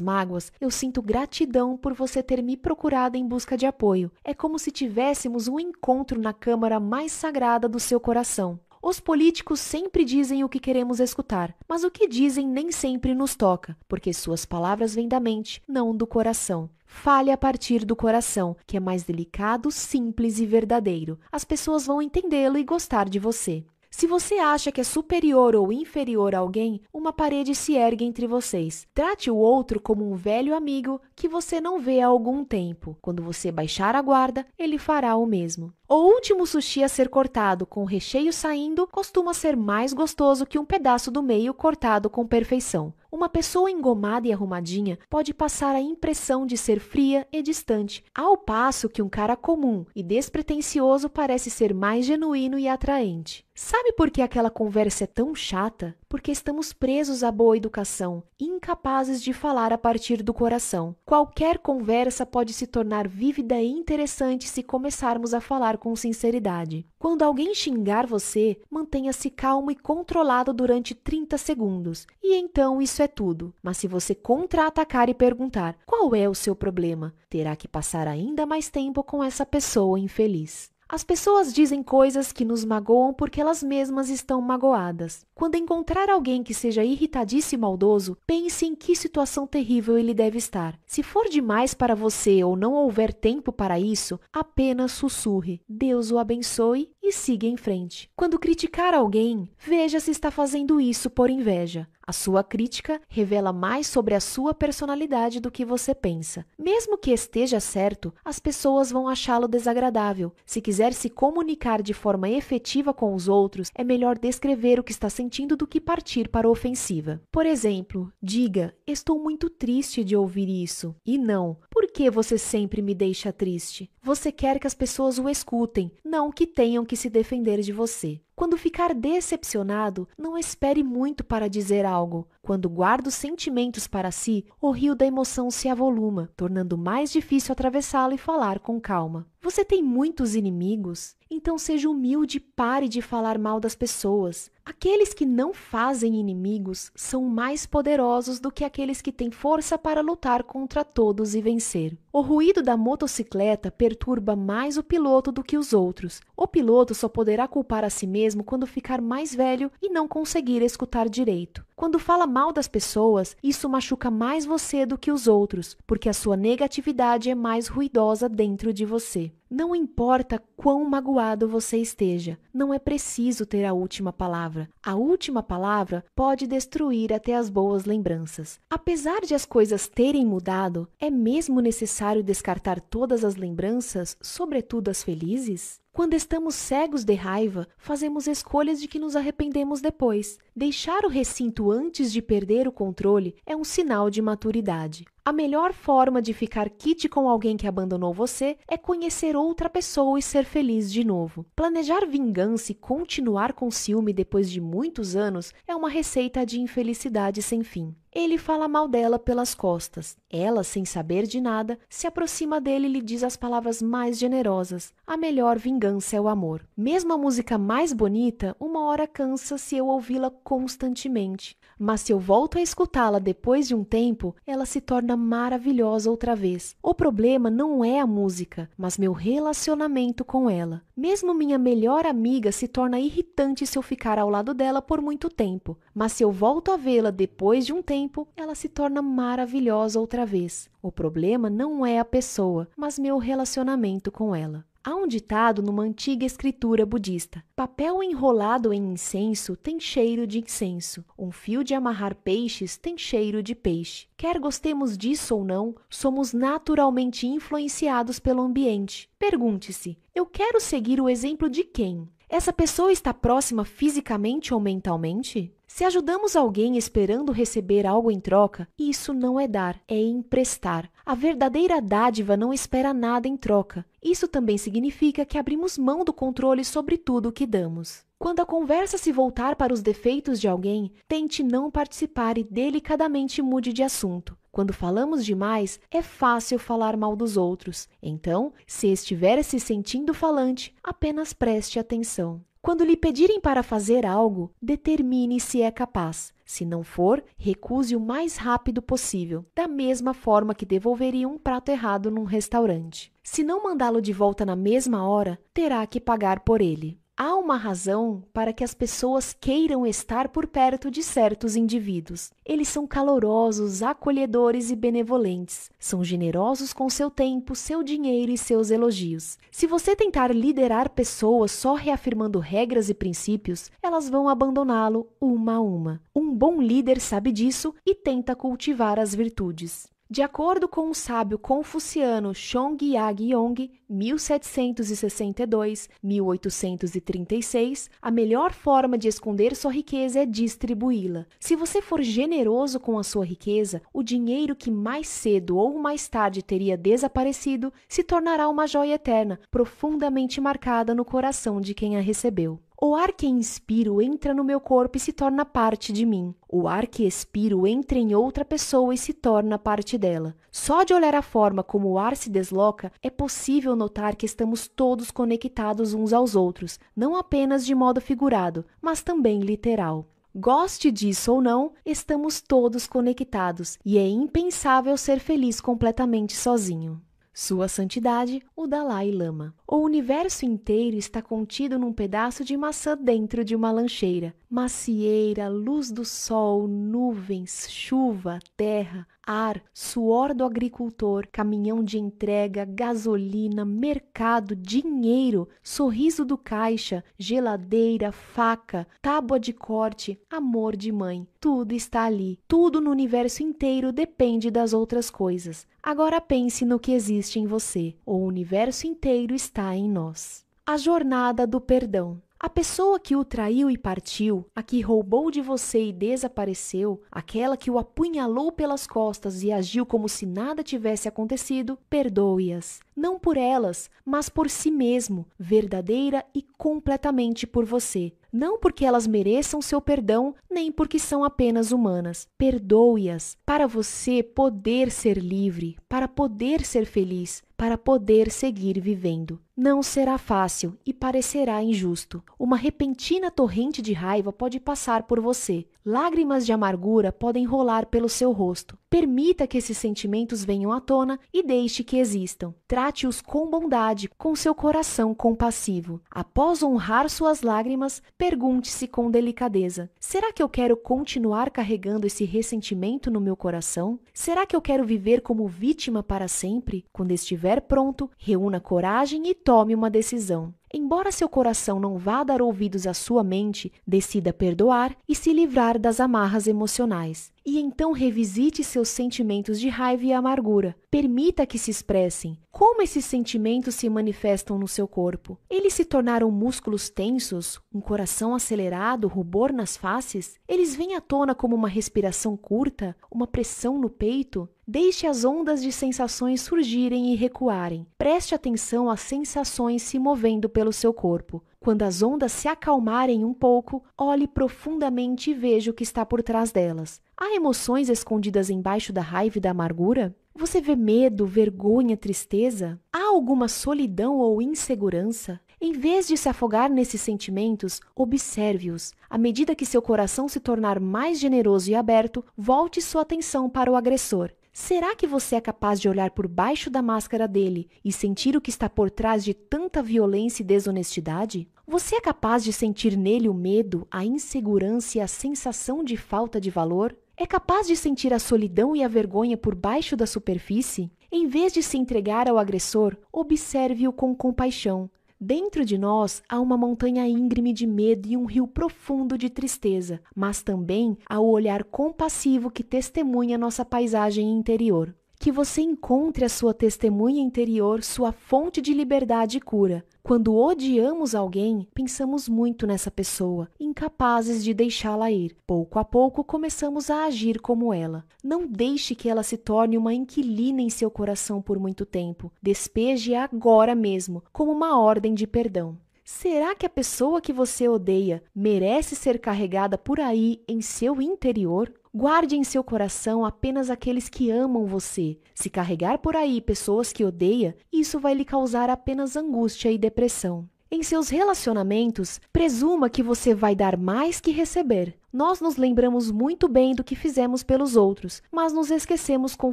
mágoas, eu sinto gratidão por você ter me procurado em busca de apoio. É como se tivéssemos um encontro na câmara mais sagrada do seu coração. Os políticos sempre dizem o que queremos escutar, mas o que dizem nem sempre nos toca, porque suas palavras vêm da mente, não do coração. Fale a partir do coração, que é mais delicado, simples e verdadeiro. As pessoas vão entendê-lo e gostar de você. Se você acha que é superior ou inferior a alguém, uma parede se ergue entre vocês. Trate o outro como um velho amigo que você não vê há algum tempo. Quando você baixar a guarda, ele fará o mesmo. O último sushi a ser cortado, com o recheio saindo, costuma ser mais gostoso que um pedaço do meio cortado com perfeição. Uma pessoa engomada e arrumadinha pode passar a impressão de ser fria e distante, ao passo que um cara comum e despretensioso parece ser mais genuíno e atraente. Sabe por que aquela conversa é tão chata? Porque estamos presos à boa educação, incapazes de falar a partir do coração. Qualquer conversa pode se tornar vívida e interessante se começarmos a falar com sinceridade. Quando alguém xingar você, mantenha-se calmo e controlado durante 30 segundos. E então isso é tudo. Mas se você contra-atacar e perguntar qual é o seu problema, terá que passar ainda mais tempo com essa pessoa infeliz. As pessoas dizem coisas que nos magoam porque elas mesmas estão magoadas. Quando encontrar alguém que seja irritadíssimo e maldoso, pense em que situação terrível ele deve estar. Se for demais para você ou não houver tempo para isso, apenas sussurre: Deus o abençoe e siga em frente. Quando criticar alguém, veja se está fazendo isso por inveja. A sua crítica revela mais sobre a sua personalidade do que você pensa. Mesmo que esteja certo, as pessoas vão achá-lo desagradável. Se quiser se comunicar de forma efetiva com os outros, é melhor descrever o que está sentindo do que partir para a ofensiva. Por exemplo, diga: Estou muito triste de ouvir isso. E não, por que você sempre me deixa triste? Você quer que as pessoas o escutem, não que tenham que se defender de você. Quando ficar decepcionado, não espere muito para dizer algo. Quando guarda os sentimentos para si, o rio da emoção se avoluma, tornando mais difícil atravessá-lo e falar com calma. Você tem muitos inimigos? Então seja humilde e pare de falar mal das pessoas. Aqueles que não fazem inimigos são mais poderosos do que aqueles que têm força para lutar contra todos e vencer. O ruído da motocicleta perturba mais o piloto do que os outros. O piloto só poderá culpar a si mesmo mesmo quando ficar mais velho e não conseguir escutar direito. Quando fala mal das pessoas, isso machuca mais você do que os outros, porque a sua negatividade é mais ruidosa dentro de você. Não importa quão magoado você esteja, não é preciso ter a última palavra. A última palavra pode destruir até as boas lembranças. Apesar de as coisas terem mudado, é mesmo necessário descartar todas as lembranças, sobretudo as felizes? Quando estamos cegos de raiva, fazemos escolhas de que nos arrependemos depois. Deixar o recinto antes de perder o controle é um sinal de maturidade. A melhor forma de ficar quite com alguém que abandonou você é conhecer outra pessoa e ser feliz de novo. Planejar vingança e continuar com ciúme depois de muitos anos é uma receita de infelicidade sem fim. Ele fala mal dela pelas costas. Ela, sem saber de nada, se aproxima dele e lhe diz as palavras mais generosas. A melhor vingança é o amor. Mesmo a música mais bonita, uma hora cansa se eu ouvi-la constantemente. Mas se eu volto a escutá-la depois de um tempo, ela se torna maravilhosa outra vez. O problema não é a música, mas meu relacionamento com ela. Mesmo minha melhor amiga se torna irritante se eu ficar ao lado dela por muito tempo, mas se eu volto a vê-la depois de um tempo, ela se torna maravilhosa outra vez. O problema não é a pessoa, mas meu relacionamento com ela. Há um ditado numa antiga escritura budista: papel enrolado em incenso tem cheiro de incenso, um fio de amarrar peixes tem cheiro de peixe. Quer gostemos disso ou não, somos naturalmente influenciados pelo ambiente. Pergunte-se: eu quero seguir o exemplo de quem? Essa pessoa está próxima fisicamente ou mentalmente? Se ajudamos alguém esperando receber algo em troca, isso não é dar, é emprestar. A verdadeira dádiva não espera nada em troca. Isso também significa que abrimos mão do controle sobre tudo o que damos. Quando a conversa se voltar para os defeitos de alguém, tente não participar e delicadamente mude de assunto. Quando falamos demais, é fácil falar mal dos outros. Então, se estiver se sentindo falante, apenas preste atenção. Quando lhe pedirem para fazer algo, determine se é capaz. Se não for, recuse o mais rápido possível, da mesma forma que devolveria um prato errado num restaurante. Se não mandá-lo de volta na mesma hora, terá que pagar por ele há uma razão para que as pessoas queiram estar por perto de certos indivíduos. Eles são calorosos, acolhedores e benevolentes. São generosos com seu tempo, seu dinheiro e seus elogios. Se você tentar liderar pessoas só reafirmando regras e princípios, elas vão abandoná-lo uma a uma. Um bom líder sabe disso e tenta cultivar as virtudes. De acordo com o sábio confuciano chong Yag Yong, 1762-1836, a melhor forma de esconder sua riqueza é distribuí-la. Se você for generoso com a sua riqueza, o dinheiro que mais cedo ou mais tarde teria desaparecido se tornará uma joia eterna, profundamente marcada no coração de quem a recebeu. O ar que inspiro entra no meu corpo e se torna parte de mim. O ar que expiro entra em outra pessoa e se torna parte dela. Só de olhar a forma como o ar se desloca, é possível notar que estamos todos conectados uns aos outros, não apenas de modo figurado, mas também literal. Goste disso ou não, estamos todos conectados e é impensável ser feliz completamente sozinho. Sua Santidade, o Dalai Lama. O universo inteiro está contido num pedaço de maçã dentro de uma lancheira. Macieira, luz do sol, nuvens, chuva, terra, ar, suor do agricultor, caminhão de entrega, gasolina, mercado, dinheiro, sorriso do caixa, geladeira, faca, tábua de corte, amor de mãe. Tudo está ali. Tudo no universo inteiro depende das outras coisas. Agora pense no que existe em você. O universo inteiro está em nós. A jornada do perdão. A pessoa que o traiu e partiu, a que roubou de você e desapareceu, aquela que o apunhalou pelas costas e agiu como se nada tivesse acontecido, perdoe-as. Não por elas, mas por si mesmo, verdadeira e completamente por você não porque elas mereçam seu perdão, nem porque são apenas humanas. Perdoe-as para você poder ser livre, para poder ser feliz, para poder seguir vivendo. Não será fácil e parecerá injusto. Uma repentina torrente de raiva pode passar por você. Lágrimas de amargura podem rolar pelo seu rosto. Permita que esses sentimentos venham à tona e deixe que existam. Trate-os com bondade, com seu coração compassivo. Após honrar suas lágrimas, pergunte-se com delicadeza: será que eu quero continuar carregando esse ressentimento no meu coração? Será que eu quero viver como vítima para sempre? Quando estiver pronto, reúna coragem e tome uma decisão. Embora seu coração não vá dar ouvidos à sua mente, decida perdoar e se livrar das amarras emocionais. E então revisite seus sentimentos de raiva e amargura. Permita que se expressem. Como esses sentimentos se manifestam no seu corpo? Eles se tornaram músculos tensos, um coração acelerado, rubor nas faces? Eles vêm à tona como uma respiração curta, uma pressão no peito? Deixe as ondas de sensações surgirem e recuarem. Preste atenção às sensações se movendo pelo seu corpo. Quando as ondas se acalmarem um pouco, olhe profundamente e veja o que está por trás delas. Há emoções escondidas embaixo da raiva e da amargura? Você vê medo, vergonha, tristeza? Há alguma solidão ou insegurança? Em vez de se afogar nesses sentimentos, observe-os. À medida que seu coração se tornar mais generoso e aberto, volte sua atenção para o agressor. Será que você é capaz de olhar por baixo da máscara dele e sentir o que está por trás de tanta violência e desonestidade? Você é capaz de sentir nele o medo, a insegurança e a sensação de falta de valor? É capaz de sentir a solidão e a vergonha por baixo da superfície? Em vez de se entregar ao agressor, observe-o com compaixão, Dentro de nós há uma montanha íngreme de medo e um rio profundo de tristeza, mas também há o olhar compassivo que testemunha nossa paisagem interior que você encontre a sua testemunha interior, sua fonte de liberdade e cura. Quando odiamos alguém, pensamos muito nessa pessoa, incapazes de deixá-la ir. Pouco a pouco começamos a agir como ela. Não deixe que ela se torne uma inquilina em seu coração por muito tempo. Despeje-a agora mesmo, como uma ordem de perdão. Será que a pessoa que você odeia merece ser carregada por aí em seu interior? Guarde em seu coração apenas aqueles que amam você. Se carregar por aí pessoas que odeia, isso vai lhe causar apenas angústia e depressão. Em seus relacionamentos, presuma que você vai dar mais que receber. Nós nos lembramos muito bem do que fizemos pelos outros, mas nos esquecemos com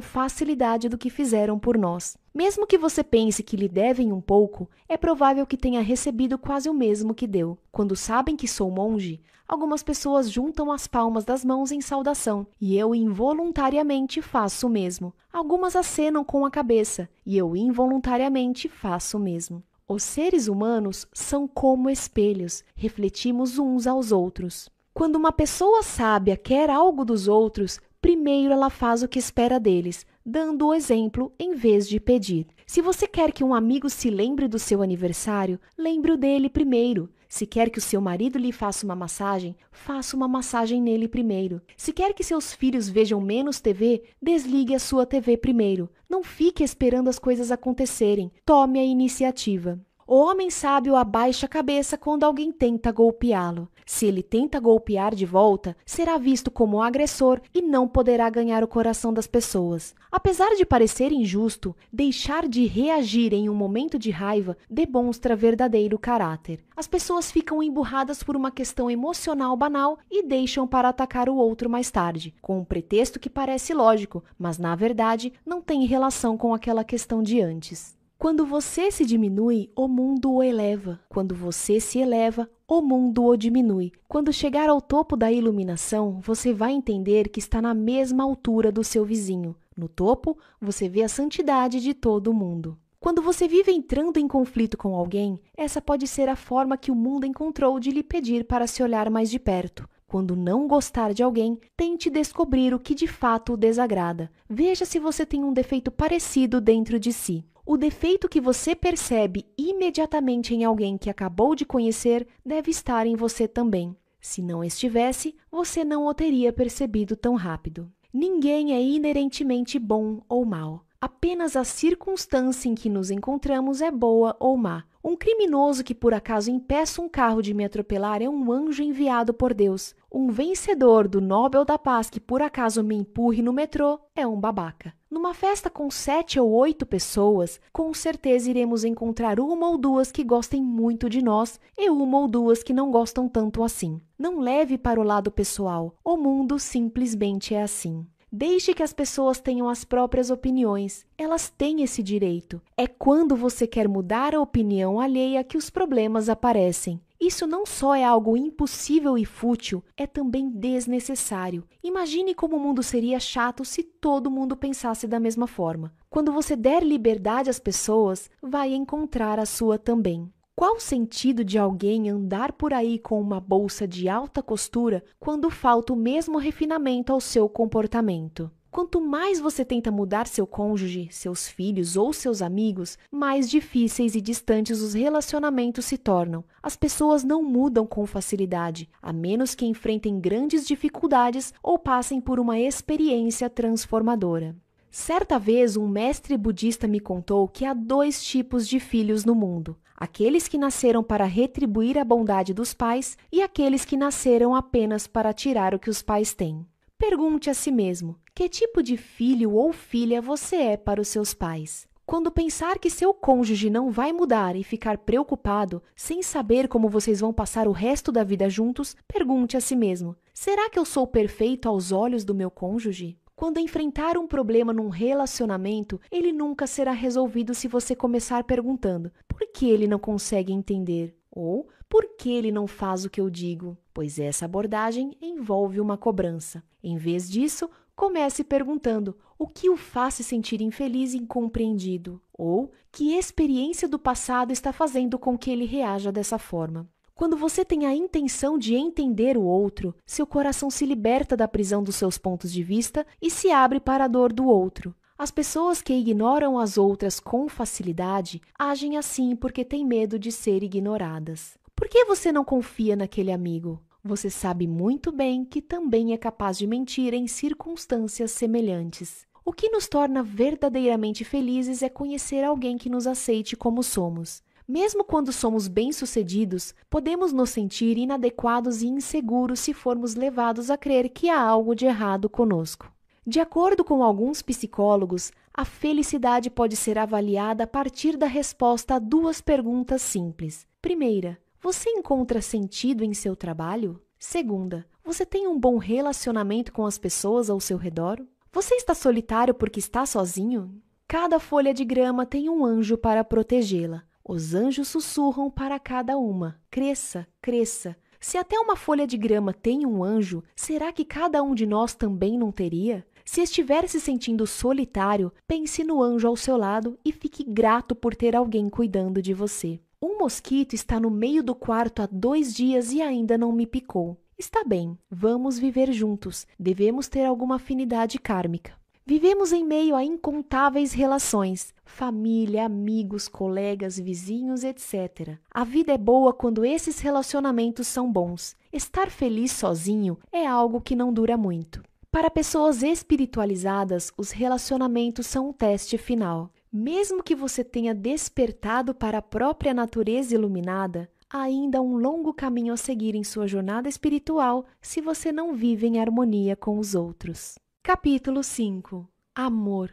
facilidade do que fizeram por nós. Mesmo que você pense que lhe devem um pouco, é provável que tenha recebido quase o mesmo que deu. Quando sabem que sou monge, Algumas pessoas juntam as palmas das mãos em saudação, e eu involuntariamente faço o mesmo. Algumas acenam com a cabeça, e eu involuntariamente faço o mesmo. Os seres humanos são como espelhos, refletimos uns aos outros. Quando uma pessoa sábia quer algo dos outros, primeiro ela faz o que espera deles, dando o exemplo em vez de pedir. Se você quer que um amigo se lembre do seu aniversário, lembre-o dele primeiro. Se quer que o seu marido lhe faça uma massagem, faça uma massagem nele primeiro. Se quer que seus filhos vejam menos TV, desligue a sua TV primeiro. Não fique esperando as coisas acontecerem. Tome a iniciativa. O homem sábio abaixa a cabeça quando alguém tenta golpeá-lo. Se ele tenta golpear de volta, será visto como agressor e não poderá ganhar o coração das pessoas. Apesar de parecer injusto, deixar de reagir em um momento de raiva demonstra verdadeiro caráter. As pessoas ficam emburradas por uma questão emocional banal e deixam para atacar o outro mais tarde, com um pretexto que parece lógico, mas na verdade não tem relação com aquela questão de antes. Quando você se diminui, o mundo o eleva. Quando você se eleva, o mundo o diminui. Quando chegar ao topo da iluminação, você vai entender que está na mesma altura do seu vizinho. No topo, você vê a santidade de todo mundo. Quando você vive entrando em conflito com alguém, essa pode ser a forma que o mundo encontrou de lhe pedir para se olhar mais de perto. Quando não gostar de alguém, tente descobrir o que de fato o desagrada. Veja se você tem um defeito parecido dentro de si. O defeito que você percebe imediatamente em alguém que acabou de conhecer deve estar em você também. Se não estivesse, você não o teria percebido tão rápido. Ninguém é inerentemente bom ou mau. Apenas a circunstância em que nos encontramos é boa ou má. Um criminoso que por acaso impeça um carro de me atropelar é um anjo enviado por Deus. Um vencedor do Nobel da Paz que por acaso me empurre no metrô é um babaca. Numa festa com sete ou oito pessoas, com certeza iremos encontrar uma ou duas que gostem muito de nós e uma ou duas que não gostam tanto assim. Não leve para o lado pessoal. O mundo simplesmente é assim. Deixe que as pessoas tenham as próprias opiniões. Elas têm esse direito. É quando você quer mudar a opinião alheia que os problemas aparecem. Isso não só é algo impossível e fútil, é também desnecessário. Imagine como o mundo seria chato se todo mundo pensasse da mesma forma. Quando você der liberdade às pessoas, vai encontrar a sua também. Qual o sentido de alguém andar por aí com uma bolsa de alta costura quando falta o mesmo refinamento ao seu comportamento? Quanto mais você tenta mudar seu cônjuge, seus filhos ou seus amigos, mais difíceis e distantes os relacionamentos se tornam. As pessoas não mudam com facilidade, a menos que enfrentem grandes dificuldades ou passem por uma experiência transformadora. Certa vez um mestre budista me contou que há dois tipos de filhos no mundo: aqueles que nasceram para retribuir a bondade dos pais e aqueles que nasceram apenas para tirar o que os pais têm. Pergunte a si mesmo: que tipo de filho ou filha você é para os seus pais? Quando pensar que seu cônjuge não vai mudar e ficar preocupado, sem saber como vocês vão passar o resto da vida juntos, pergunte a si mesmo: será que eu sou perfeito aos olhos do meu cônjuge? Quando enfrentar um problema num relacionamento, ele nunca será resolvido se você começar perguntando: por que ele não consegue entender? Ou por que ele não faz o que eu digo? Pois essa abordagem envolve uma cobrança. Em vez disso, comece perguntando: o que o faz se sentir infeliz e incompreendido? Ou que experiência do passado está fazendo com que ele reaja dessa forma? Quando você tem a intenção de entender o outro, seu coração se liberta da prisão dos seus pontos de vista e se abre para a dor do outro. As pessoas que ignoram as outras com facilidade agem assim porque têm medo de ser ignoradas. Por que você não confia naquele amigo? Você sabe muito bem que também é capaz de mentir em circunstâncias semelhantes. O que nos torna verdadeiramente felizes é conhecer alguém que nos aceite como somos. Mesmo quando somos bem-sucedidos, podemos nos sentir inadequados e inseguros se formos levados a crer que há algo de errado conosco. De acordo com alguns psicólogos, a felicidade pode ser avaliada a partir da resposta a duas perguntas simples. Primeira, você encontra sentido em seu trabalho? Segunda, você tem um bom relacionamento com as pessoas ao seu redor? Você está solitário porque está sozinho? Cada folha de grama tem um anjo para protegê-la. Os anjos sussurram para cada uma: cresça, cresça. Se até uma folha de grama tem um anjo, será que cada um de nós também não teria? Se estiver se sentindo solitário, pense no anjo ao seu lado e fique grato por ter alguém cuidando de você. Um mosquito está no meio do quarto há dois dias e ainda não me picou. Está bem, vamos viver juntos. Devemos ter alguma afinidade kármica. Vivemos em meio a incontáveis relações, família, amigos, colegas, vizinhos, etc. A vida é boa quando esses relacionamentos são bons. Estar feliz sozinho é algo que não dura muito. Para pessoas espiritualizadas, os relacionamentos são um teste final. Mesmo que você tenha despertado para a própria natureza iluminada, ainda há um longo caminho a seguir em sua jornada espiritual se você não vive em harmonia com os outros. Capítulo 5 Amor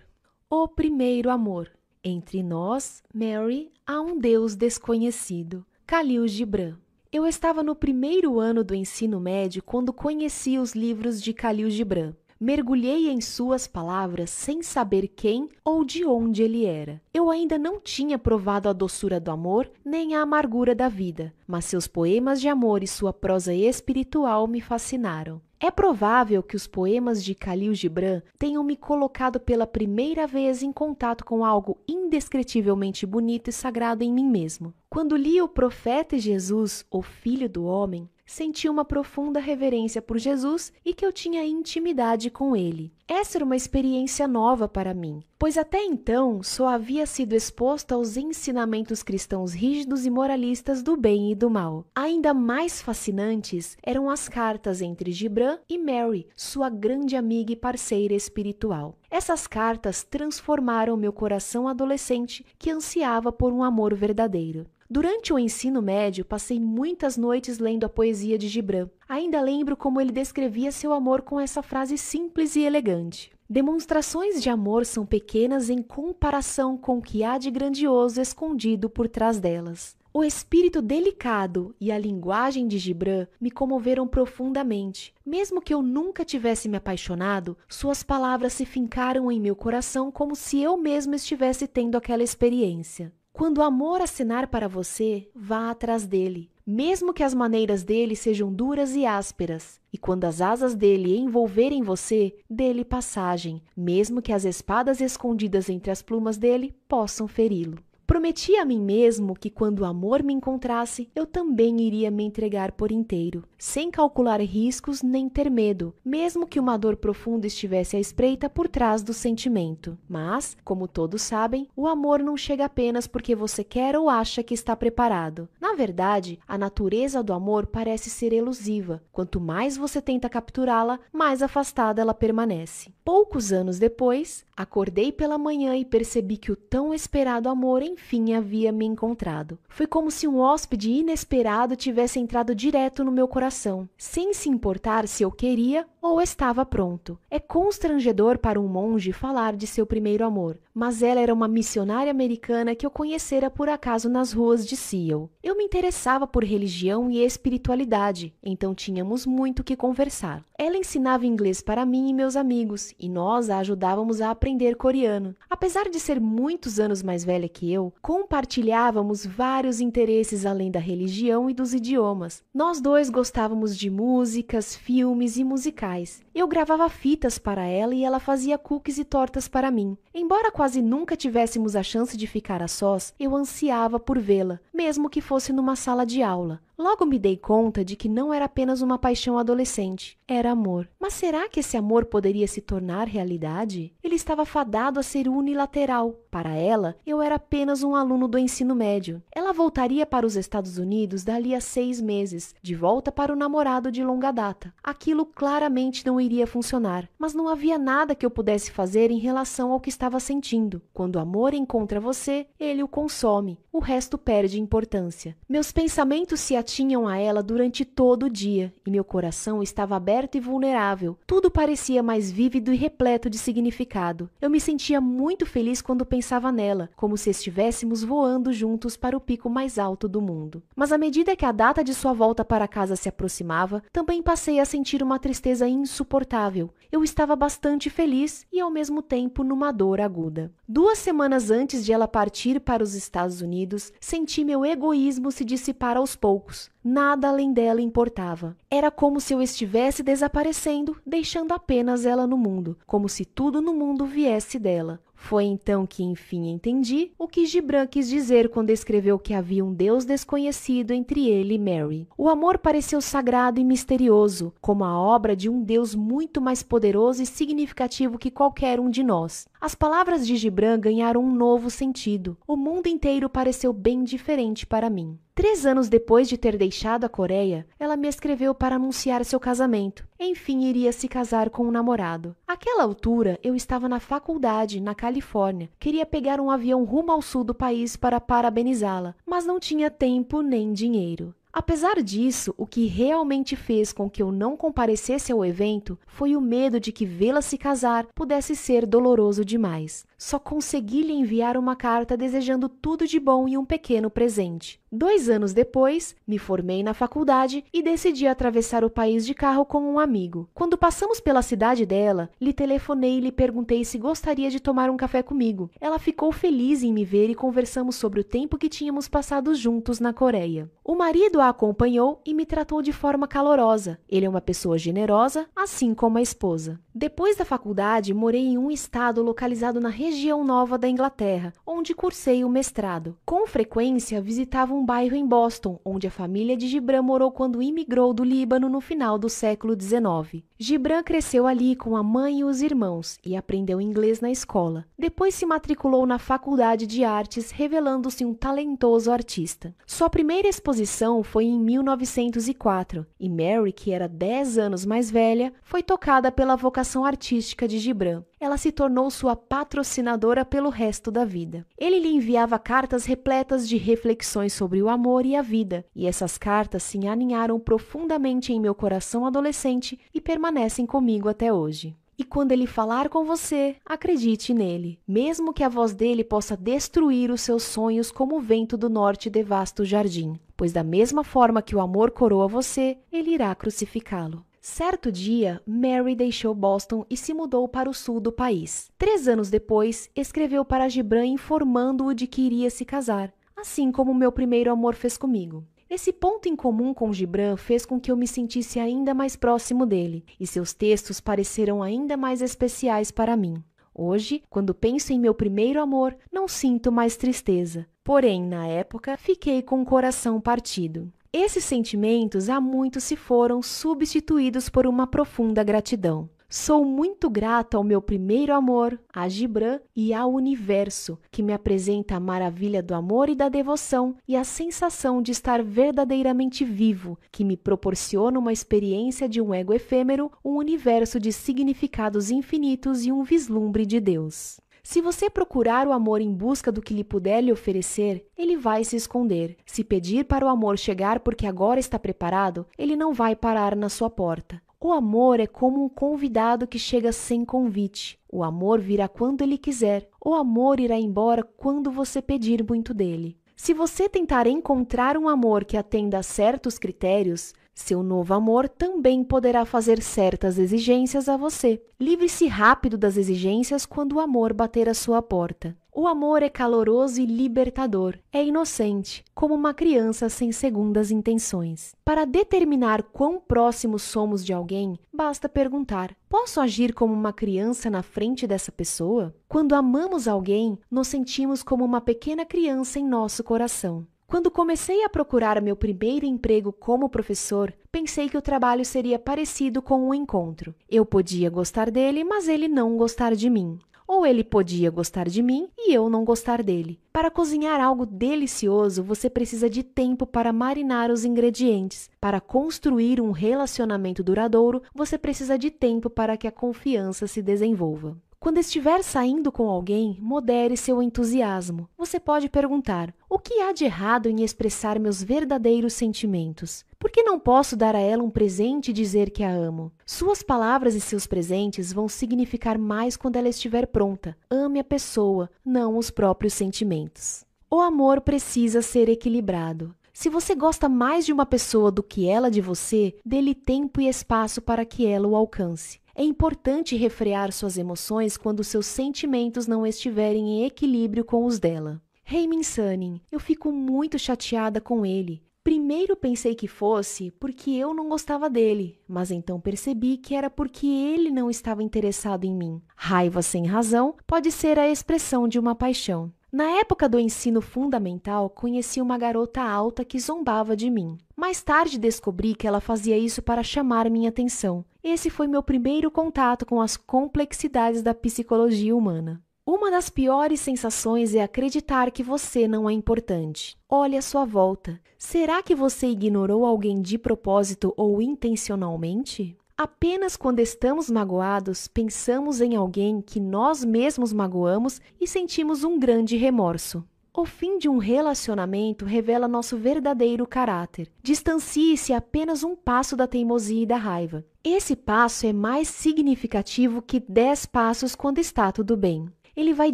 O primeiro amor. Entre nós, Mary, há um Deus desconhecido. Khalil Gibran. Eu estava no primeiro ano do ensino médio quando conheci os livros de Khalil Gibran. Mergulhei em suas palavras sem saber quem ou de onde ele era. Eu ainda não tinha provado a doçura do amor nem a amargura da vida, mas seus poemas de amor e sua prosa espiritual me fascinaram. É provável que os poemas de Khalil Gibran tenham me colocado pela primeira vez em contato com algo indescritivelmente bonito e sagrado em mim mesmo. Quando li O Profeta Jesus, o Filho do Homem, senti uma profunda reverência por Jesus e que eu tinha intimidade com ele. Essa era uma experiência nova para mim, pois até então só havia sido exposto aos ensinamentos cristãos rígidos e moralistas do bem e do mal. Ainda mais fascinantes eram as cartas entre Gibran e Mary, sua grande amiga e parceira espiritual. Essas cartas transformaram meu coração adolescente que ansiava por um amor verdadeiro. Durante o ensino médio, passei muitas noites lendo a poesia de Gibran. Ainda lembro como ele descrevia seu amor com essa frase simples e elegante. Demonstrações de amor são pequenas em comparação com o que há de grandioso escondido por trás delas. O espírito delicado e a linguagem de Gibran me comoveram profundamente. Mesmo que eu nunca tivesse me apaixonado, suas palavras se fincaram em meu coração como se eu mesmo estivesse tendo aquela experiência. Quando o amor assinar para você, vá atrás dele, mesmo que as maneiras dele sejam duras e ásperas. E quando as asas dele envolverem você, dê-lhe passagem, mesmo que as espadas escondidas entre as plumas dele possam feri-lo. Prometi a mim mesmo que quando o amor me encontrasse, eu também iria me entregar por inteiro, sem calcular riscos nem ter medo, mesmo que uma dor profunda estivesse à espreita por trás do sentimento. Mas, como todos sabem, o amor não chega apenas porque você quer ou acha que está preparado. Na verdade, a natureza do amor parece ser elusiva. Quanto mais você tenta capturá-la, mais afastada ela permanece. Poucos anos depois, acordei pela manhã e percebi que o tão esperado amor, enfim havia me encontrado. Foi como se um hóspede inesperado tivesse entrado direto no meu coração, sem se importar se eu queria ou estava pronto. É constrangedor para um monge falar de seu primeiro amor, mas ela era uma missionária americana que eu conhecera por acaso nas ruas de Seattle. Eu me interessava por religião e espiritualidade, então tínhamos muito que conversar. Ela ensinava inglês para mim e meus amigos, e nós a ajudávamos a aprender coreano. Apesar de ser muitos anos mais velha que eu, compartilhávamos vários interesses além da religião e dos idiomas. Nós dois gostávamos de músicas, filmes e musicais. Eu gravava fitas para ela e ela fazia cookies e tortas para mim. Embora quase nunca tivéssemos a chance de ficar a sós, eu ansiava por vê-la, mesmo que fosse numa sala de aula. Logo me dei conta de que não era apenas uma paixão adolescente, era amor. Mas será que esse amor poderia se tornar realidade? Ele estava fadado a ser unilateral. Para ela, eu era apenas um aluno do ensino médio. Ela voltaria para os Estados Unidos dali a seis meses, de volta para o namorado de longa data. Aquilo claramente não iria funcionar, mas não havia nada que eu pudesse fazer em relação ao que estava sentindo. Quando o amor encontra você, ele o consome, o resto perde importância. Meus pensamentos se tinham a ela durante todo o dia, e meu coração estava aberto e vulnerável. Tudo parecia mais vívido e repleto de significado. Eu me sentia muito feliz quando pensava nela, como se estivéssemos voando juntos para o pico mais alto do mundo. Mas à medida que a data de sua volta para casa se aproximava, também passei a sentir uma tristeza insuportável. Eu estava bastante feliz e ao mesmo tempo numa dor aguda. Duas semanas antes de ela partir para os Estados Unidos, senti meu egoísmo se dissipar aos poucos Nada além dela importava. Era como se eu estivesse desaparecendo, deixando apenas ela no mundo, como se tudo no mundo viesse dela. Foi então que enfim entendi o que Gibran quis dizer quando escreveu que havia um Deus desconhecido entre ele e Mary. O amor pareceu sagrado e misterioso, como a obra de um Deus muito mais poderoso e significativo que qualquer um de nós. As palavras de Gibran ganharam um novo sentido. O mundo inteiro pareceu bem diferente para mim. Três anos depois de ter deixado a Coreia, ela me escreveu para anunciar seu casamento. Enfim, iria se casar com um namorado. Aquela altura, eu estava na faculdade, na Califórnia. Queria pegar um avião rumo ao sul do país para parabenizá-la, mas não tinha tempo nem dinheiro. Apesar disso, o que realmente fez com que eu não comparecesse ao evento foi o medo de que vê-la se casar pudesse ser doloroso demais só consegui lhe enviar uma carta desejando tudo de bom e um pequeno presente. Dois anos depois, me formei na faculdade e decidi atravessar o país de carro com um amigo. Quando passamos pela cidade dela, lhe telefonei e lhe perguntei se gostaria de tomar um café comigo. Ela ficou feliz em me ver e conversamos sobre o tempo que tínhamos passado juntos na Coreia. O marido a acompanhou e me tratou de forma calorosa. Ele é uma pessoa generosa, assim como a esposa. Depois da faculdade, morei em um estado localizado na região região nova da Inglaterra, onde cursei o mestrado. Com frequência visitava um bairro em Boston, onde a família de Gibran morou quando imigrou do Líbano no final do século XIX. Gibran cresceu ali com a mãe e os irmãos e aprendeu inglês na escola. Depois se matriculou na Faculdade de Artes, revelando-se um talentoso artista. Sua primeira exposição foi em 1904 e Mary, que era 10 anos mais velha, foi tocada pela vocação artística de Gibran ela se tornou sua patrocinadora pelo resto da vida. Ele lhe enviava cartas repletas de reflexões sobre o amor e a vida, e essas cartas se aninharam profundamente em meu coração adolescente e permanecem comigo até hoje. E quando ele falar com você, acredite nele, mesmo que a voz dele possa destruir os seus sonhos como o vento do norte devasta o jardim, pois da mesma forma que o amor coroa você, ele irá crucificá-lo. Certo dia, Mary deixou Boston e se mudou para o sul do país. Três anos depois, escreveu para Gibran informando-o de que iria se casar, assim como meu primeiro amor fez comigo. Esse ponto em comum com Gibran fez com que eu me sentisse ainda mais próximo dele, e seus textos pareceram ainda mais especiais para mim. Hoje, quando penso em meu primeiro amor, não sinto mais tristeza. Porém, na época, fiquei com o coração partido. Esses sentimentos há muito se foram substituídos por uma profunda gratidão. Sou muito grato ao meu primeiro amor, a Gibran e ao universo, que me apresenta a maravilha do amor e da devoção e a sensação de estar verdadeiramente vivo, que me proporciona uma experiência de um ego efêmero, um universo de significados infinitos e um vislumbre de Deus. Se você procurar o amor em busca do que lhe puder lhe oferecer, ele vai se esconder. Se pedir para o amor chegar porque agora está preparado, ele não vai parar na sua porta. O amor é como um convidado que chega sem convite. O amor virá quando ele quiser. O amor irá embora quando você pedir muito dele. Se você tentar encontrar um amor que atenda a certos critérios, seu novo amor também poderá fazer certas exigências a você. Livre-se rápido das exigências quando o amor bater à sua porta. O amor é caloroso e libertador, é inocente, como uma criança sem segundas intenções. Para determinar quão próximos somos de alguém, basta perguntar: posso agir como uma criança na frente dessa pessoa? Quando amamos alguém, nos sentimos como uma pequena criança em nosso coração. Quando comecei a procurar meu primeiro emprego como professor, pensei que o trabalho seria parecido com um encontro. Eu podia gostar dele, mas ele não gostar de mim. Ou ele podia gostar de mim e eu não gostar dele. Para cozinhar algo delicioso, você precisa de tempo para marinar os ingredientes. Para construir um relacionamento duradouro, você precisa de tempo para que a confiança se desenvolva. Quando estiver saindo com alguém, modere seu entusiasmo. Você pode perguntar: o que há de errado em expressar meus verdadeiros sentimentos? Por que não posso dar a ela um presente e dizer que a amo? Suas palavras e seus presentes vão significar mais quando ela estiver pronta. Ame a pessoa, não os próprios sentimentos. O amor precisa ser equilibrado. Se você gosta mais de uma pessoa do que ela de você, dê-lhe tempo e espaço para que ela o alcance. É importante refrear suas emoções quando seus sentimentos não estiverem em equilíbrio com os dela. Heimin Sunning, eu fico muito chateada com ele. Primeiro pensei que fosse porque eu não gostava dele, mas então percebi que era porque ele não estava interessado em mim. Raiva sem razão pode ser a expressão de uma paixão. Na época do ensino fundamental, conheci uma garota alta que zombava de mim. Mais tarde descobri que ela fazia isso para chamar minha atenção. Esse foi meu primeiro contato com as complexidades da psicologia humana. Uma das piores sensações é acreditar que você não é importante. Olhe à sua volta. Será que você ignorou alguém de propósito ou intencionalmente? Apenas quando estamos magoados, pensamos em alguém que nós mesmos magoamos e sentimos um grande remorso. O fim de um relacionamento revela nosso verdadeiro caráter. Distancie-se apenas um passo da teimosia e da raiva. Esse passo é mais significativo que dez passos quando está tudo bem. Ele vai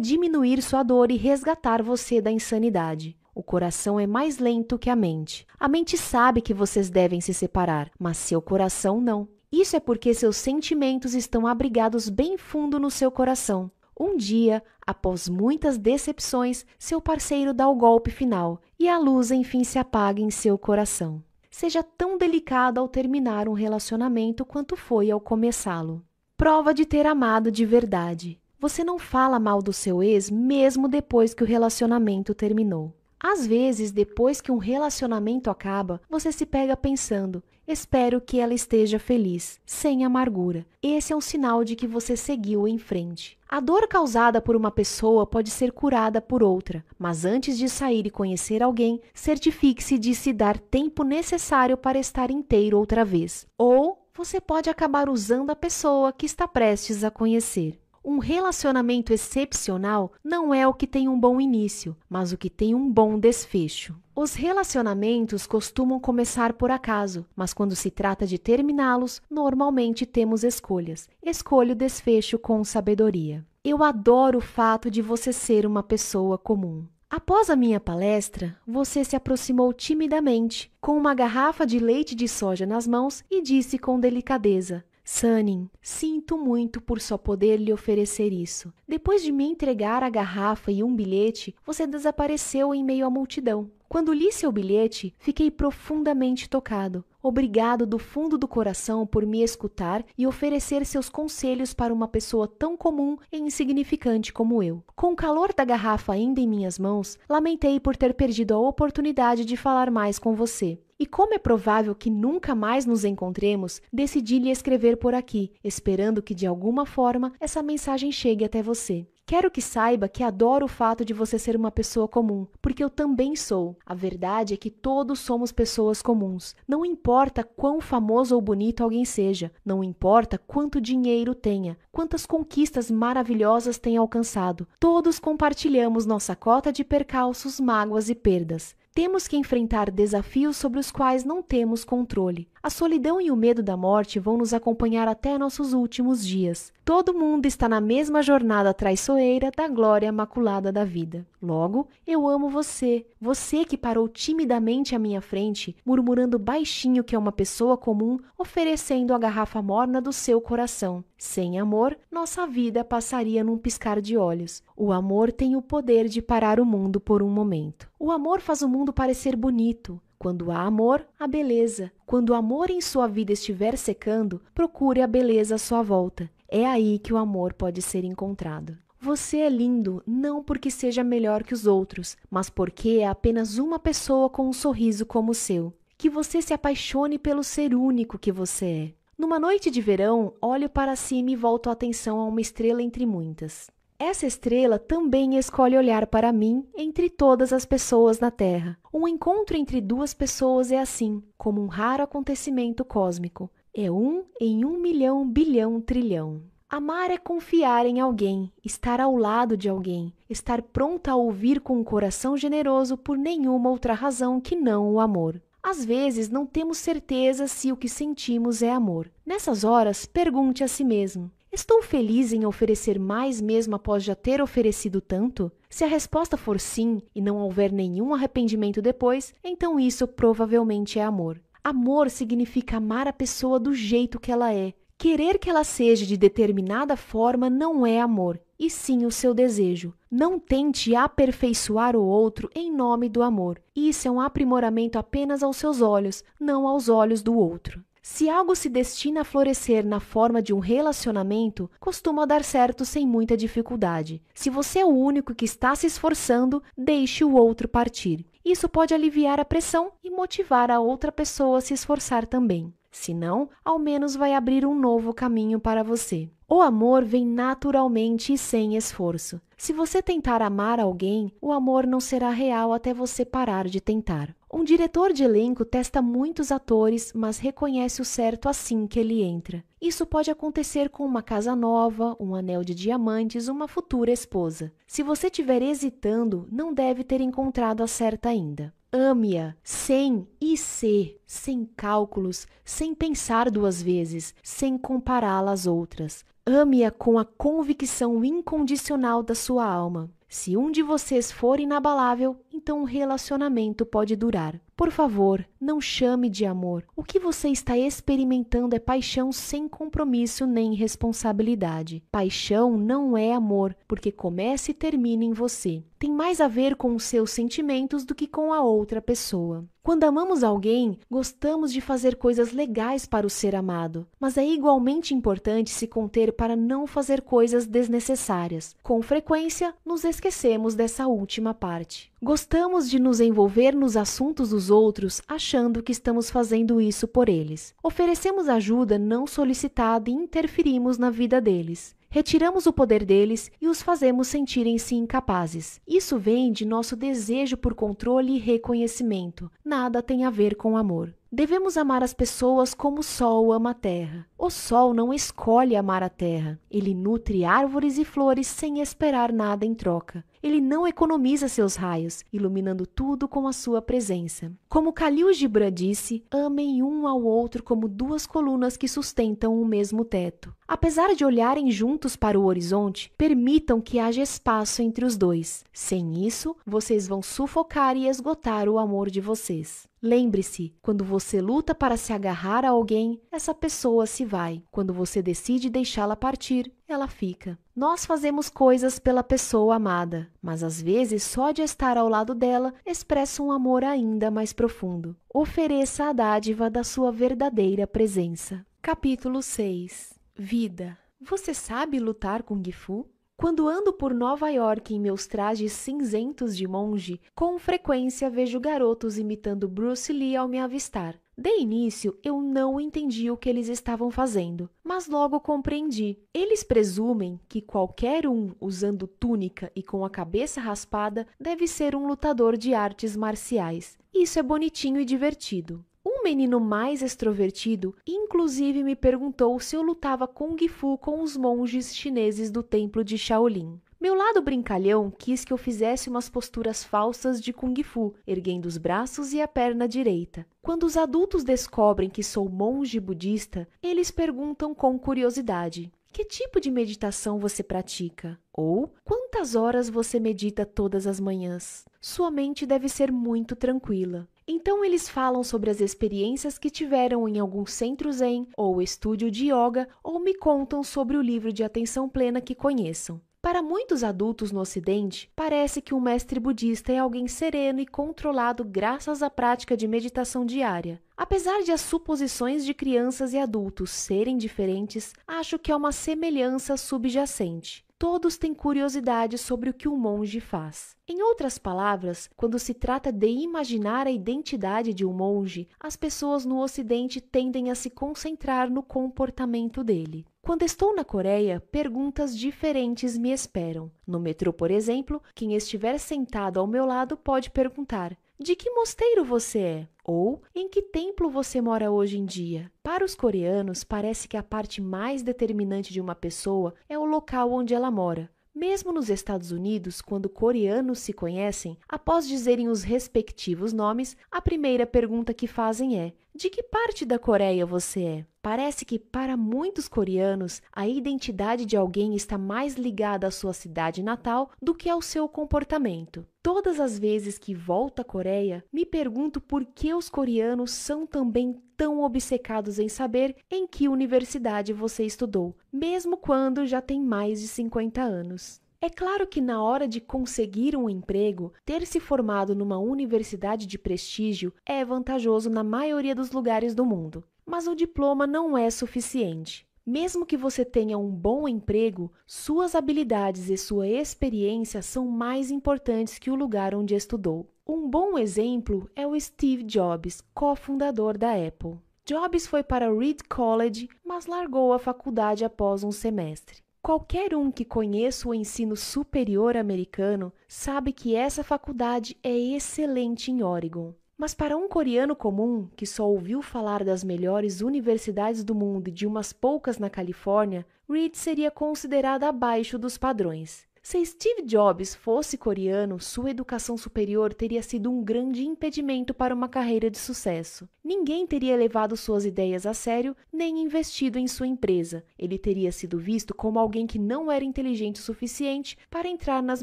diminuir sua dor e resgatar você da insanidade. O coração é mais lento que a mente. A mente sabe que vocês devem se separar, mas seu coração não. Isso é porque seus sentimentos estão abrigados bem fundo no seu coração. Um dia, após muitas decepções, seu parceiro dá o golpe final e a luz enfim se apaga em seu coração. Seja tão delicado ao terminar um relacionamento quanto foi ao começá-lo. Prova de ter amado de verdade. Você não fala mal do seu ex mesmo depois que o relacionamento terminou. Às vezes, depois que um relacionamento acaba, você se pega pensando: Espero que ela esteja feliz, sem amargura. Esse é um sinal de que você seguiu em frente. A dor causada por uma pessoa pode ser curada por outra, mas antes de sair e conhecer alguém, certifique-se de se dar tempo necessário para estar inteiro outra vez. Ou você pode acabar usando a pessoa que está prestes a conhecer. Um relacionamento excepcional não é o que tem um bom início, mas o que tem um bom desfecho. Os relacionamentos costumam começar por acaso, mas quando se trata de terminá-los, normalmente temos escolhas. Escolha o desfecho com sabedoria. Eu adoro o fato de você ser uma pessoa comum. Após a minha palestra, você se aproximou timidamente, com uma garrafa de leite de soja nas mãos, e disse com delicadeza: Sunning, sinto muito por só poder lhe oferecer isso. Depois de me entregar a garrafa e um bilhete, você desapareceu em meio à multidão. Quando li seu bilhete, fiquei profundamente tocado. Obrigado do fundo do coração por me escutar e oferecer seus conselhos para uma pessoa tão comum e insignificante como eu. Com o calor da garrafa ainda em minhas mãos, lamentei por ter perdido a oportunidade de falar mais com você. E como é provável que nunca mais nos encontremos, decidi lhe escrever por aqui, esperando que de alguma forma essa mensagem chegue até você. Quero que saiba que adoro o fato de você ser uma pessoa comum, porque eu também sou. A verdade é que todos somos pessoas comuns. Não importa quão famoso ou bonito alguém seja, não importa quanto dinheiro tenha, quantas conquistas maravilhosas tenha alcançado, todos compartilhamos nossa cota de percalços, mágoas e perdas. Temos que enfrentar desafios sobre os quais não temos controle. A solidão e o medo da morte vão nos acompanhar até nossos últimos dias. Todo mundo está na mesma jornada traiçoeira da glória maculada da vida. Logo, eu amo você, você que parou timidamente à minha frente, murmurando baixinho que é uma pessoa comum, oferecendo a garrafa morna do seu coração. Sem amor, nossa vida passaria num piscar de olhos. O amor tem o poder de parar o mundo por um momento. O amor faz o mundo parecer bonito, quando há amor, há beleza. Quando o amor em sua vida estiver secando, procure a beleza à sua volta. É aí que o amor pode ser encontrado. Você é lindo não porque seja melhor que os outros, mas porque é apenas uma pessoa com um sorriso como o seu. Que você se apaixone pelo ser único que você é. Numa noite de verão, olho para cima e volto a atenção a uma estrela entre muitas. Essa estrela também escolhe olhar para mim entre todas as pessoas na Terra. Um encontro entre duas pessoas é assim, como um raro acontecimento cósmico. É um em um milhão, bilhão, trilhão. Amar é confiar em alguém, estar ao lado de alguém, estar pronta a ouvir com um coração generoso por nenhuma outra razão que não o amor. Às vezes não temos certeza se o que sentimos é amor. Nessas horas, pergunte a si mesmo: Estou feliz em oferecer mais mesmo após já ter oferecido tanto? Se a resposta for sim e não houver nenhum arrependimento depois, então isso provavelmente é amor. Amor significa amar a pessoa do jeito que ela é. Querer que ela seja de determinada forma não é amor, e sim o seu desejo. Não tente aperfeiçoar o outro em nome do amor. Isso é um aprimoramento apenas aos seus olhos, não aos olhos do outro. Se algo se destina a florescer na forma de um relacionamento, costuma dar certo sem muita dificuldade. Se você é o único que está se esforçando, deixe o outro partir. Isso pode aliviar a pressão e motivar a outra pessoa a se esforçar também. Se não, ao menos vai abrir um novo caminho para você. O amor vem naturalmente e sem esforço. Se você tentar amar alguém, o amor não será real até você parar de tentar. Um diretor de elenco testa muitos atores, mas reconhece o certo assim que ele entra. Isso pode acontecer com uma casa nova, um anel de diamantes, uma futura esposa. Se você estiver hesitando, não deve ter encontrado a certa ainda. Ame-a sem e ser, sem cálculos, sem pensar duas vezes, sem compará-la às outras. Ame-a com a convicção incondicional da sua alma. Se um de vocês for inabalável, então o um relacionamento pode durar. Por favor, não chame de amor. O que você está experimentando é paixão sem compromisso nem responsabilidade. Paixão não é amor, porque começa e termina em você. Tem mais a ver com os seus sentimentos do que com a outra pessoa. Quando amamos alguém, gostamos de fazer coisas legais para o ser amado, mas é igualmente importante se conter para não fazer coisas desnecessárias. Com frequência, nos esquecemos dessa última parte. Gostamos Gostamos de nos envolver nos assuntos dos outros achando que estamos fazendo isso por eles. Oferecemos ajuda não solicitada e interferimos na vida deles. Retiramos o poder deles e os fazemos sentirem-se incapazes. Isso vem de nosso desejo por controle e reconhecimento. Nada tem a ver com amor. Devemos amar as pessoas como o sol ama a terra. O sol não escolhe amar a terra. Ele nutre árvores e flores sem esperar nada em troca. Ele não economiza seus raios, iluminando tudo com a sua presença. Como Khalil Gibran disse, amem um ao outro como duas colunas que sustentam o mesmo teto. Apesar de olharem juntos para o horizonte, permitam que haja espaço entre os dois. Sem isso, vocês vão sufocar e esgotar o amor de vocês. Lembre-se, quando você luta para se agarrar a alguém, essa pessoa se vai. Quando você decide deixá-la partir, ela fica. Nós fazemos coisas pela pessoa amada, mas às vezes só de estar ao lado dela expressa um amor ainda mais profundo. Ofereça a dádiva da sua verdadeira presença. Capítulo 6 Vida Você sabe lutar com Gifu? Quando ando por Nova York em meus trajes cinzentos de monge, com frequência vejo garotos imitando Bruce Lee ao me avistar. De início, eu não entendi o que eles estavam fazendo, mas logo compreendi. Eles presumem que qualquer um usando túnica e com a cabeça raspada deve ser um lutador de artes marciais. Isso é bonitinho e divertido. Um menino mais extrovertido, inclusive, me perguntou se eu lutava Kung Fu com os monges chineses do templo de Shaolin. Meu lado brincalhão quis que eu fizesse umas posturas falsas de kung fu, erguendo os braços e a perna direita. Quando os adultos descobrem que sou monge budista, eles perguntam com curiosidade: que tipo de meditação você pratica? Ou quantas horas você medita todas as manhãs? Sua mente deve ser muito tranquila. Então eles falam sobre as experiências que tiveram em algum centro zen ou estúdio de yoga ou me contam sobre o livro de atenção plena que conheçam. Para muitos adultos no Ocidente, parece que um mestre budista é alguém sereno e controlado graças à prática de meditação diária. Apesar de as suposições de crianças e adultos serem diferentes, acho que há é uma semelhança subjacente todos têm curiosidade sobre o que o monge faz. Em outras palavras, quando se trata de imaginar a identidade de um monge, as pessoas no Ocidente tendem a se concentrar no comportamento dele. Quando estou na Coreia, perguntas diferentes me esperam. No metrô, por exemplo, quem estiver sentado ao meu lado pode perguntar: de que mosteiro você é? Ou em que templo você mora hoje em dia? Para os coreanos, parece que a parte mais determinante de uma pessoa é local onde ela mora. Mesmo nos Estados Unidos, quando coreanos se conhecem, após dizerem os respectivos nomes, a primeira pergunta que fazem é: de que parte da Coreia você é? Parece que para muitos coreanos, a identidade de alguém está mais ligada à sua cidade natal do que ao seu comportamento. Todas as vezes que volto à Coreia, me pergunto por que os coreanos são também tão obcecados em saber em que universidade você estudou, mesmo quando já tem mais de 50 anos. É claro que na hora de conseguir um emprego, ter se formado numa universidade de prestígio é vantajoso na maioria dos lugares do mundo. Mas o diploma não é suficiente. Mesmo que você tenha um bom emprego, suas habilidades e sua experiência são mais importantes que o lugar onde estudou. Um bom exemplo é o Steve Jobs, cofundador da Apple. Jobs foi para Reed College, mas largou a faculdade após um semestre. Qualquer um que conheça o ensino superior americano sabe que essa faculdade é excelente em Oregon. Mas para um coreano comum que só ouviu falar das melhores universidades do mundo e de umas poucas na Califórnia, Reed seria considerada abaixo dos padrões. Se Steve Jobs fosse coreano, sua educação superior teria sido um grande impedimento para uma carreira de sucesso. Ninguém teria levado suas ideias a sério nem investido em sua empresa. Ele teria sido visto como alguém que não era inteligente o suficiente para entrar nas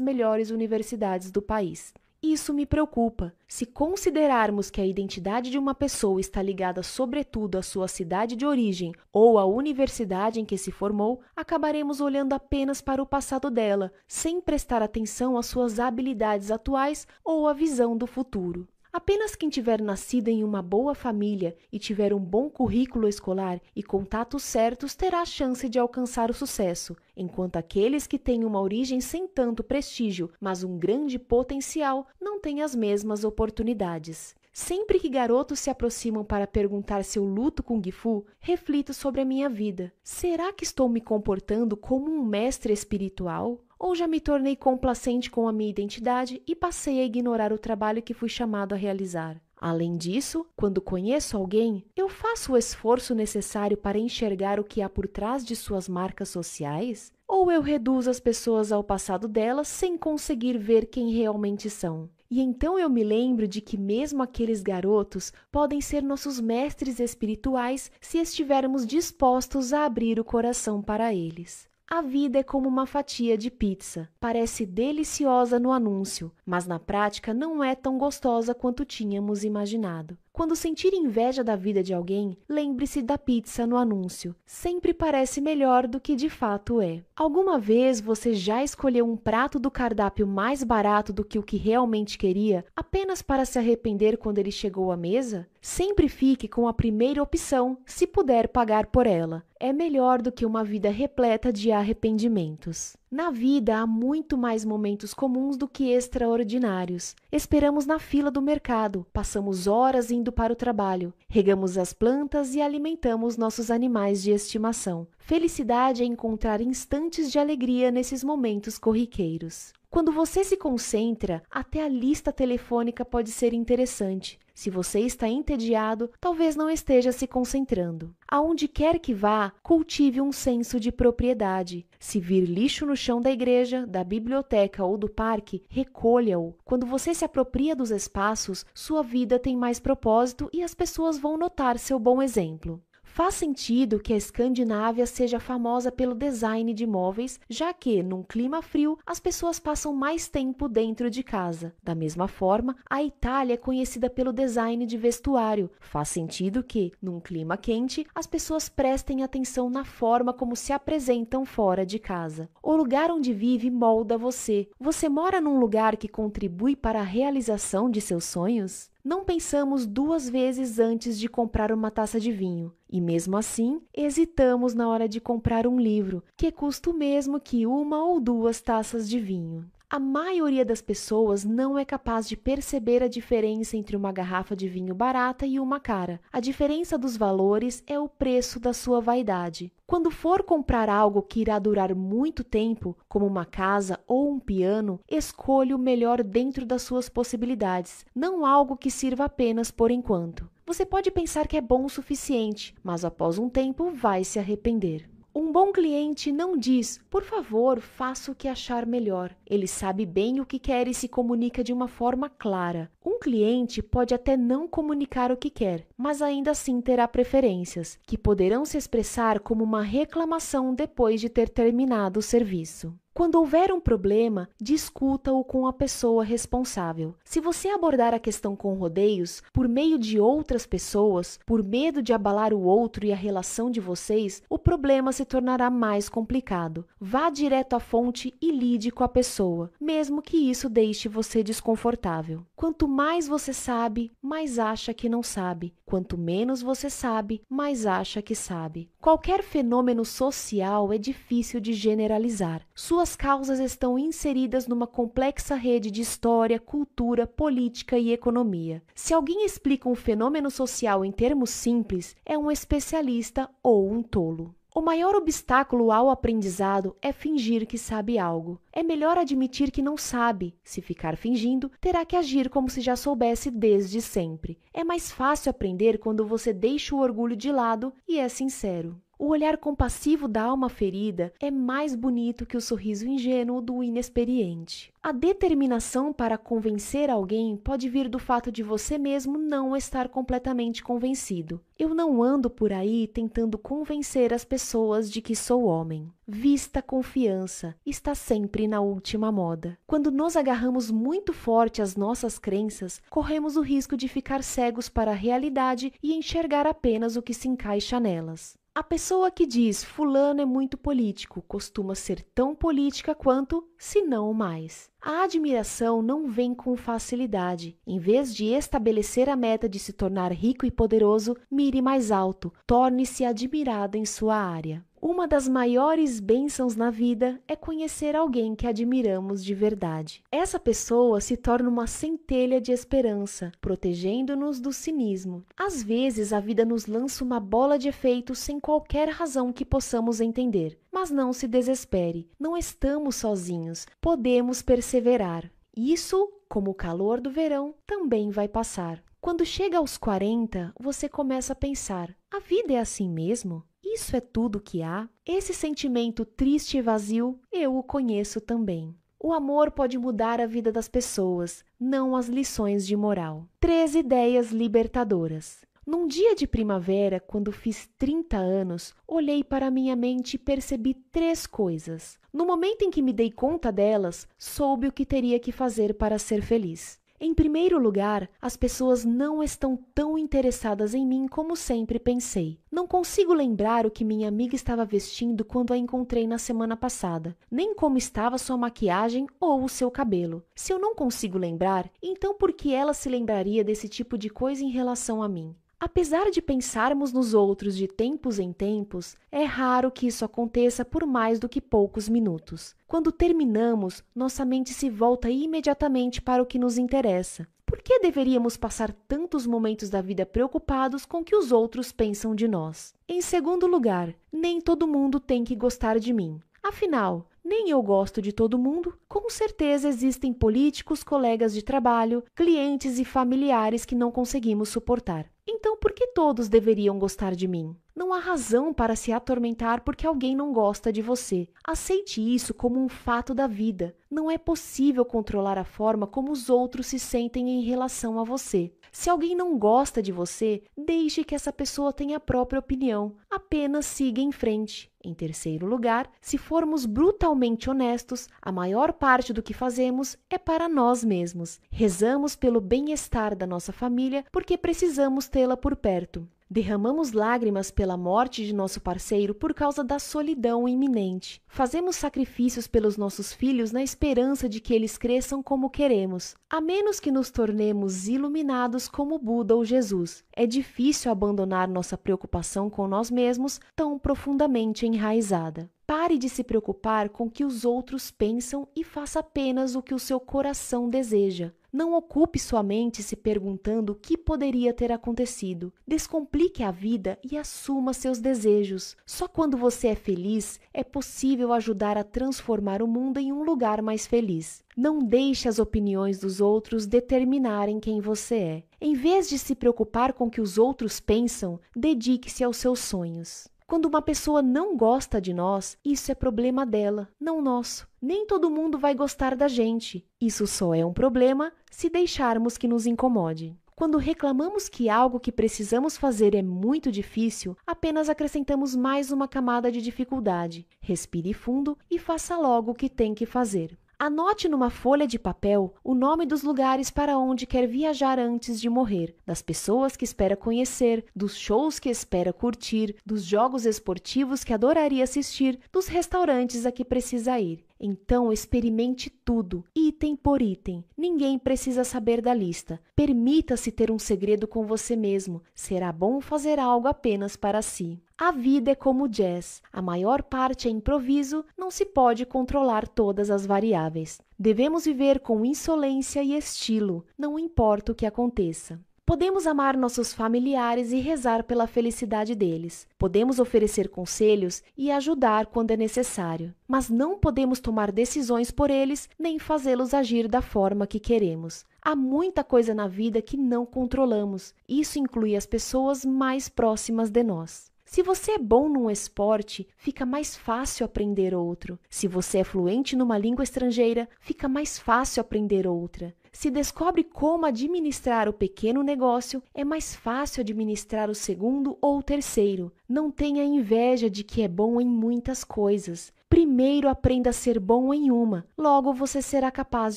melhores universidades do país. Isso me preocupa. Se considerarmos que a identidade de uma pessoa está ligada sobretudo à sua cidade de origem ou à universidade em que se formou, acabaremos olhando apenas para o passado dela, sem prestar atenção às suas habilidades atuais ou à visão do futuro. Apenas quem tiver nascido em uma boa família e tiver um bom currículo escolar e contatos certos terá a chance de alcançar o sucesso, enquanto aqueles que têm uma origem sem tanto prestígio, mas um grande potencial, não têm as mesmas oportunidades. Sempre que garotos se aproximam para perguntar se eu luto com Gifu, reflito sobre a minha vida. Será que estou me comportando como um mestre espiritual? ou já me tornei complacente com a minha identidade e passei a ignorar o trabalho que fui chamado a realizar. Além disso, quando conheço alguém, eu faço o esforço necessário para enxergar o que há por trás de suas marcas sociais? Ou eu reduzo as pessoas ao passado delas sem conseguir ver quem realmente são? E então eu me lembro de que mesmo aqueles garotos podem ser nossos mestres espirituais se estivermos dispostos a abrir o coração para eles. A vida é como uma fatia de pizza. Parece deliciosa no anúncio, mas na prática não é tão gostosa quanto tínhamos imaginado. Quando sentir inveja da vida de alguém, lembre-se da pizza no anúncio. Sempre parece melhor do que de fato é. Alguma vez você já escolheu um prato do cardápio mais barato do que o que realmente queria, apenas para se arrepender quando ele chegou à mesa? Sempre fique com a primeira opção, se puder pagar por ela. É melhor do que uma vida repleta de arrependimentos. Na vida há muito mais momentos comuns do que extraordinários. Esperamos na fila do mercado, passamos horas indo para o trabalho, regamos as plantas e alimentamos nossos animais de estimação. Felicidade é encontrar instantes de alegria nesses momentos corriqueiros. Quando você se concentra, até a lista telefônica pode ser interessante. Se você está entediado, talvez não esteja se concentrando. Aonde quer que vá, cultive um senso de propriedade. Se vir lixo no chão da igreja, da biblioteca ou do parque, recolha-o. Quando você se apropria dos espaços, sua vida tem mais propósito e as pessoas vão notar seu bom exemplo. Faz sentido que a Escandinávia seja famosa pelo design de móveis, já que, num clima frio, as pessoas passam mais tempo dentro de casa. Da mesma forma, a Itália é conhecida pelo design de vestuário. Faz sentido que, num clima quente, as pessoas prestem atenção na forma como se apresentam fora de casa. O lugar onde vive molda você. Você mora num lugar que contribui para a realização de seus sonhos? Não pensamos duas vezes antes de comprar uma taça de vinho, e mesmo assim, hesitamos na hora de comprar um livro, que custa o mesmo que uma ou duas taças de vinho. A maioria das pessoas não é capaz de perceber a diferença entre uma garrafa de vinho barata e uma cara. A diferença dos valores é o preço da sua vaidade. Quando for comprar algo que irá durar muito tempo, como uma casa ou um piano, escolha o melhor dentro das suas possibilidades, não algo que sirva apenas por enquanto. Você pode pensar que é bom o suficiente, mas após um tempo vai se arrepender. Um bom cliente não diz, por favor, faça o que achar melhor. Ele sabe bem o que quer e se comunica de uma forma clara. Um cliente pode até não comunicar o que quer, mas ainda assim terá preferências, que poderão se expressar como uma reclamação depois de ter terminado o serviço. Quando houver um problema, discuta-o com a pessoa responsável. Se você abordar a questão com rodeios, por meio de outras pessoas, por medo de abalar o outro e a relação de vocês, o problema se tornará mais complicado. Vá direto à fonte e lide com a pessoa, mesmo que isso deixe você desconfortável. Quanto mais você sabe, mais acha que não sabe. Quanto menos você sabe, mais acha que sabe. Qualquer fenômeno social é difícil de generalizar. Sua suas causas estão inseridas numa complexa rede de história, cultura, política e economia. Se alguém explica um fenômeno social em termos simples, é um especialista ou um tolo. O maior obstáculo ao aprendizado é fingir que sabe algo. É melhor admitir que não sabe. Se ficar fingindo, terá que agir como se já soubesse desde sempre. É mais fácil aprender quando você deixa o orgulho de lado e é sincero. O olhar compassivo da alma ferida é mais bonito que o sorriso ingênuo do inexperiente. A determinação para convencer alguém pode vir do fato de você mesmo não estar completamente convencido. Eu não ando por aí tentando convencer as pessoas de que sou homem. Vista confiança está sempre na última moda. Quando nos agarramos muito forte às nossas crenças, corremos o risco de ficar cegos para a realidade e enxergar apenas o que se encaixa nelas. A pessoa que diz fulano é muito político costuma ser tão política quanto, se não mais. A admiração não vem com facilidade. Em vez de estabelecer a meta de se tornar rico e poderoso, mire mais alto, torne-se admirado em sua área. Uma das maiores bênçãos na vida é conhecer alguém que admiramos de verdade. Essa pessoa se torna uma centelha de esperança, protegendo-nos do cinismo. Às vezes, a vida nos lança uma bola de efeito sem qualquer razão que possamos entender. Mas não se desespere, não estamos sozinhos, podemos perseverar. Isso, como o calor do verão, também vai passar. Quando chega aos 40, você começa a pensar: a vida é assim mesmo? isso é tudo que há? Esse sentimento triste e vazio, eu o conheço também. O amor pode mudar a vida das pessoas, não as lições de moral. Três ideias libertadoras. Num dia de primavera, quando fiz 30 anos, olhei para minha mente e percebi três coisas. No momento em que me dei conta delas, soube o que teria que fazer para ser feliz. Em primeiro lugar, as pessoas não estão tão interessadas em mim como sempre pensei. Não consigo lembrar o que minha amiga estava vestindo quando a encontrei na semana passada, nem como estava sua maquiagem ou o seu cabelo. Se eu não consigo lembrar, então por que ela se lembraria desse tipo de coisa em relação a mim? Apesar de pensarmos nos outros de tempos em tempos, é raro que isso aconteça por mais do que poucos minutos. Quando terminamos, nossa mente se volta imediatamente para o que nos interessa. Por que deveríamos passar tantos momentos da vida preocupados com o que os outros pensam de nós? Em segundo lugar, nem todo mundo tem que gostar de mim. Afinal, nem eu gosto de todo mundo, com certeza existem políticos, colegas de trabalho, clientes e familiares que não conseguimos suportar. Então por que todos deveriam gostar de mim? Não há razão para se atormentar porque alguém não gosta de você. Aceite isso como um fato da vida. Não é possível controlar a forma como os outros se sentem em relação a você. Se alguém não gosta de você, deixe que essa pessoa tenha a própria opinião. Apenas siga em frente. Em terceiro lugar, se formos brutalmente honestos, a maior parte do que fazemos é para nós mesmos. Rezamos pelo bem-estar da nossa família porque precisamos tê-la por perto. Derramamos lágrimas pela morte de nosso parceiro por causa da solidão iminente. Fazemos sacrifícios pelos nossos filhos na esperança de que eles cresçam como queremos, a menos que nos tornemos iluminados como Buda ou Jesus. É difícil abandonar nossa preocupação com nós mesmos tão profundamente enraizada. Pare de se preocupar com o que os outros pensam e faça apenas o que o seu coração deseja. Não ocupe sua mente se perguntando o que poderia ter acontecido. Descomplique a vida e assuma seus desejos. Só quando você é feliz é possível ajudar a transformar o mundo em um lugar mais feliz. Não deixe as opiniões dos outros determinarem quem você é. Em vez de se preocupar com o que os outros pensam, dedique-se aos seus sonhos. Quando uma pessoa não gosta de nós, isso é problema dela, não nosso. Nem todo mundo vai gostar da gente. Isso só é um problema se deixarmos que nos incomode. Quando reclamamos que algo que precisamos fazer é muito difícil, apenas acrescentamos mais uma camada de dificuldade. Respire fundo e faça logo o que tem que fazer. Anote numa folha de papel o nome dos lugares para onde quer viajar antes de morrer, das pessoas que espera conhecer, dos shows que espera curtir, dos jogos esportivos que adoraria assistir, dos restaurantes a que precisa ir. Então experimente tudo, item por item. Ninguém precisa saber da lista. Permita-se ter um segredo com você mesmo. Será bom fazer algo apenas para si. A vida é como o jazz, a maior parte é improviso, não se pode controlar todas as variáveis. Devemos viver com insolência e estilo, não importa o que aconteça. Podemos amar nossos familiares e rezar pela felicidade deles. Podemos oferecer conselhos e ajudar quando é necessário. Mas não podemos tomar decisões por eles nem fazê-los agir da forma que queremos. Há muita coisa na vida que não controlamos. Isso inclui as pessoas mais próximas de nós. Se você é bom num esporte, fica mais fácil aprender outro. Se você é fluente numa língua estrangeira, fica mais fácil aprender outra. Se descobre como administrar o pequeno negócio, é mais fácil administrar o segundo ou o terceiro. Não tenha inveja de que é bom em muitas coisas. Primeiro aprenda a ser bom em uma, logo você será capaz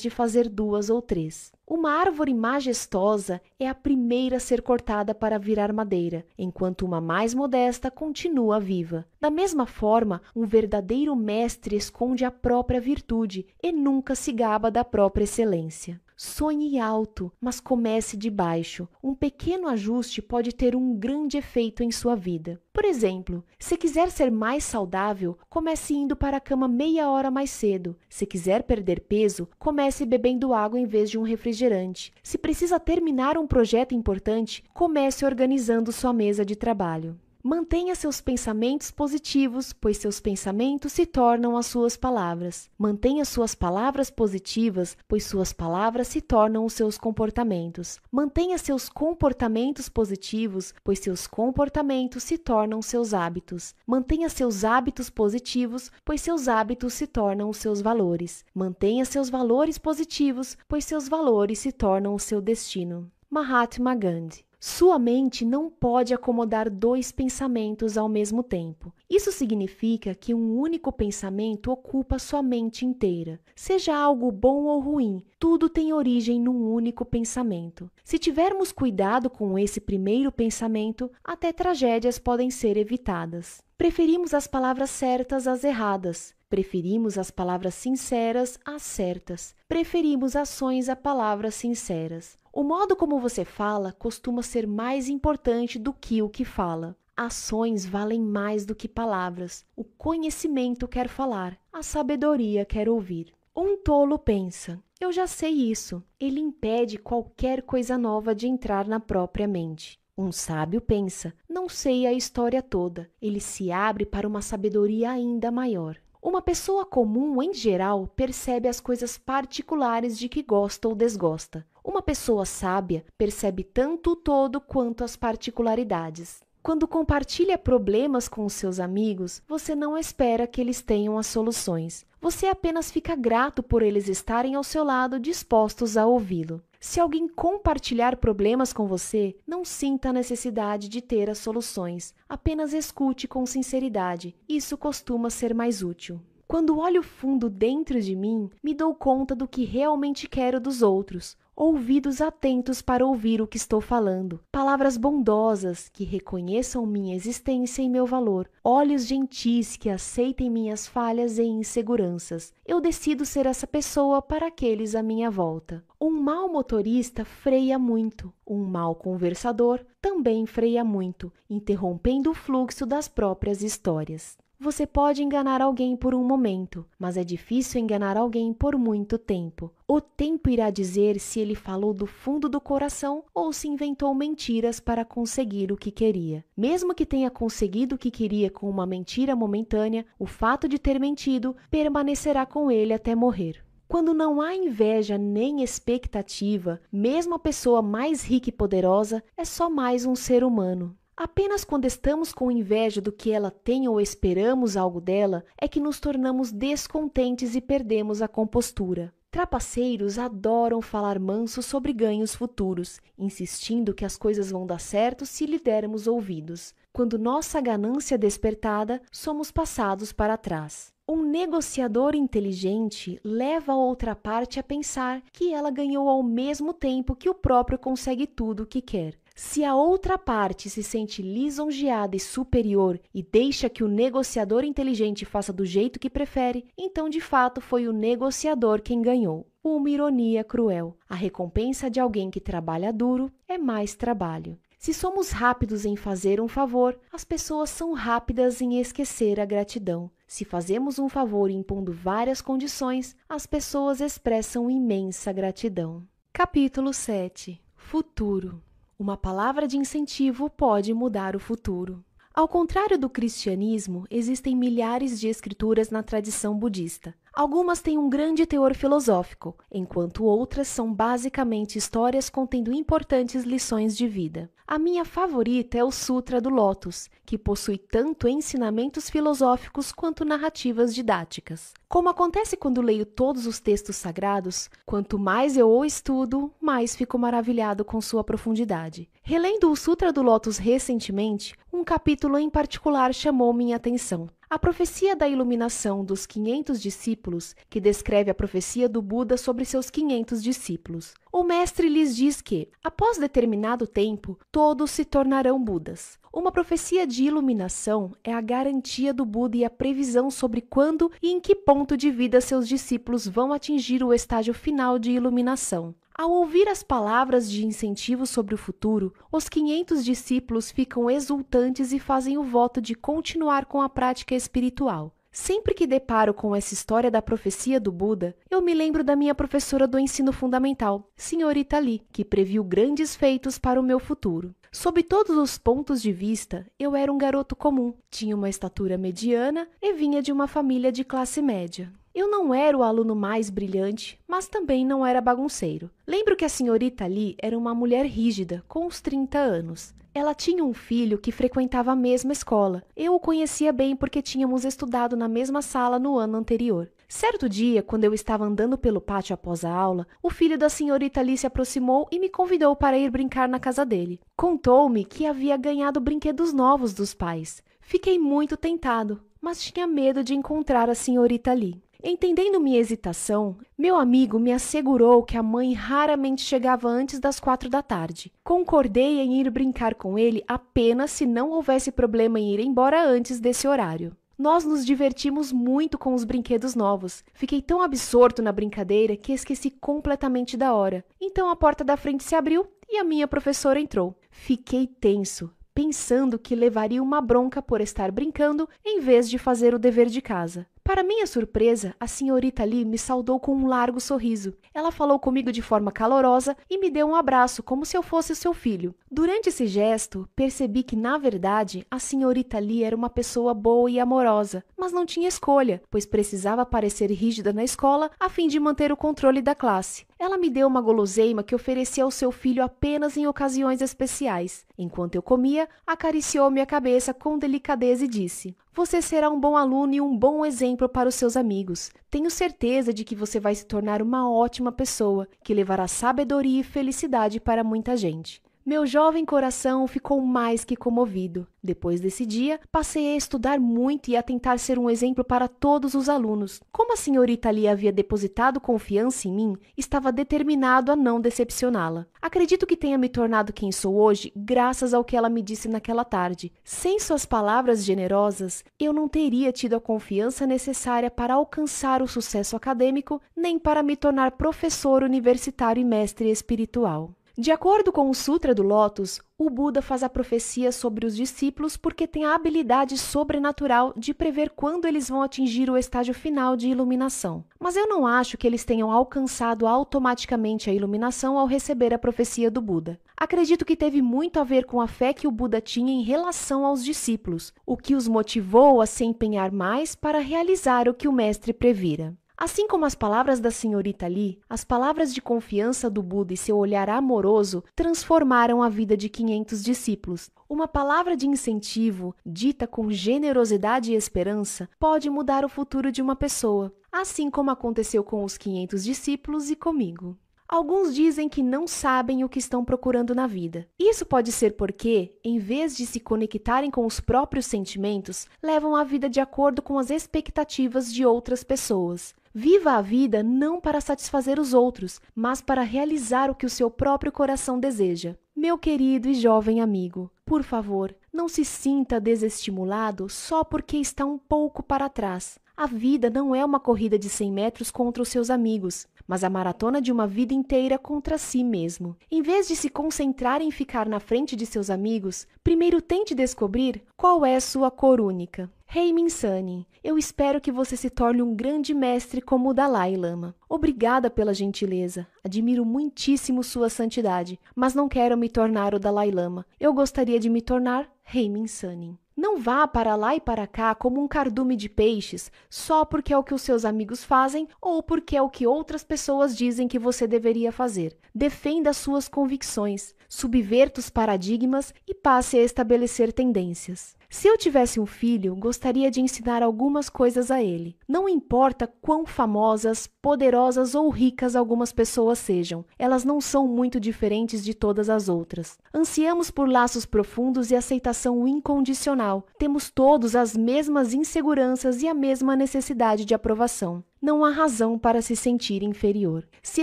de fazer duas ou três. Uma árvore majestosa é a primeira a ser cortada para virar madeira, enquanto uma mais modesta continua viva. Da mesma forma, um verdadeiro mestre esconde a própria virtude e nunca se gaba da própria excelência. Sonhe alto, mas comece de baixo. Um pequeno ajuste pode ter um grande efeito em sua vida. Por exemplo, se quiser ser mais saudável, comece indo para a cama meia hora mais cedo. Se quiser perder peso, comece bebendo água em vez de um refrigerante. Se precisa terminar um projeto importante, comece organizando sua mesa de trabalho. Mantenha seus pensamentos positivos, pois seus pensamentos se tornam as suas palavras. Mantenha suas palavras positivas, pois suas palavras se tornam os seus comportamentos. Mantenha seus comportamentos positivos, pois seus comportamentos se tornam seus hábitos. Mantenha seus hábitos positivos, pois seus hábitos se tornam os seus valores. Mantenha seus valores positivos, pois seus valores se tornam o seu destino. Mahatma Gandhi sua mente não pode acomodar dois pensamentos ao mesmo tempo. Isso significa que um único pensamento ocupa sua mente inteira. Seja algo bom ou ruim, tudo tem origem num único pensamento. Se tivermos cuidado com esse primeiro pensamento, até tragédias podem ser evitadas. Preferimos as palavras certas às erradas. Preferimos as palavras sinceras às certas. Preferimos ações a palavras sinceras. O modo como você fala costuma ser mais importante do que o que fala. Ações valem mais do que palavras. O conhecimento quer falar, a sabedoria quer ouvir. Um tolo pensa: eu já sei isso. Ele impede qualquer coisa nova de entrar na própria mente. Um sábio pensa: não sei a história toda. Ele se abre para uma sabedoria ainda maior. Uma pessoa comum, em geral, percebe as coisas particulares de que gosta ou desgosta. Uma pessoa sábia percebe tanto o todo quanto as particularidades. Quando compartilha problemas com os seus amigos, você não espera que eles tenham as soluções. Você apenas fica grato por eles estarem ao seu lado dispostos a ouvi-lo. Se alguém compartilhar problemas com você, não sinta a necessidade de ter as soluções. Apenas escute com sinceridade. Isso costuma ser mais útil. Quando olho fundo dentro de mim, me dou conta do que realmente quero dos outros, ouvidos atentos para ouvir o que estou falando, palavras bondosas que reconheçam minha existência e meu valor, olhos gentis que aceitem minhas falhas e inseguranças. Eu decido ser essa pessoa para aqueles à minha volta. Um mau motorista freia muito, um mau conversador também freia muito, interrompendo o fluxo das próprias histórias. Você pode enganar alguém por um momento, mas é difícil enganar alguém por muito tempo. O tempo irá dizer se ele falou do fundo do coração ou se inventou mentiras para conseguir o que queria. Mesmo que tenha conseguido o que queria com uma mentira momentânea, o fato de ter mentido permanecerá com ele até morrer. Quando não há inveja nem expectativa, mesmo a pessoa mais rica e poderosa é só mais um ser humano. Apenas quando estamos com inveja do que ela tem ou esperamos algo dela é que nos tornamos descontentes e perdemos a compostura. Trapaceiros adoram falar manso sobre ganhos futuros, insistindo que as coisas vão dar certo se lhe dermos ouvidos. Quando nossa ganância é despertada, somos passados para trás. Um negociador inteligente leva a outra parte a pensar que ela ganhou ao mesmo tempo que o próprio consegue tudo o que quer. Se a outra parte se sente lisonjeada e superior e deixa que o negociador inteligente faça do jeito que prefere, então de fato foi o negociador quem ganhou. Uma ironia cruel. A recompensa de alguém que trabalha duro é mais trabalho. Se somos rápidos em fazer um favor, as pessoas são rápidas em esquecer a gratidão. Se fazemos um favor impondo várias condições, as pessoas expressam imensa gratidão. Capítulo 7 Futuro uma palavra de incentivo pode mudar o futuro. Ao contrário do cristianismo, existem milhares de escrituras na tradição budista. Algumas têm um grande teor filosófico, enquanto outras são basicamente histórias contendo importantes lições de vida. A minha favorita é o Sutra do Lotus, que possui tanto ensinamentos filosóficos quanto narrativas didáticas. Como acontece quando leio todos os textos sagrados, quanto mais eu o estudo, mais fico maravilhado com sua profundidade. Relendo o Sutra do Lotus recentemente, um capítulo em particular chamou minha atenção. A profecia da iluminação dos 500 discípulos, que descreve a profecia do Buda sobre seus 500 discípulos. O mestre lhes diz que, após determinado tempo, todos se tornarão Budas. Uma profecia de iluminação é a garantia do Buda e a previsão sobre quando e em que ponto de vida seus discípulos vão atingir o estágio final de iluminação. Ao ouvir as palavras de incentivo sobre o futuro, os 500 discípulos ficam exultantes e fazem o voto de continuar com a prática espiritual. Sempre que deparo com essa história da profecia do Buda, eu me lembro da minha professora do ensino fundamental, senhorita Lee, que previu grandes feitos para o meu futuro. Sob todos os pontos de vista, eu era um garoto comum, tinha uma estatura mediana e vinha de uma família de classe média. Eu não era o aluno mais brilhante, mas também não era bagunceiro. Lembro que a senhorita Lee era uma mulher rígida, com uns 30 anos. Ela tinha um filho que frequentava a mesma escola. Eu o conhecia bem porque tínhamos estudado na mesma sala no ano anterior. Certo dia, quando eu estava andando pelo pátio após a aula, o filho da senhorita Lee se aproximou e me convidou para ir brincar na casa dele. Contou-me que havia ganhado brinquedos novos dos pais. Fiquei muito tentado, mas tinha medo de encontrar a senhorita Lee. Entendendo minha hesitação, meu amigo me assegurou que a mãe raramente chegava antes das quatro da tarde. Concordei em ir brincar com ele apenas se não houvesse problema em ir embora antes desse horário. Nós nos divertimos muito com os brinquedos novos. Fiquei tão absorto na brincadeira que esqueci completamente da hora. Então a porta da frente se abriu e a minha professora entrou. Fiquei tenso, pensando que levaria uma bronca por estar brincando em vez de fazer o dever de casa. Para minha surpresa, a senhorita Lee me saudou com um largo sorriso. Ela falou comigo de forma calorosa e me deu um abraço como se eu fosse seu filho. Durante esse gesto, percebi que na verdade a senhorita Lee era uma pessoa boa e amorosa, mas não tinha escolha, pois precisava parecer rígida na escola a fim de manter o controle da classe. Ela me deu uma guloseima que oferecia ao seu filho apenas em ocasiões especiais. Enquanto eu comia, acariciou minha cabeça com delicadeza e disse: Você será um bom aluno e um bom exemplo para os seus amigos. Tenho certeza de que você vai se tornar uma ótima pessoa, que levará sabedoria e felicidade para muita gente. Meu jovem coração ficou mais que comovido. Depois desse dia, passei a estudar muito e a tentar ser um exemplo para todos os alunos. Como a senhorita Lia havia depositado confiança em mim, estava determinado a não decepcioná-la. Acredito que tenha me tornado quem sou hoje graças ao que ela me disse naquela tarde. Sem suas palavras generosas, eu não teria tido a confiança necessária para alcançar o sucesso acadêmico, nem para me tornar professor universitário e mestre espiritual. De acordo com o Sutra do Lotus, o Buda faz a profecia sobre os discípulos porque tem a habilidade sobrenatural de prever quando eles vão atingir o estágio final de iluminação. Mas eu não acho que eles tenham alcançado automaticamente a iluminação ao receber a profecia do Buda. Acredito que teve muito a ver com a fé que o Buda tinha em relação aos discípulos, o que os motivou a se empenhar mais para realizar o que o mestre previra. Assim como as palavras da senhorita Lee, as palavras de confiança do Buda e seu olhar amoroso transformaram a vida de 500 discípulos. Uma palavra de incentivo, dita com generosidade e esperança, pode mudar o futuro de uma pessoa, assim como aconteceu com os 500 discípulos e comigo. Alguns dizem que não sabem o que estão procurando na vida. Isso pode ser porque, em vez de se conectarem com os próprios sentimentos, levam a vida de acordo com as expectativas de outras pessoas. Viva a vida não para satisfazer os outros, mas para realizar o que o seu próprio coração deseja. Meu querido e jovem amigo, por favor, não se sinta desestimulado só porque está um pouco para trás. A vida não é uma corrida de 100 metros contra os seus amigos mas a maratona de uma vida inteira contra si mesmo. Em vez de se concentrar em ficar na frente de seus amigos, primeiro tente descobrir qual é sua cor única. Heimin Sani, eu espero que você se torne um grande mestre como o Dalai Lama. Obrigada pela gentileza. Admiro muitíssimo sua santidade, mas não quero me tornar o Dalai Lama. Eu gostaria de me tornar Heimin Sani. Não vá para lá e para cá como um cardume de peixes, só porque é o que os seus amigos fazem ou porque é o que outras pessoas dizem que você deveria fazer. Defenda suas convicções, subverta os paradigmas e passe a estabelecer tendências. Se eu tivesse um filho, gostaria de ensinar algumas coisas a ele. Não importa quão famosas, poderosas ou ricas algumas pessoas sejam, elas não são muito diferentes de todas as outras. Ansiamos por laços profundos e aceitação incondicional. Temos todos as mesmas inseguranças e a mesma necessidade de aprovação não há razão para se sentir inferior. Se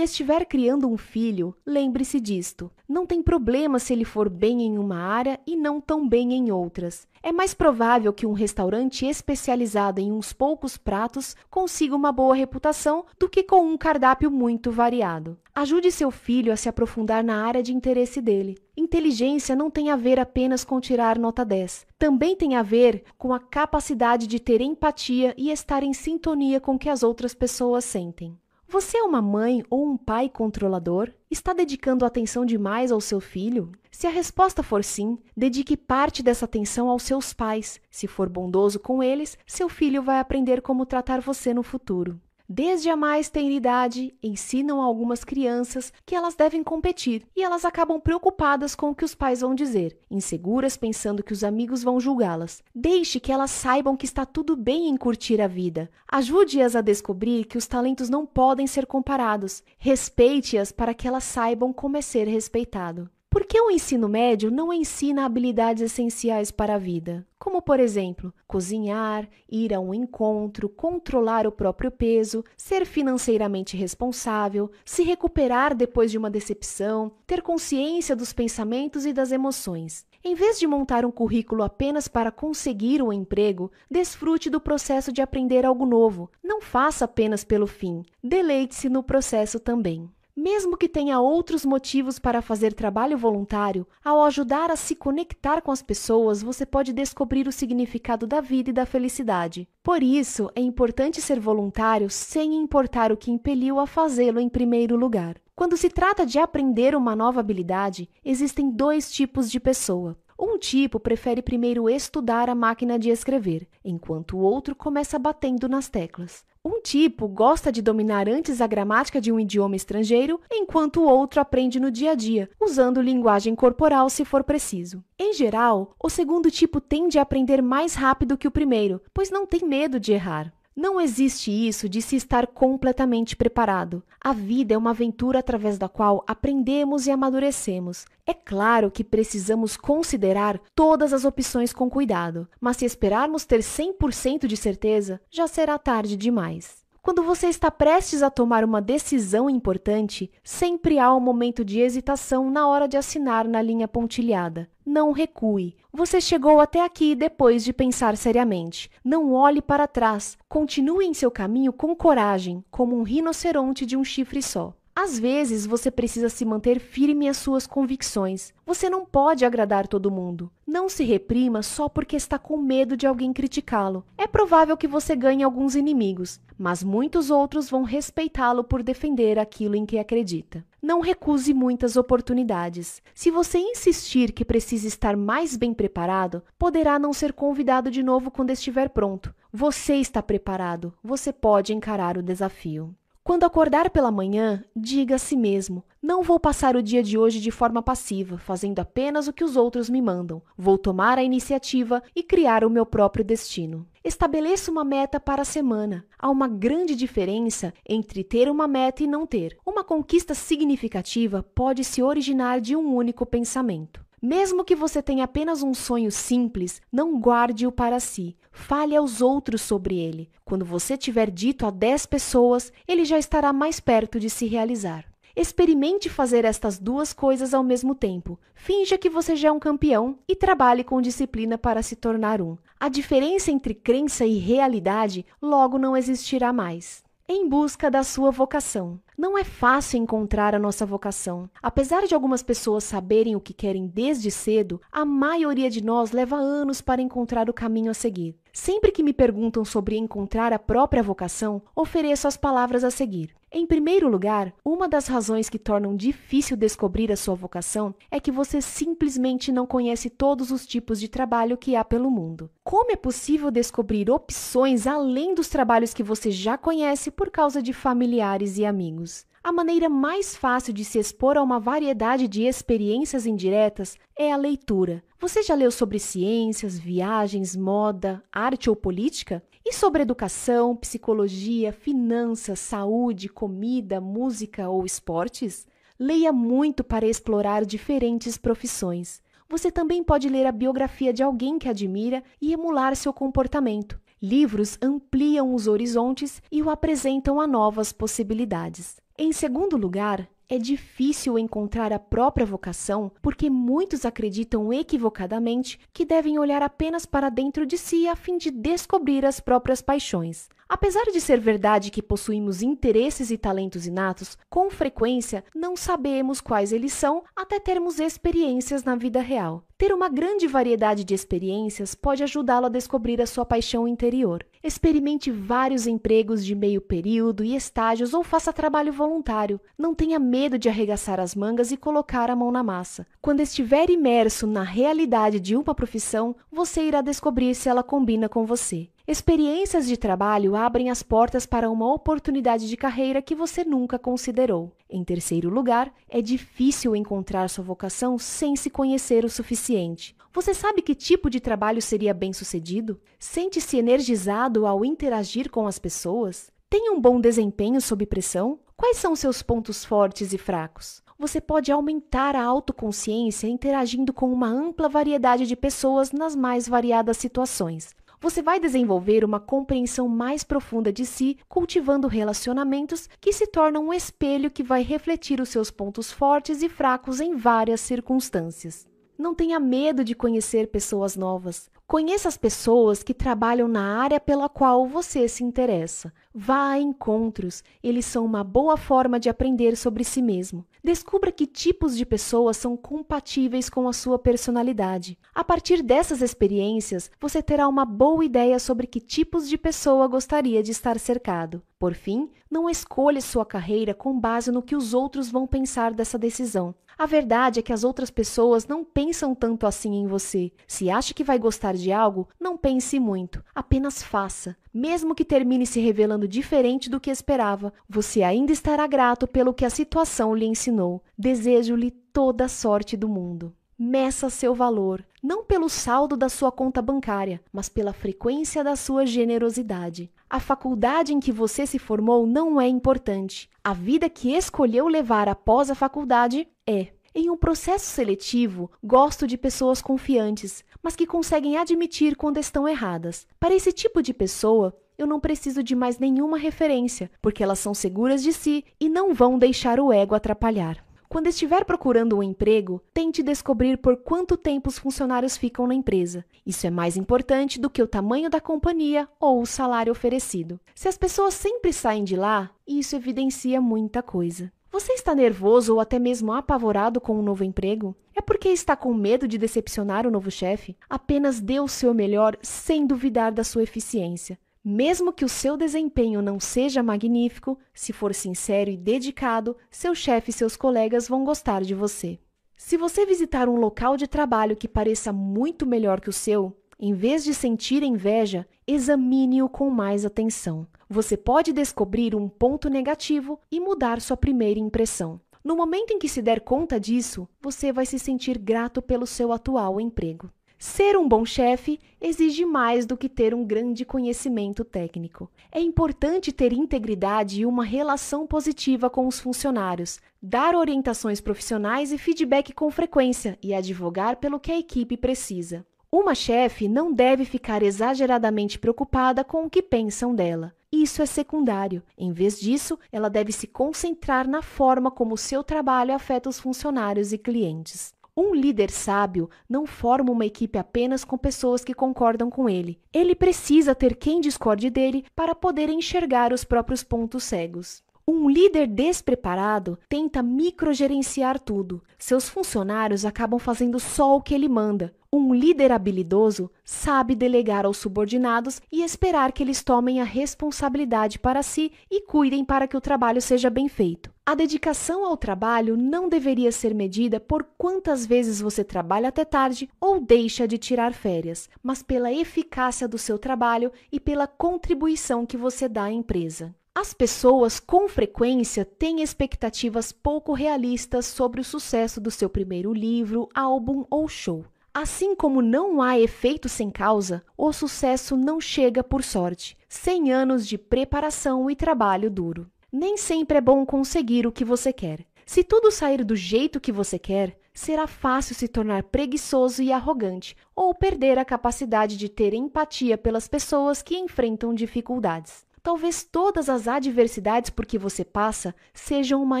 estiver criando um filho, lembre-se disto. Não tem problema se ele for bem em uma área e não tão bem em outras. É mais provável que um restaurante especializado em uns poucos pratos consiga uma boa reputação do que com um cardápio muito variado. Ajude seu filho a se aprofundar na área de interesse dele. Inteligência não tem a ver apenas com tirar nota 10. Também tem a ver com a capacidade de ter empatia e estar em sintonia com o que as outras pessoas sentem. Você é uma mãe ou um pai controlador? Está dedicando atenção demais ao seu filho? Se a resposta for sim, dedique parte dessa atenção aos seus pais. Se for bondoso com eles, seu filho vai aprender como tratar você no futuro. Desde a mais tenridade, ensinam a algumas crianças que elas devem competir e elas acabam preocupadas com o que os pais vão dizer, inseguras pensando que os amigos vão julgá-las. Deixe que elas saibam que está tudo bem em curtir a vida. Ajude-as a descobrir que os talentos não podem ser comparados. Respeite-as para que elas saibam como é ser respeitado. Por que o ensino médio não ensina habilidades essenciais para a vida, como, por exemplo, cozinhar, ir a um encontro, controlar o próprio peso, ser financeiramente responsável, se recuperar depois de uma decepção, ter consciência dos pensamentos e das emoções? Em vez de montar um currículo apenas para conseguir um emprego, desfrute do processo de aprender algo novo. Não faça apenas pelo fim, deleite-se no processo também. Mesmo que tenha outros motivos para fazer trabalho voluntário, ao ajudar a se conectar com as pessoas, você pode descobrir o significado da vida e da felicidade. Por isso, é importante ser voluntário sem importar o que impeliu a fazê-lo em primeiro lugar. Quando se trata de aprender uma nova habilidade, existem dois tipos de pessoa. Um tipo prefere primeiro estudar a máquina de escrever, enquanto o outro começa batendo nas teclas. Um tipo gosta de dominar antes a gramática de um idioma estrangeiro, enquanto o outro aprende no dia a dia, usando linguagem corporal se for preciso. Em geral, o segundo tipo tende a aprender mais rápido que o primeiro, pois não tem medo de errar. Não existe isso de se estar completamente preparado. A vida é uma aventura através da qual aprendemos e amadurecemos. É claro que precisamos considerar todas as opções com cuidado, mas se esperarmos ter 100% de certeza, já será tarde demais. Quando você está prestes a tomar uma decisão importante, sempre há um momento de hesitação na hora de assinar na linha pontilhada. Não recue. Você chegou até aqui depois de pensar seriamente. Não olhe para trás. Continue em seu caminho com coragem, como um rinoceronte de um chifre só. Às vezes você precisa se manter firme às suas convicções. Você não pode agradar todo mundo. Não se reprima só porque está com medo de alguém criticá-lo. É provável que você ganhe alguns inimigos, mas muitos outros vão respeitá-lo por defender aquilo em que acredita. Não recuse muitas oportunidades. Se você insistir que precisa estar mais bem preparado, poderá não ser convidado de novo quando estiver pronto. Você está preparado, você pode encarar o desafio. Quando acordar pela manhã, diga a si mesmo: Não vou passar o dia de hoje de forma passiva, fazendo apenas o que os outros me mandam. Vou tomar a iniciativa e criar o meu próprio destino. Estabeleça uma meta para a semana. Há uma grande diferença entre ter uma meta e não ter. Uma conquista significativa pode se originar de um único pensamento. Mesmo que você tenha apenas um sonho simples, não guarde-o para si. Fale aos outros sobre ele. Quando você tiver dito a 10 pessoas, ele já estará mais perto de se realizar. Experimente fazer estas duas coisas ao mesmo tempo. Finja que você já é um campeão e trabalhe com disciplina para se tornar um. A diferença entre crença e realidade logo não existirá mais em busca da sua vocação. Não é fácil encontrar a nossa vocação. Apesar de algumas pessoas saberem o que querem desde cedo, a maioria de nós leva anos para encontrar o caminho a seguir. Sempre que me perguntam sobre encontrar a própria vocação, ofereço as palavras a seguir. Em primeiro lugar, uma das razões que tornam difícil descobrir a sua vocação é que você simplesmente não conhece todos os tipos de trabalho que há pelo mundo. Como é possível descobrir opções além dos trabalhos que você já conhece por causa de familiares e amigos? A maneira mais fácil de se expor a uma variedade de experiências indiretas é a leitura. Você já leu sobre ciências, viagens, moda, arte ou política? E sobre educação, psicologia, finanças, saúde, comida, música ou esportes? Leia muito para explorar diferentes profissões. Você também pode ler a biografia de alguém que admira e emular seu comportamento. Livros ampliam os horizontes e o apresentam a novas possibilidades. Em segundo lugar, é difícil encontrar a própria vocação porque muitos acreditam equivocadamente que devem olhar apenas para dentro de si a fim de descobrir as próprias paixões. Apesar de ser verdade que possuímos interesses e talentos inatos, com frequência não sabemos quais eles são até termos experiências na vida real. Ter uma grande variedade de experiências pode ajudá-lo a descobrir a sua paixão interior. Experimente vários empregos de meio período e estágios ou faça trabalho voluntário. Não tenha medo de arregaçar as mangas e colocar a mão na massa. Quando estiver imerso na realidade de uma profissão, você irá descobrir se ela combina com você. Experiências de trabalho abrem as portas para uma oportunidade de carreira que você nunca considerou. Em terceiro lugar, é difícil encontrar sua vocação sem se conhecer o suficiente. Você sabe que tipo de trabalho seria bem sucedido? Sente-se energizado ao interagir com as pessoas? Tem um bom desempenho sob pressão? Quais são seus pontos fortes e fracos? Você pode aumentar a autoconsciência interagindo com uma ampla variedade de pessoas nas mais variadas situações. Você vai desenvolver uma compreensão mais profunda de si, cultivando relacionamentos que se tornam um espelho que vai refletir os seus pontos fortes e fracos em várias circunstâncias. Não tenha medo de conhecer pessoas novas. Conheça as pessoas que trabalham na área pela qual você se interessa. Vá a encontros, eles são uma boa forma de aprender sobre si mesmo. Descubra que tipos de pessoas são compatíveis com a sua personalidade. A partir dessas experiências, você terá uma boa ideia sobre que tipos de pessoa gostaria de estar cercado. Por fim, não escolha sua carreira com base no que os outros vão pensar dessa decisão. A verdade é que as outras pessoas não pensam tanto assim em você. Se acha que vai gostar de algo, não pense muito, apenas faça. Mesmo que termine se revelando diferente do que esperava, você ainda estará grato pelo que a situação lhe ensinou. Desejo-lhe toda a sorte do mundo. Meça seu valor, não pelo saldo da sua conta bancária, mas pela frequência da sua generosidade. A faculdade em que você se formou não é importante. A vida que escolheu levar após a faculdade é. Em um processo seletivo, gosto de pessoas confiantes, mas que conseguem admitir quando estão erradas. Para esse tipo de pessoa, eu não preciso de mais nenhuma referência, porque elas são seguras de si e não vão deixar o ego atrapalhar. Quando estiver procurando um emprego, tente descobrir por quanto tempo os funcionários ficam na empresa. Isso é mais importante do que o tamanho da companhia ou o salário oferecido. Se as pessoas sempre saem de lá, isso evidencia muita coisa. Você está nervoso ou até mesmo apavorado com um novo emprego? É porque está com medo de decepcionar o novo chefe? Apenas dê o seu melhor sem duvidar da sua eficiência. Mesmo que o seu desempenho não seja magnífico, se for sincero e dedicado, seu chefe e seus colegas vão gostar de você. Se você visitar um local de trabalho que pareça muito melhor que o seu, em vez de sentir inveja, examine-o com mais atenção. Você pode descobrir um ponto negativo e mudar sua primeira impressão. No momento em que se der conta disso, você vai se sentir grato pelo seu atual emprego. Ser um bom chefe exige mais do que ter um grande conhecimento técnico. É importante ter integridade e uma relação positiva com os funcionários, dar orientações profissionais e feedback com frequência e advogar pelo que a equipe precisa. Uma chefe não deve ficar exageradamente preocupada com o que pensam dela. Isso é secundário. Em vez disso, ela deve se concentrar na forma como seu trabalho afeta os funcionários e clientes. Um líder sábio não forma uma equipe apenas com pessoas que concordam com ele. Ele precisa ter quem discorde dele para poder enxergar os próprios pontos cegos. Um líder despreparado tenta microgerenciar tudo. Seus funcionários acabam fazendo só o que ele manda, um líder habilidoso sabe delegar aos subordinados e esperar que eles tomem a responsabilidade para si e cuidem para que o trabalho seja bem feito. A dedicação ao trabalho não deveria ser medida por quantas vezes você trabalha até tarde ou deixa de tirar férias, mas pela eficácia do seu trabalho e pela contribuição que você dá à empresa. As pessoas com frequência têm expectativas pouco realistas sobre o sucesso do seu primeiro livro, álbum ou show. Assim como não há efeito sem causa, o sucesso não chega por sorte, sem anos de preparação e trabalho duro. Nem sempre é bom conseguir o que você quer. Se tudo sair do jeito que você quer, será fácil se tornar preguiçoso e arrogante ou perder a capacidade de ter empatia pelas pessoas que enfrentam dificuldades. Talvez todas as adversidades por que você passa sejam uma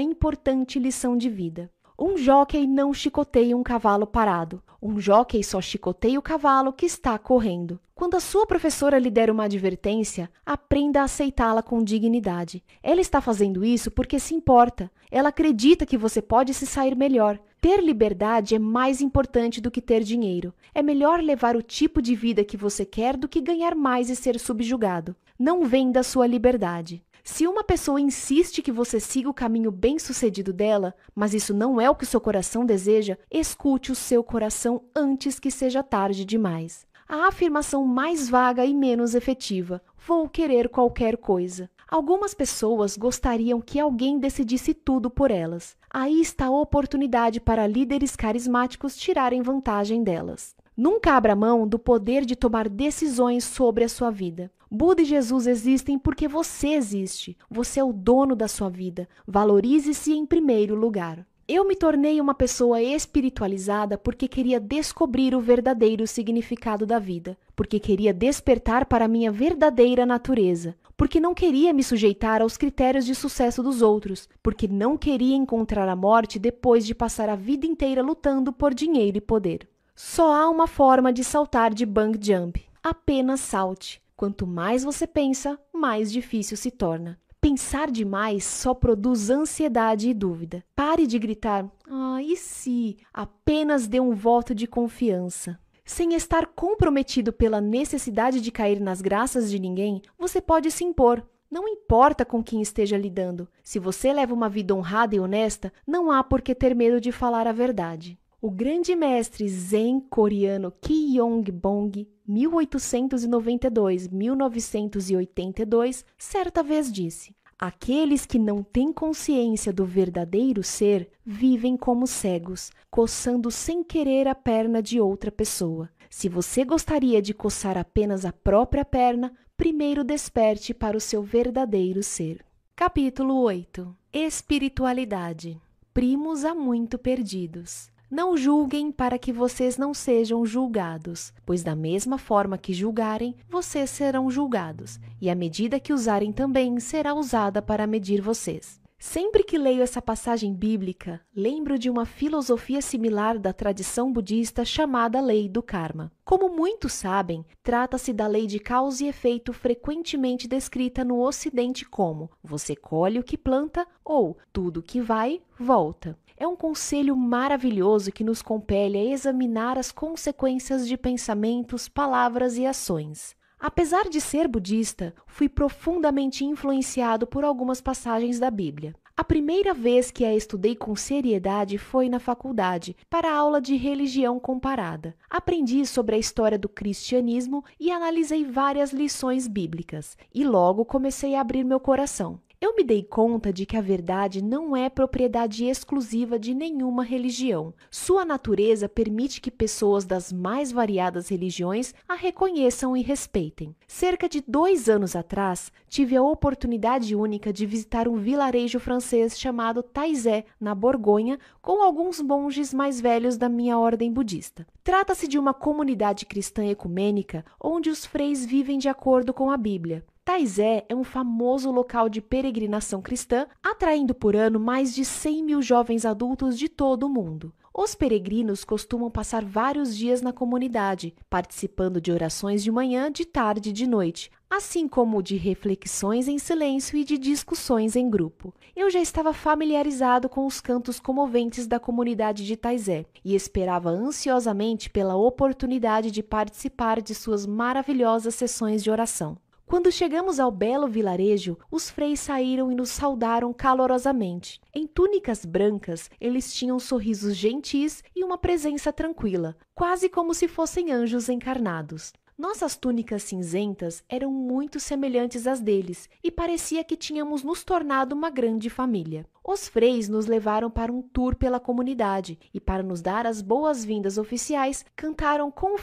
importante lição de vida. Um jockey não chicoteia um cavalo parado. Um jockey só chicoteia o cavalo que está correndo. Quando a sua professora lhe der uma advertência, aprenda a aceitá-la com dignidade. Ela está fazendo isso porque se importa. Ela acredita que você pode se sair melhor. Ter liberdade é mais importante do que ter dinheiro. É melhor levar o tipo de vida que você quer do que ganhar mais e ser subjugado. Não venda sua liberdade. Se uma pessoa insiste que você siga o caminho bem-sucedido dela, mas isso não é o que o seu coração deseja, escute o seu coração antes que seja tarde demais. A afirmação mais vaga e menos efetiva: vou querer qualquer coisa. Algumas pessoas gostariam que alguém decidisse tudo por elas. Aí está a oportunidade para líderes carismáticos tirarem vantagem delas. Nunca abra mão do poder de tomar decisões sobre a sua vida. Buda e Jesus existem porque você existe. Você é o dono da sua vida. Valorize-se em primeiro lugar. Eu me tornei uma pessoa espiritualizada porque queria descobrir o verdadeiro significado da vida, porque queria despertar para a minha verdadeira natureza, porque não queria me sujeitar aos critérios de sucesso dos outros, porque não queria encontrar a morte depois de passar a vida inteira lutando por dinheiro e poder. Só há uma forma de saltar de bang jump. Apenas salte. Quanto mais você pensa, mais difícil se torna. Pensar demais só produz ansiedade e dúvida. Pare de gritar, ah, e se? Apenas dê um voto de confiança. Sem estar comprometido pela necessidade de cair nas graças de ninguém, você pode se impor, não importa com quem esteja lidando, se você leva uma vida honrada e honesta, não há por que ter medo de falar a verdade. O grande mestre zen coreano Kyong-bong, 1892-1982, certa vez disse: Aqueles que não têm consciência do verdadeiro ser vivem como cegos, coçando sem querer a perna de outra pessoa. Se você gostaria de coçar apenas a própria perna, primeiro desperte para o seu verdadeiro ser. Capítulo 8 Espiritualidade Primos há muito perdidos. Não julguem para que vocês não sejam julgados, pois da mesma forma que julgarem, vocês serão julgados, e a medida que usarem também será usada para medir vocês. Sempre que leio essa passagem bíblica, lembro de uma filosofia similar da tradição budista chamada Lei do Karma. Como muitos sabem, trata-se da lei de causa e efeito frequentemente descrita no Ocidente como: você colhe o que planta ou tudo que vai, volta é um conselho maravilhoso que nos compele a examinar as consequências de pensamentos, palavras e ações. Apesar de ser budista, fui profundamente influenciado por algumas passagens da Bíblia. A primeira vez que a estudei com seriedade foi na faculdade, para a aula de religião comparada. Aprendi sobre a história do cristianismo e analisei várias lições bíblicas, e logo comecei a abrir meu coração eu me dei conta de que a verdade não é propriedade exclusiva de nenhuma religião. Sua natureza permite que pessoas das mais variadas religiões a reconheçam e respeitem. Cerca de dois anos atrás, tive a oportunidade única de visitar um vilarejo francês chamado Taizé, na Borgonha, com alguns monges mais velhos da minha ordem budista. Trata-se de uma comunidade cristã ecumênica onde os freis vivem de acordo com a Bíblia. Taizé é um famoso local de peregrinação cristã, atraindo por ano mais de 100 mil jovens adultos de todo o mundo. Os peregrinos costumam passar vários dias na comunidade, participando de orações de manhã, de tarde e de noite, assim como de reflexões em silêncio e de discussões em grupo. Eu já estava familiarizado com os cantos comoventes da comunidade de Taizé e esperava ansiosamente pela oportunidade de participar de suas maravilhosas sessões de oração. Quando chegamos ao belo vilarejo, os freis saíram e nos saudaram calorosamente. Em túnicas brancas, eles tinham sorrisos gentis e uma presença tranquila, quase como se fossem anjos encarnados. Nossas túnicas cinzentas eram muito semelhantes às deles e parecia que tínhamos nos tornado uma grande família. Os freis nos levaram para um tour pela comunidade e, para nos dar as boas-vindas oficiais, cantaram com o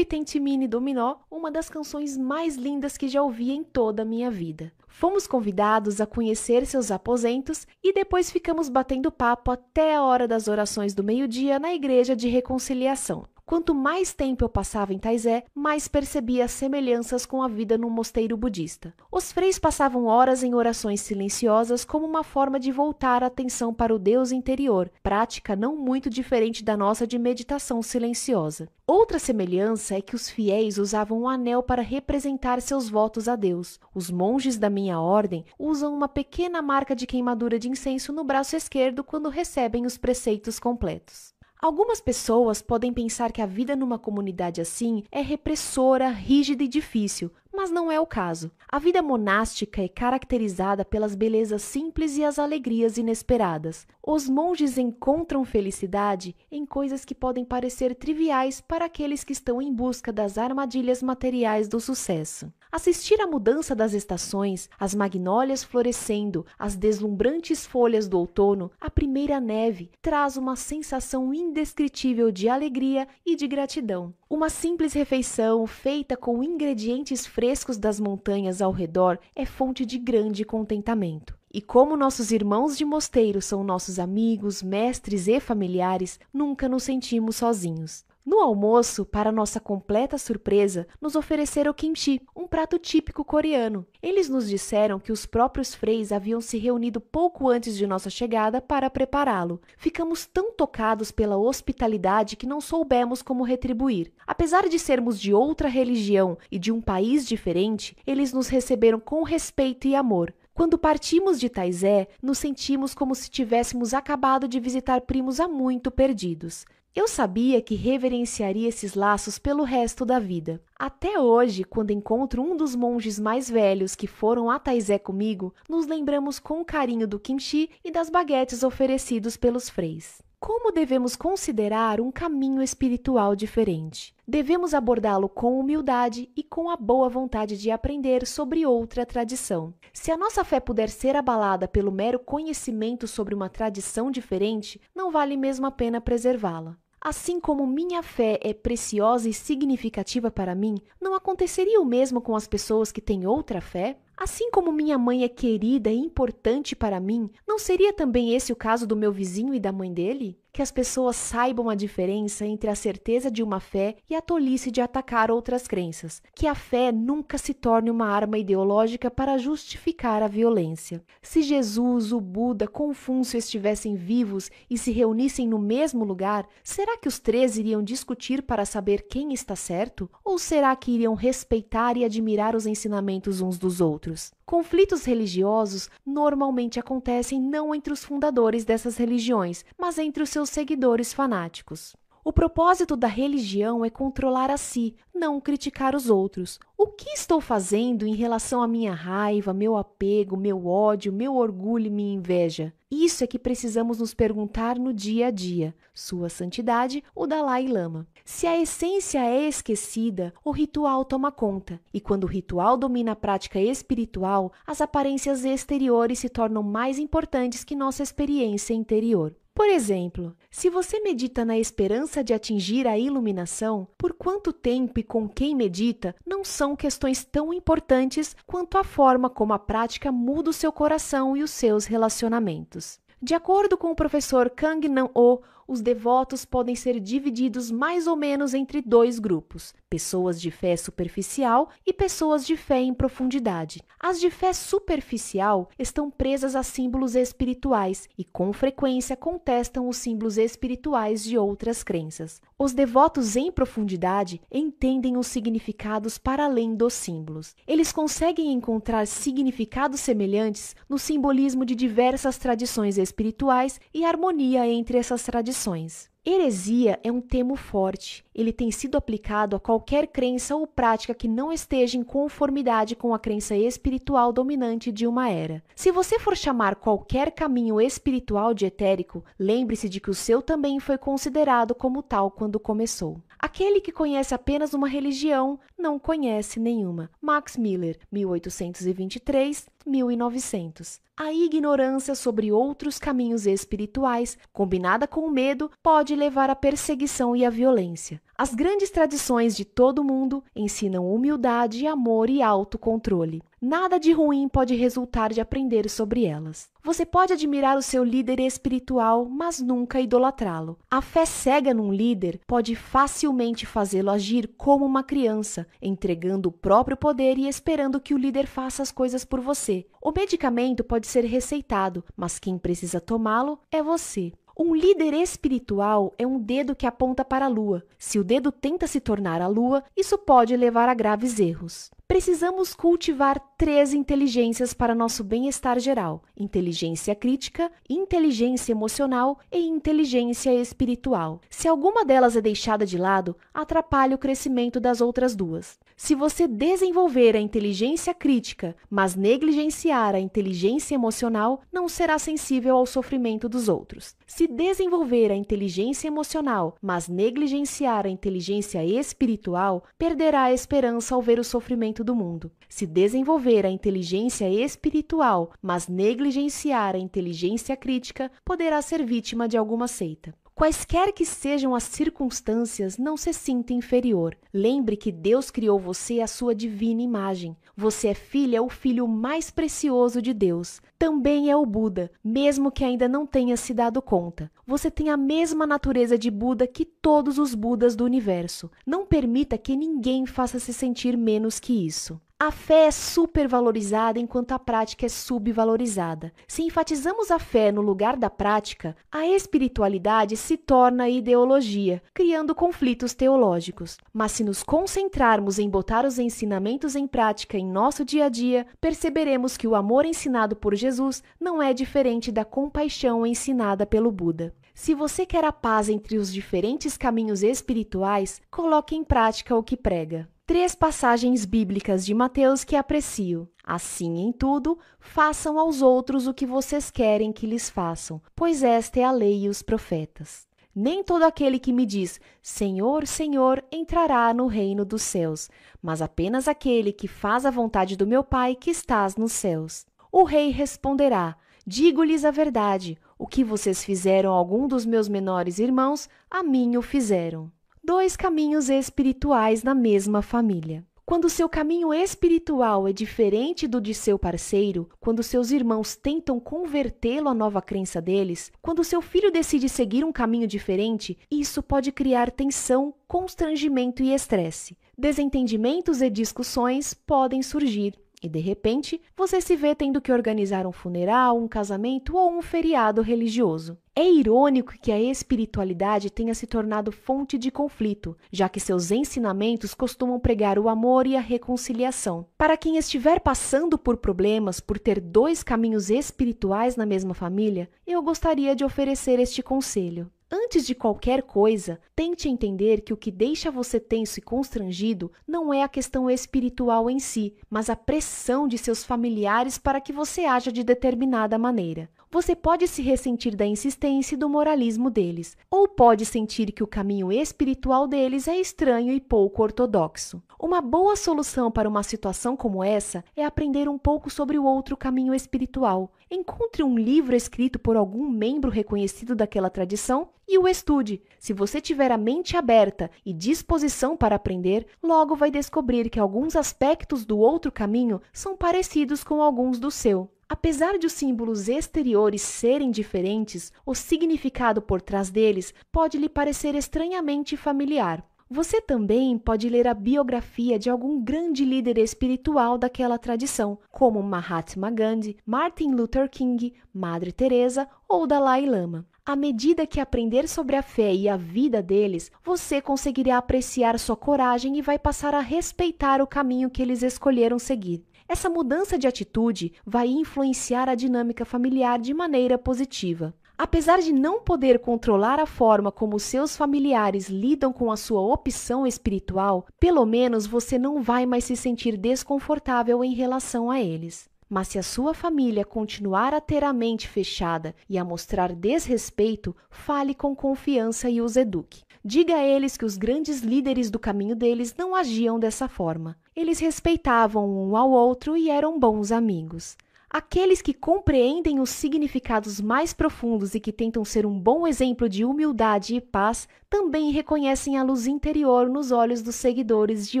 mini Dominó uma das canções mais lindas que já ouvi em toda a minha vida. Fomos convidados a conhecer seus aposentos e depois ficamos batendo papo até a hora das orações do meio-dia na Igreja de Reconciliação. Quanto mais tempo eu passava em Taizé, mais percebia semelhanças com a vida num mosteiro budista. Os freis passavam horas em orações silenciosas como uma forma de voltar a atenção para o Deus interior, prática não muito diferente da nossa de meditação silenciosa. Outra semelhança é que os fiéis usavam um anel para representar seus votos a Deus. Os monges da minha ordem usam uma pequena marca de queimadura de incenso no braço esquerdo quando recebem os preceitos completos. Algumas pessoas podem pensar que a vida numa comunidade assim é repressora, rígida e difícil, mas não é o caso. A vida monástica é caracterizada pelas belezas simples e as alegrias inesperadas. Os monges encontram felicidade em coisas que podem parecer triviais para aqueles que estão em busca das armadilhas materiais do sucesso. Assistir à mudança das estações, as magnólias florescendo, as deslumbrantes folhas do outono, a primeira neve, traz uma sensação indescritível de alegria e de gratidão. Uma simples refeição feita com ingredientes frescos das montanhas ao redor é fonte de grande contentamento. E como nossos irmãos de mosteiro são nossos amigos, mestres e familiares, nunca nos sentimos sozinhos. No almoço, para nossa completa surpresa, nos ofereceram kimchi, um prato típico coreano. Eles nos disseram que os próprios freis haviam se reunido pouco antes de nossa chegada para prepará-lo. Ficamos tão tocados pela hospitalidade que não soubemos como retribuir. Apesar de sermos de outra religião e de um país diferente, eles nos receberam com respeito e amor. Quando partimos de Taizé, nos sentimos como se tivéssemos acabado de visitar primos há muito perdidos. Eu sabia que reverenciaria esses laços pelo resto da vida. Até hoje, quando encontro um dos monges mais velhos que foram a Taizé comigo, nos lembramos com carinho do kimchi e das baguetes oferecidos pelos freis. Como devemos considerar um caminho espiritual diferente? Devemos abordá-lo com humildade e com a boa vontade de aprender sobre outra tradição. Se a nossa fé puder ser abalada pelo mero conhecimento sobre uma tradição diferente, não vale mesmo a pena preservá-la. Assim como minha fé é preciosa e significativa para mim, não aconteceria o mesmo com as pessoas que têm outra fé? Assim como minha mãe é querida e importante para mim, não seria também esse o caso do meu vizinho e da mãe dele? que as pessoas saibam a diferença entre a certeza de uma fé e a tolice de atacar outras crenças, que a fé nunca se torne uma arma ideológica para justificar a violência. Se Jesus, o Buda, Confúcio estivessem vivos e se reunissem no mesmo lugar, será que os três iriam discutir para saber quem está certo? Ou será que iriam respeitar e admirar os ensinamentos uns dos outros? Conflitos religiosos normalmente acontecem não entre os fundadores dessas religiões, mas entre os seus seguidores fanáticos. O propósito da religião é controlar a si, não criticar os outros. O que estou fazendo em relação à minha raiva, meu apego, meu ódio, meu orgulho e minha inveja? Isso é que precisamos nos perguntar no dia a dia, Sua Santidade, o Dalai Lama. Se a essência é esquecida, o ritual toma conta, e quando o ritual domina a prática espiritual, as aparências exteriores se tornam mais importantes que nossa experiência interior. Por exemplo, se você medita na esperança de atingir a iluminação, por quanto tempo e com quem medita não são questões tão importantes quanto a forma como a prática muda o seu coração e os seus relacionamentos. De acordo com o professor Kang nam o os devotos podem ser divididos mais ou menos entre dois grupos, pessoas de fé superficial e pessoas de fé em profundidade. As de fé superficial estão presas a símbolos espirituais e, com frequência, contestam os símbolos espirituais de outras crenças. Os devotos em profundidade entendem os significados para além dos símbolos. Eles conseguem encontrar significados semelhantes no simbolismo de diversas tradições espirituais e harmonia entre essas tradições. Heresia é um termo forte. Ele tem sido aplicado a qualquer crença ou prática que não esteja em conformidade com a crença espiritual dominante de uma era. Se você for chamar qualquer caminho espiritual de etérico, lembre-se de que o seu também foi considerado como tal quando começou. Aquele que conhece apenas uma religião não conhece nenhuma. Max Miller, 1823-1900. A ignorância sobre outros caminhos espirituais, combinada com o medo, pode levar à perseguição e à violência. As grandes tradições de todo mundo ensinam humildade, amor e autocontrole. Nada de ruim pode resultar de aprender sobre elas. Você pode admirar o seu líder espiritual, mas nunca idolatrá-lo. A fé cega num líder pode facilmente fazê-lo agir como uma criança, entregando o próprio poder e esperando que o líder faça as coisas por você. O medicamento pode ser receitado, mas quem precisa tomá-lo é você. Um líder espiritual é um dedo que aponta para a lua. Se o dedo tenta se tornar a lua, isso pode levar a graves erros. Precisamos cultivar três inteligências para nosso bem-estar geral: inteligência crítica, inteligência emocional e inteligência espiritual. Se alguma delas é deixada de lado, atrapalha o crescimento das outras duas. Se você desenvolver a inteligência crítica, mas negligenciar a inteligência emocional, não será sensível ao sofrimento dos outros. Se desenvolver a inteligência emocional, mas negligenciar a inteligência espiritual, perderá a esperança ao ver o sofrimento do mundo. Se desenvolver promover a inteligência espiritual, mas negligenciar a inteligência crítica, poderá ser vítima de alguma seita. Quaisquer que sejam as circunstâncias, não se sinta inferior. Lembre que Deus criou você à sua divina imagem. Você é filha ou filho mais precioso de Deus. Também é o Buda, mesmo que ainda não tenha se dado conta. Você tem a mesma natureza de Buda que todos os Budas do universo. Não permita que ninguém faça se sentir menos que isso. A fé é supervalorizada enquanto a prática é subvalorizada. Se enfatizamos a fé no lugar da prática, a espiritualidade se torna ideologia, criando conflitos teológicos. Mas se nos concentrarmos em botar os ensinamentos em prática em nosso dia a dia, perceberemos que o amor ensinado por Jesus não é diferente da compaixão ensinada pelo Buda. Se você quer a paz entre os diferentes caminhos espirituais, coloque em prática o que prega três passagens bíblicas de Mateus que aprecio. Assim em tudo, façam aos outros o que vocês querem que lhes façam, pois esta é a lei e os profetas. Nem todo aquele que me diz Senhor, Senhor entrará no reino dos céus, mas apenas aquele que faz a vontade do meu Pai que estás nos céus. O rei responderá: Digo-lhes a verdade, o que vocês fizeram a algum dos meus menores irmãos, a mim o fizeram dois caminhos espirituais na mesma família. Quando seu caminho espiritual é diferente do de seu parceiro, quando seus irmãos tentam convertê-lo à nova crença deles, quando seu filho decide seguir um caminho diferente, isso pode criar tensão, constrangimento e estresse. Desentendimentos e discussões podem surgir, e de repente, você se vê tendo que organizar um funeral, um casamento ou um feriado religioso. É irônico que a espiritualidade tenha se tornado fonte de conflito, já que seus ensinamentos costumam pregar o amor e a reconciliação. Para quem estiver passando por problemas por ter dois caminhos espirituais na mesma família, eu gostaria de oferecer este conselho. Antes de qualquer coisa, tente entender que o que deixa você tenso e constrangido não é a questão espiritual em si, mas a pressão de seus familiares para que você haja de determinada maneira você pode se ressentir da insistência e do moralismo deles, ou pode sentir que o caminho espiritual deles é estranho e pouco ortodoxo. Uma boa solução para uma situação como essa é aprender um pouco sobre o outro caminho espiritual. Encontre um livro escrito por algum membro reconhecido daquela tradição e o estude. Se você tiver a mente aberta e disposição para aprender, logo vai descobrir que alguns aspectos do outro caminho são parecidos com alguns do seu. Apesar de os símbolos exteriores serem diferentes, o significado por trás deles pode lhe parecer estranhamente familiar. Você também pode ler a biografia de algum grande líder espiritual daquela tradição, como Mahatma Gandhi, Martin Luther King, Madre Teresa ou Dalai Lama. À medida que aprender sobre a fé e a vida deles, você conseguirá apreciar sua coragem e vai passar a respeitar o caminho que eles escolheram seguir. Essa mudança de atitude vai influenciar a dinâmica familiar de maneira positiva. Apesar de não poder controlar a forma como seus familiares lidam com a sua opção espiritual, pelo menos você não vai mais se sentir desconfortável em relação a eles. Mas se a sua família continuar a ter a mente fechada e a mostrar desrespeito, fale com confiança e os eduque. Diga a eles que os grandes líderes do caminho deles não agiam dessa forma. Eles respeitavam um ao outro e eram bons amigos. Aqueles que compreendem os significados mais profundos e que tentam ser um bom exemplo de humildade e paz também reconhecem a luz interior nos olhos dos seguidores de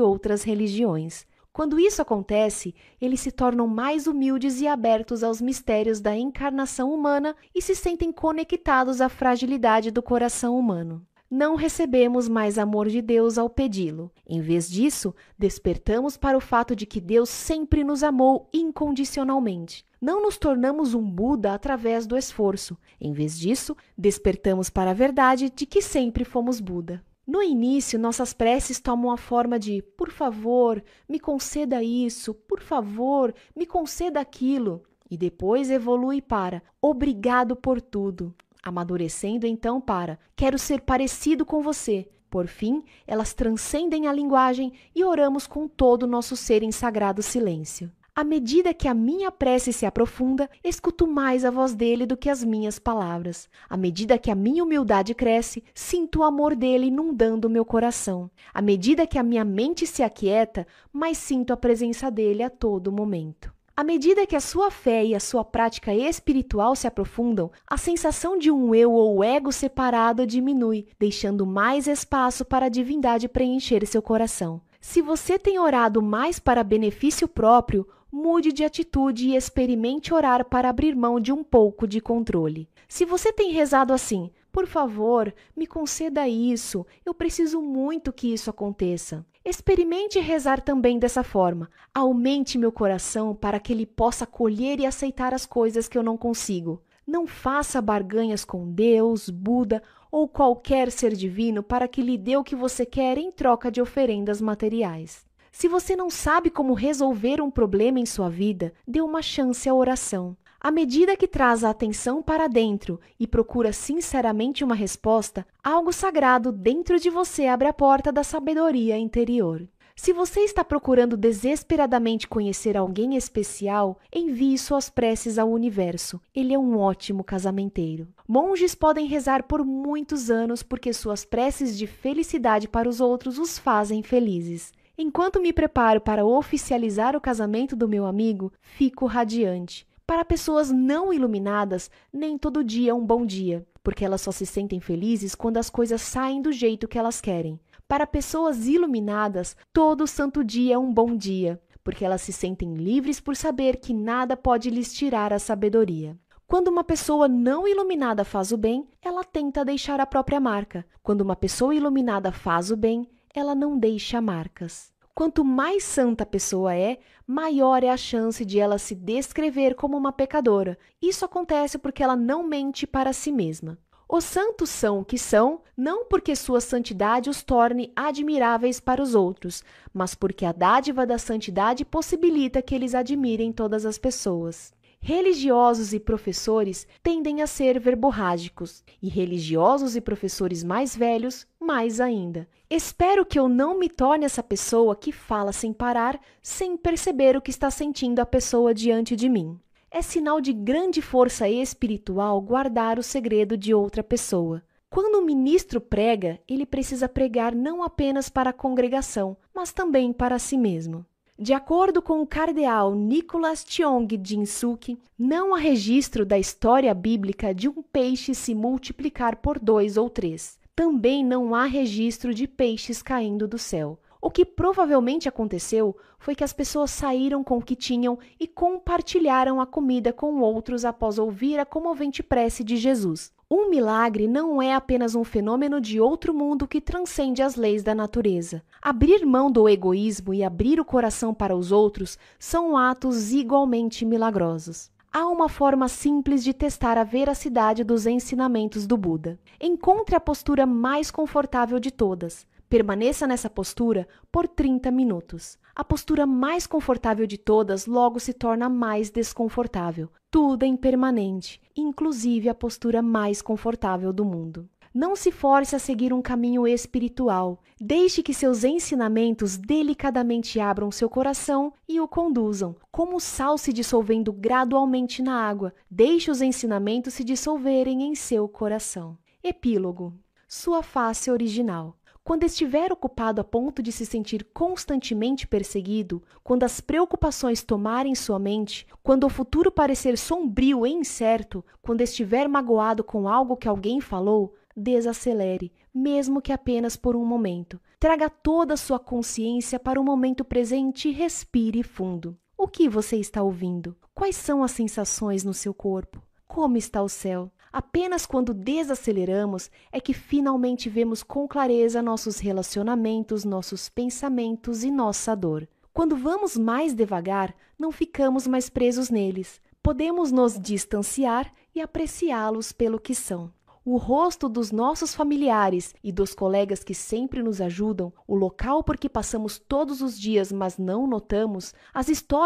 outras religiões. Quando isso acontece, eles se tornam mais humildes e abertos aos mistérios da encarnação humana e se sentem conectados à fragilidade do coração humano não recebemos mais amor de Deus ao pedi-lo. Em vez disso, despertamos para o fato de que Deus sempre nos amou incondicionalmente. Não nos tornamos um Buda através do esforço. Em vez disso, despertamos para a verdade de que sempre fomos Buda. No início, nossas preces tomam a forma de: por favor, me conceda isso, por favor, me conceda aquilo. E depois evolui para: obrigado por tudo amadurecendo então para quero ser parecido com você. Por fim, elas transcendem a linguagem e oramos com todo o nosso ser em sagrado silêncio. À medida que a minha prece se aprofunda, escuto mais a voz dele do que as minhas palavras. À medida que a minha humildade cresce, sinto o amor dele inundando meu coração. À medida que a minha mente se aquieta, mais sinto a presença dele a todo momento. À medida que a sua fé e a sua prática espiritual se aprofundam, a sensação de um eu ou ego separado diminui, deixando mais espaço para a divindade preencher seu coração. Se você tem orado mais para benefício próprio, mude de atitude e experimente orar para abrir mão de um pouco de controle. Se você tem rezado assim, por favor, me conceda isso. Eu preciso muito que isso aconteça. Experimente rezar também dessa forma. Aumente meu coração para que ele possa colher e aceitar as coisas que eu não consigo. Não faça barganhas com Deus, Buda ou qualquer ser divino para que lhe dê o que você quer em troca de oferendas materiais. Se você não sabe como resolver um problema em sua vida, dê uma chance à oração. À medida que traz a atenção para dentro e procura sinceramente uma resposta, algo sagrado dentro de você abre a porta da sabedoria interior. Se você está procurando desesperadamente conhecer alguém especial, envie suas preces ao universo. Ele é um ótimo casamenteiro. Monges podem rezar por muitos anos porque suas preces de felicidade para os outros os fazem felizes. Enquanto me preparo para oficializar o casamento do meu amigo, fico radiante. Para pessoas não iluminadas, nem todo dia é um bom dia, porque elas só se sentem felizes quando as coisas saem do jeito que elas querem. Para pessoas iluminadas, todo santo dia é um bom dia, porque elas se sentem livres por saber que nada pode lhes tirar a sabedoria. Quando uma pessoa não iluminada faz o bem, ela tenta deixar a própria marca. Quando uma pessoa iluminada faz o bem, ela não deixa marcas. Quanto mais santa a pessoa é, maior é a chance de ela se descrever como uma pecadora. Isso acontece porque ela não mente para si mesma. Os santos são o que são, não porque sua santidade os torne admiráveis para os outros, mas porque a dádiva da santidade possibilita que eles admirem todas as pessoas. Religiosos e professores tendem a ser verborrágicos, e religiosos e professores mais velhos, mais ainda. Espero que eu não me torne essa pessoa que fala sem parar, sem perceber o que está sentindo a pessoa diante de mim. É sinal de grande força espiritual guardar o segredo de outra pessoa. Quando o ministro prega, ele precisa pregar não apenas para a congregação, mas também para si mesmo. De acordo com o cardeal Nicholas Tiong Jinsuk, não há registro da história bíblica de um peixe se multiplicar por dois ou três também não há registro de peixes caindo do céu. O que provavelmente aconteceu foi que as pessoas saíram com o que tinham e compartilharam a comida com outros após ouvir a comovente prece de Jesus. Um milagre não é apenas um fenômeno de outro mundo que transcende as leis da natureza. Abrir mão do egoísmo e abrir o coração para os outros são atos igualmente milagrosos há uma forma simples de testar a veracidade dos ensinamentos do Buda. Encontre a postura mais confortável de todas. Permaneça nessa postura por 30 minutos. A postura mais confortável de todas logo se torna mais desconfortável. Tudo é impermanente, inclusive a postura mais confortável do mundo. Não se force a seguir um caminho espiritual. Deixe que seus ensinamentos delicadamente abram seu coração e o conduzam, como o sal se dissolvendo gradualmente na água. Deixe os ensinamentos se dissolverem em seu coração. Epílogo: Sua face original. Quando estiver ocupado a ponto de se sentir constantemente perseguido, quando as preocupações tomarem sua mente, quando o futuro parecer sombrio e incerto, quando estiver magoado com algo que alguém falou, desacelere, mesmo que apenas por um momento. Traga toda a sua consciência para o momento presente e respire fundo. O que você está ouvindo? Quais são as sensações no seu corpo? Como está o céu? Apenas quando desaceleramos é que finalmente vemos com clareza nossos relacionamentos, nossos pensamentos e nossa dor. Quando vamos mais devagar, não ficamos mais presos neles. Podemos nos distanciar e apreciá-los pelo que são o rosto dos nossos familiares e dos colegas que sempre nos ajudam, o local por que passamos todos os dias, mas não notamos, as histórias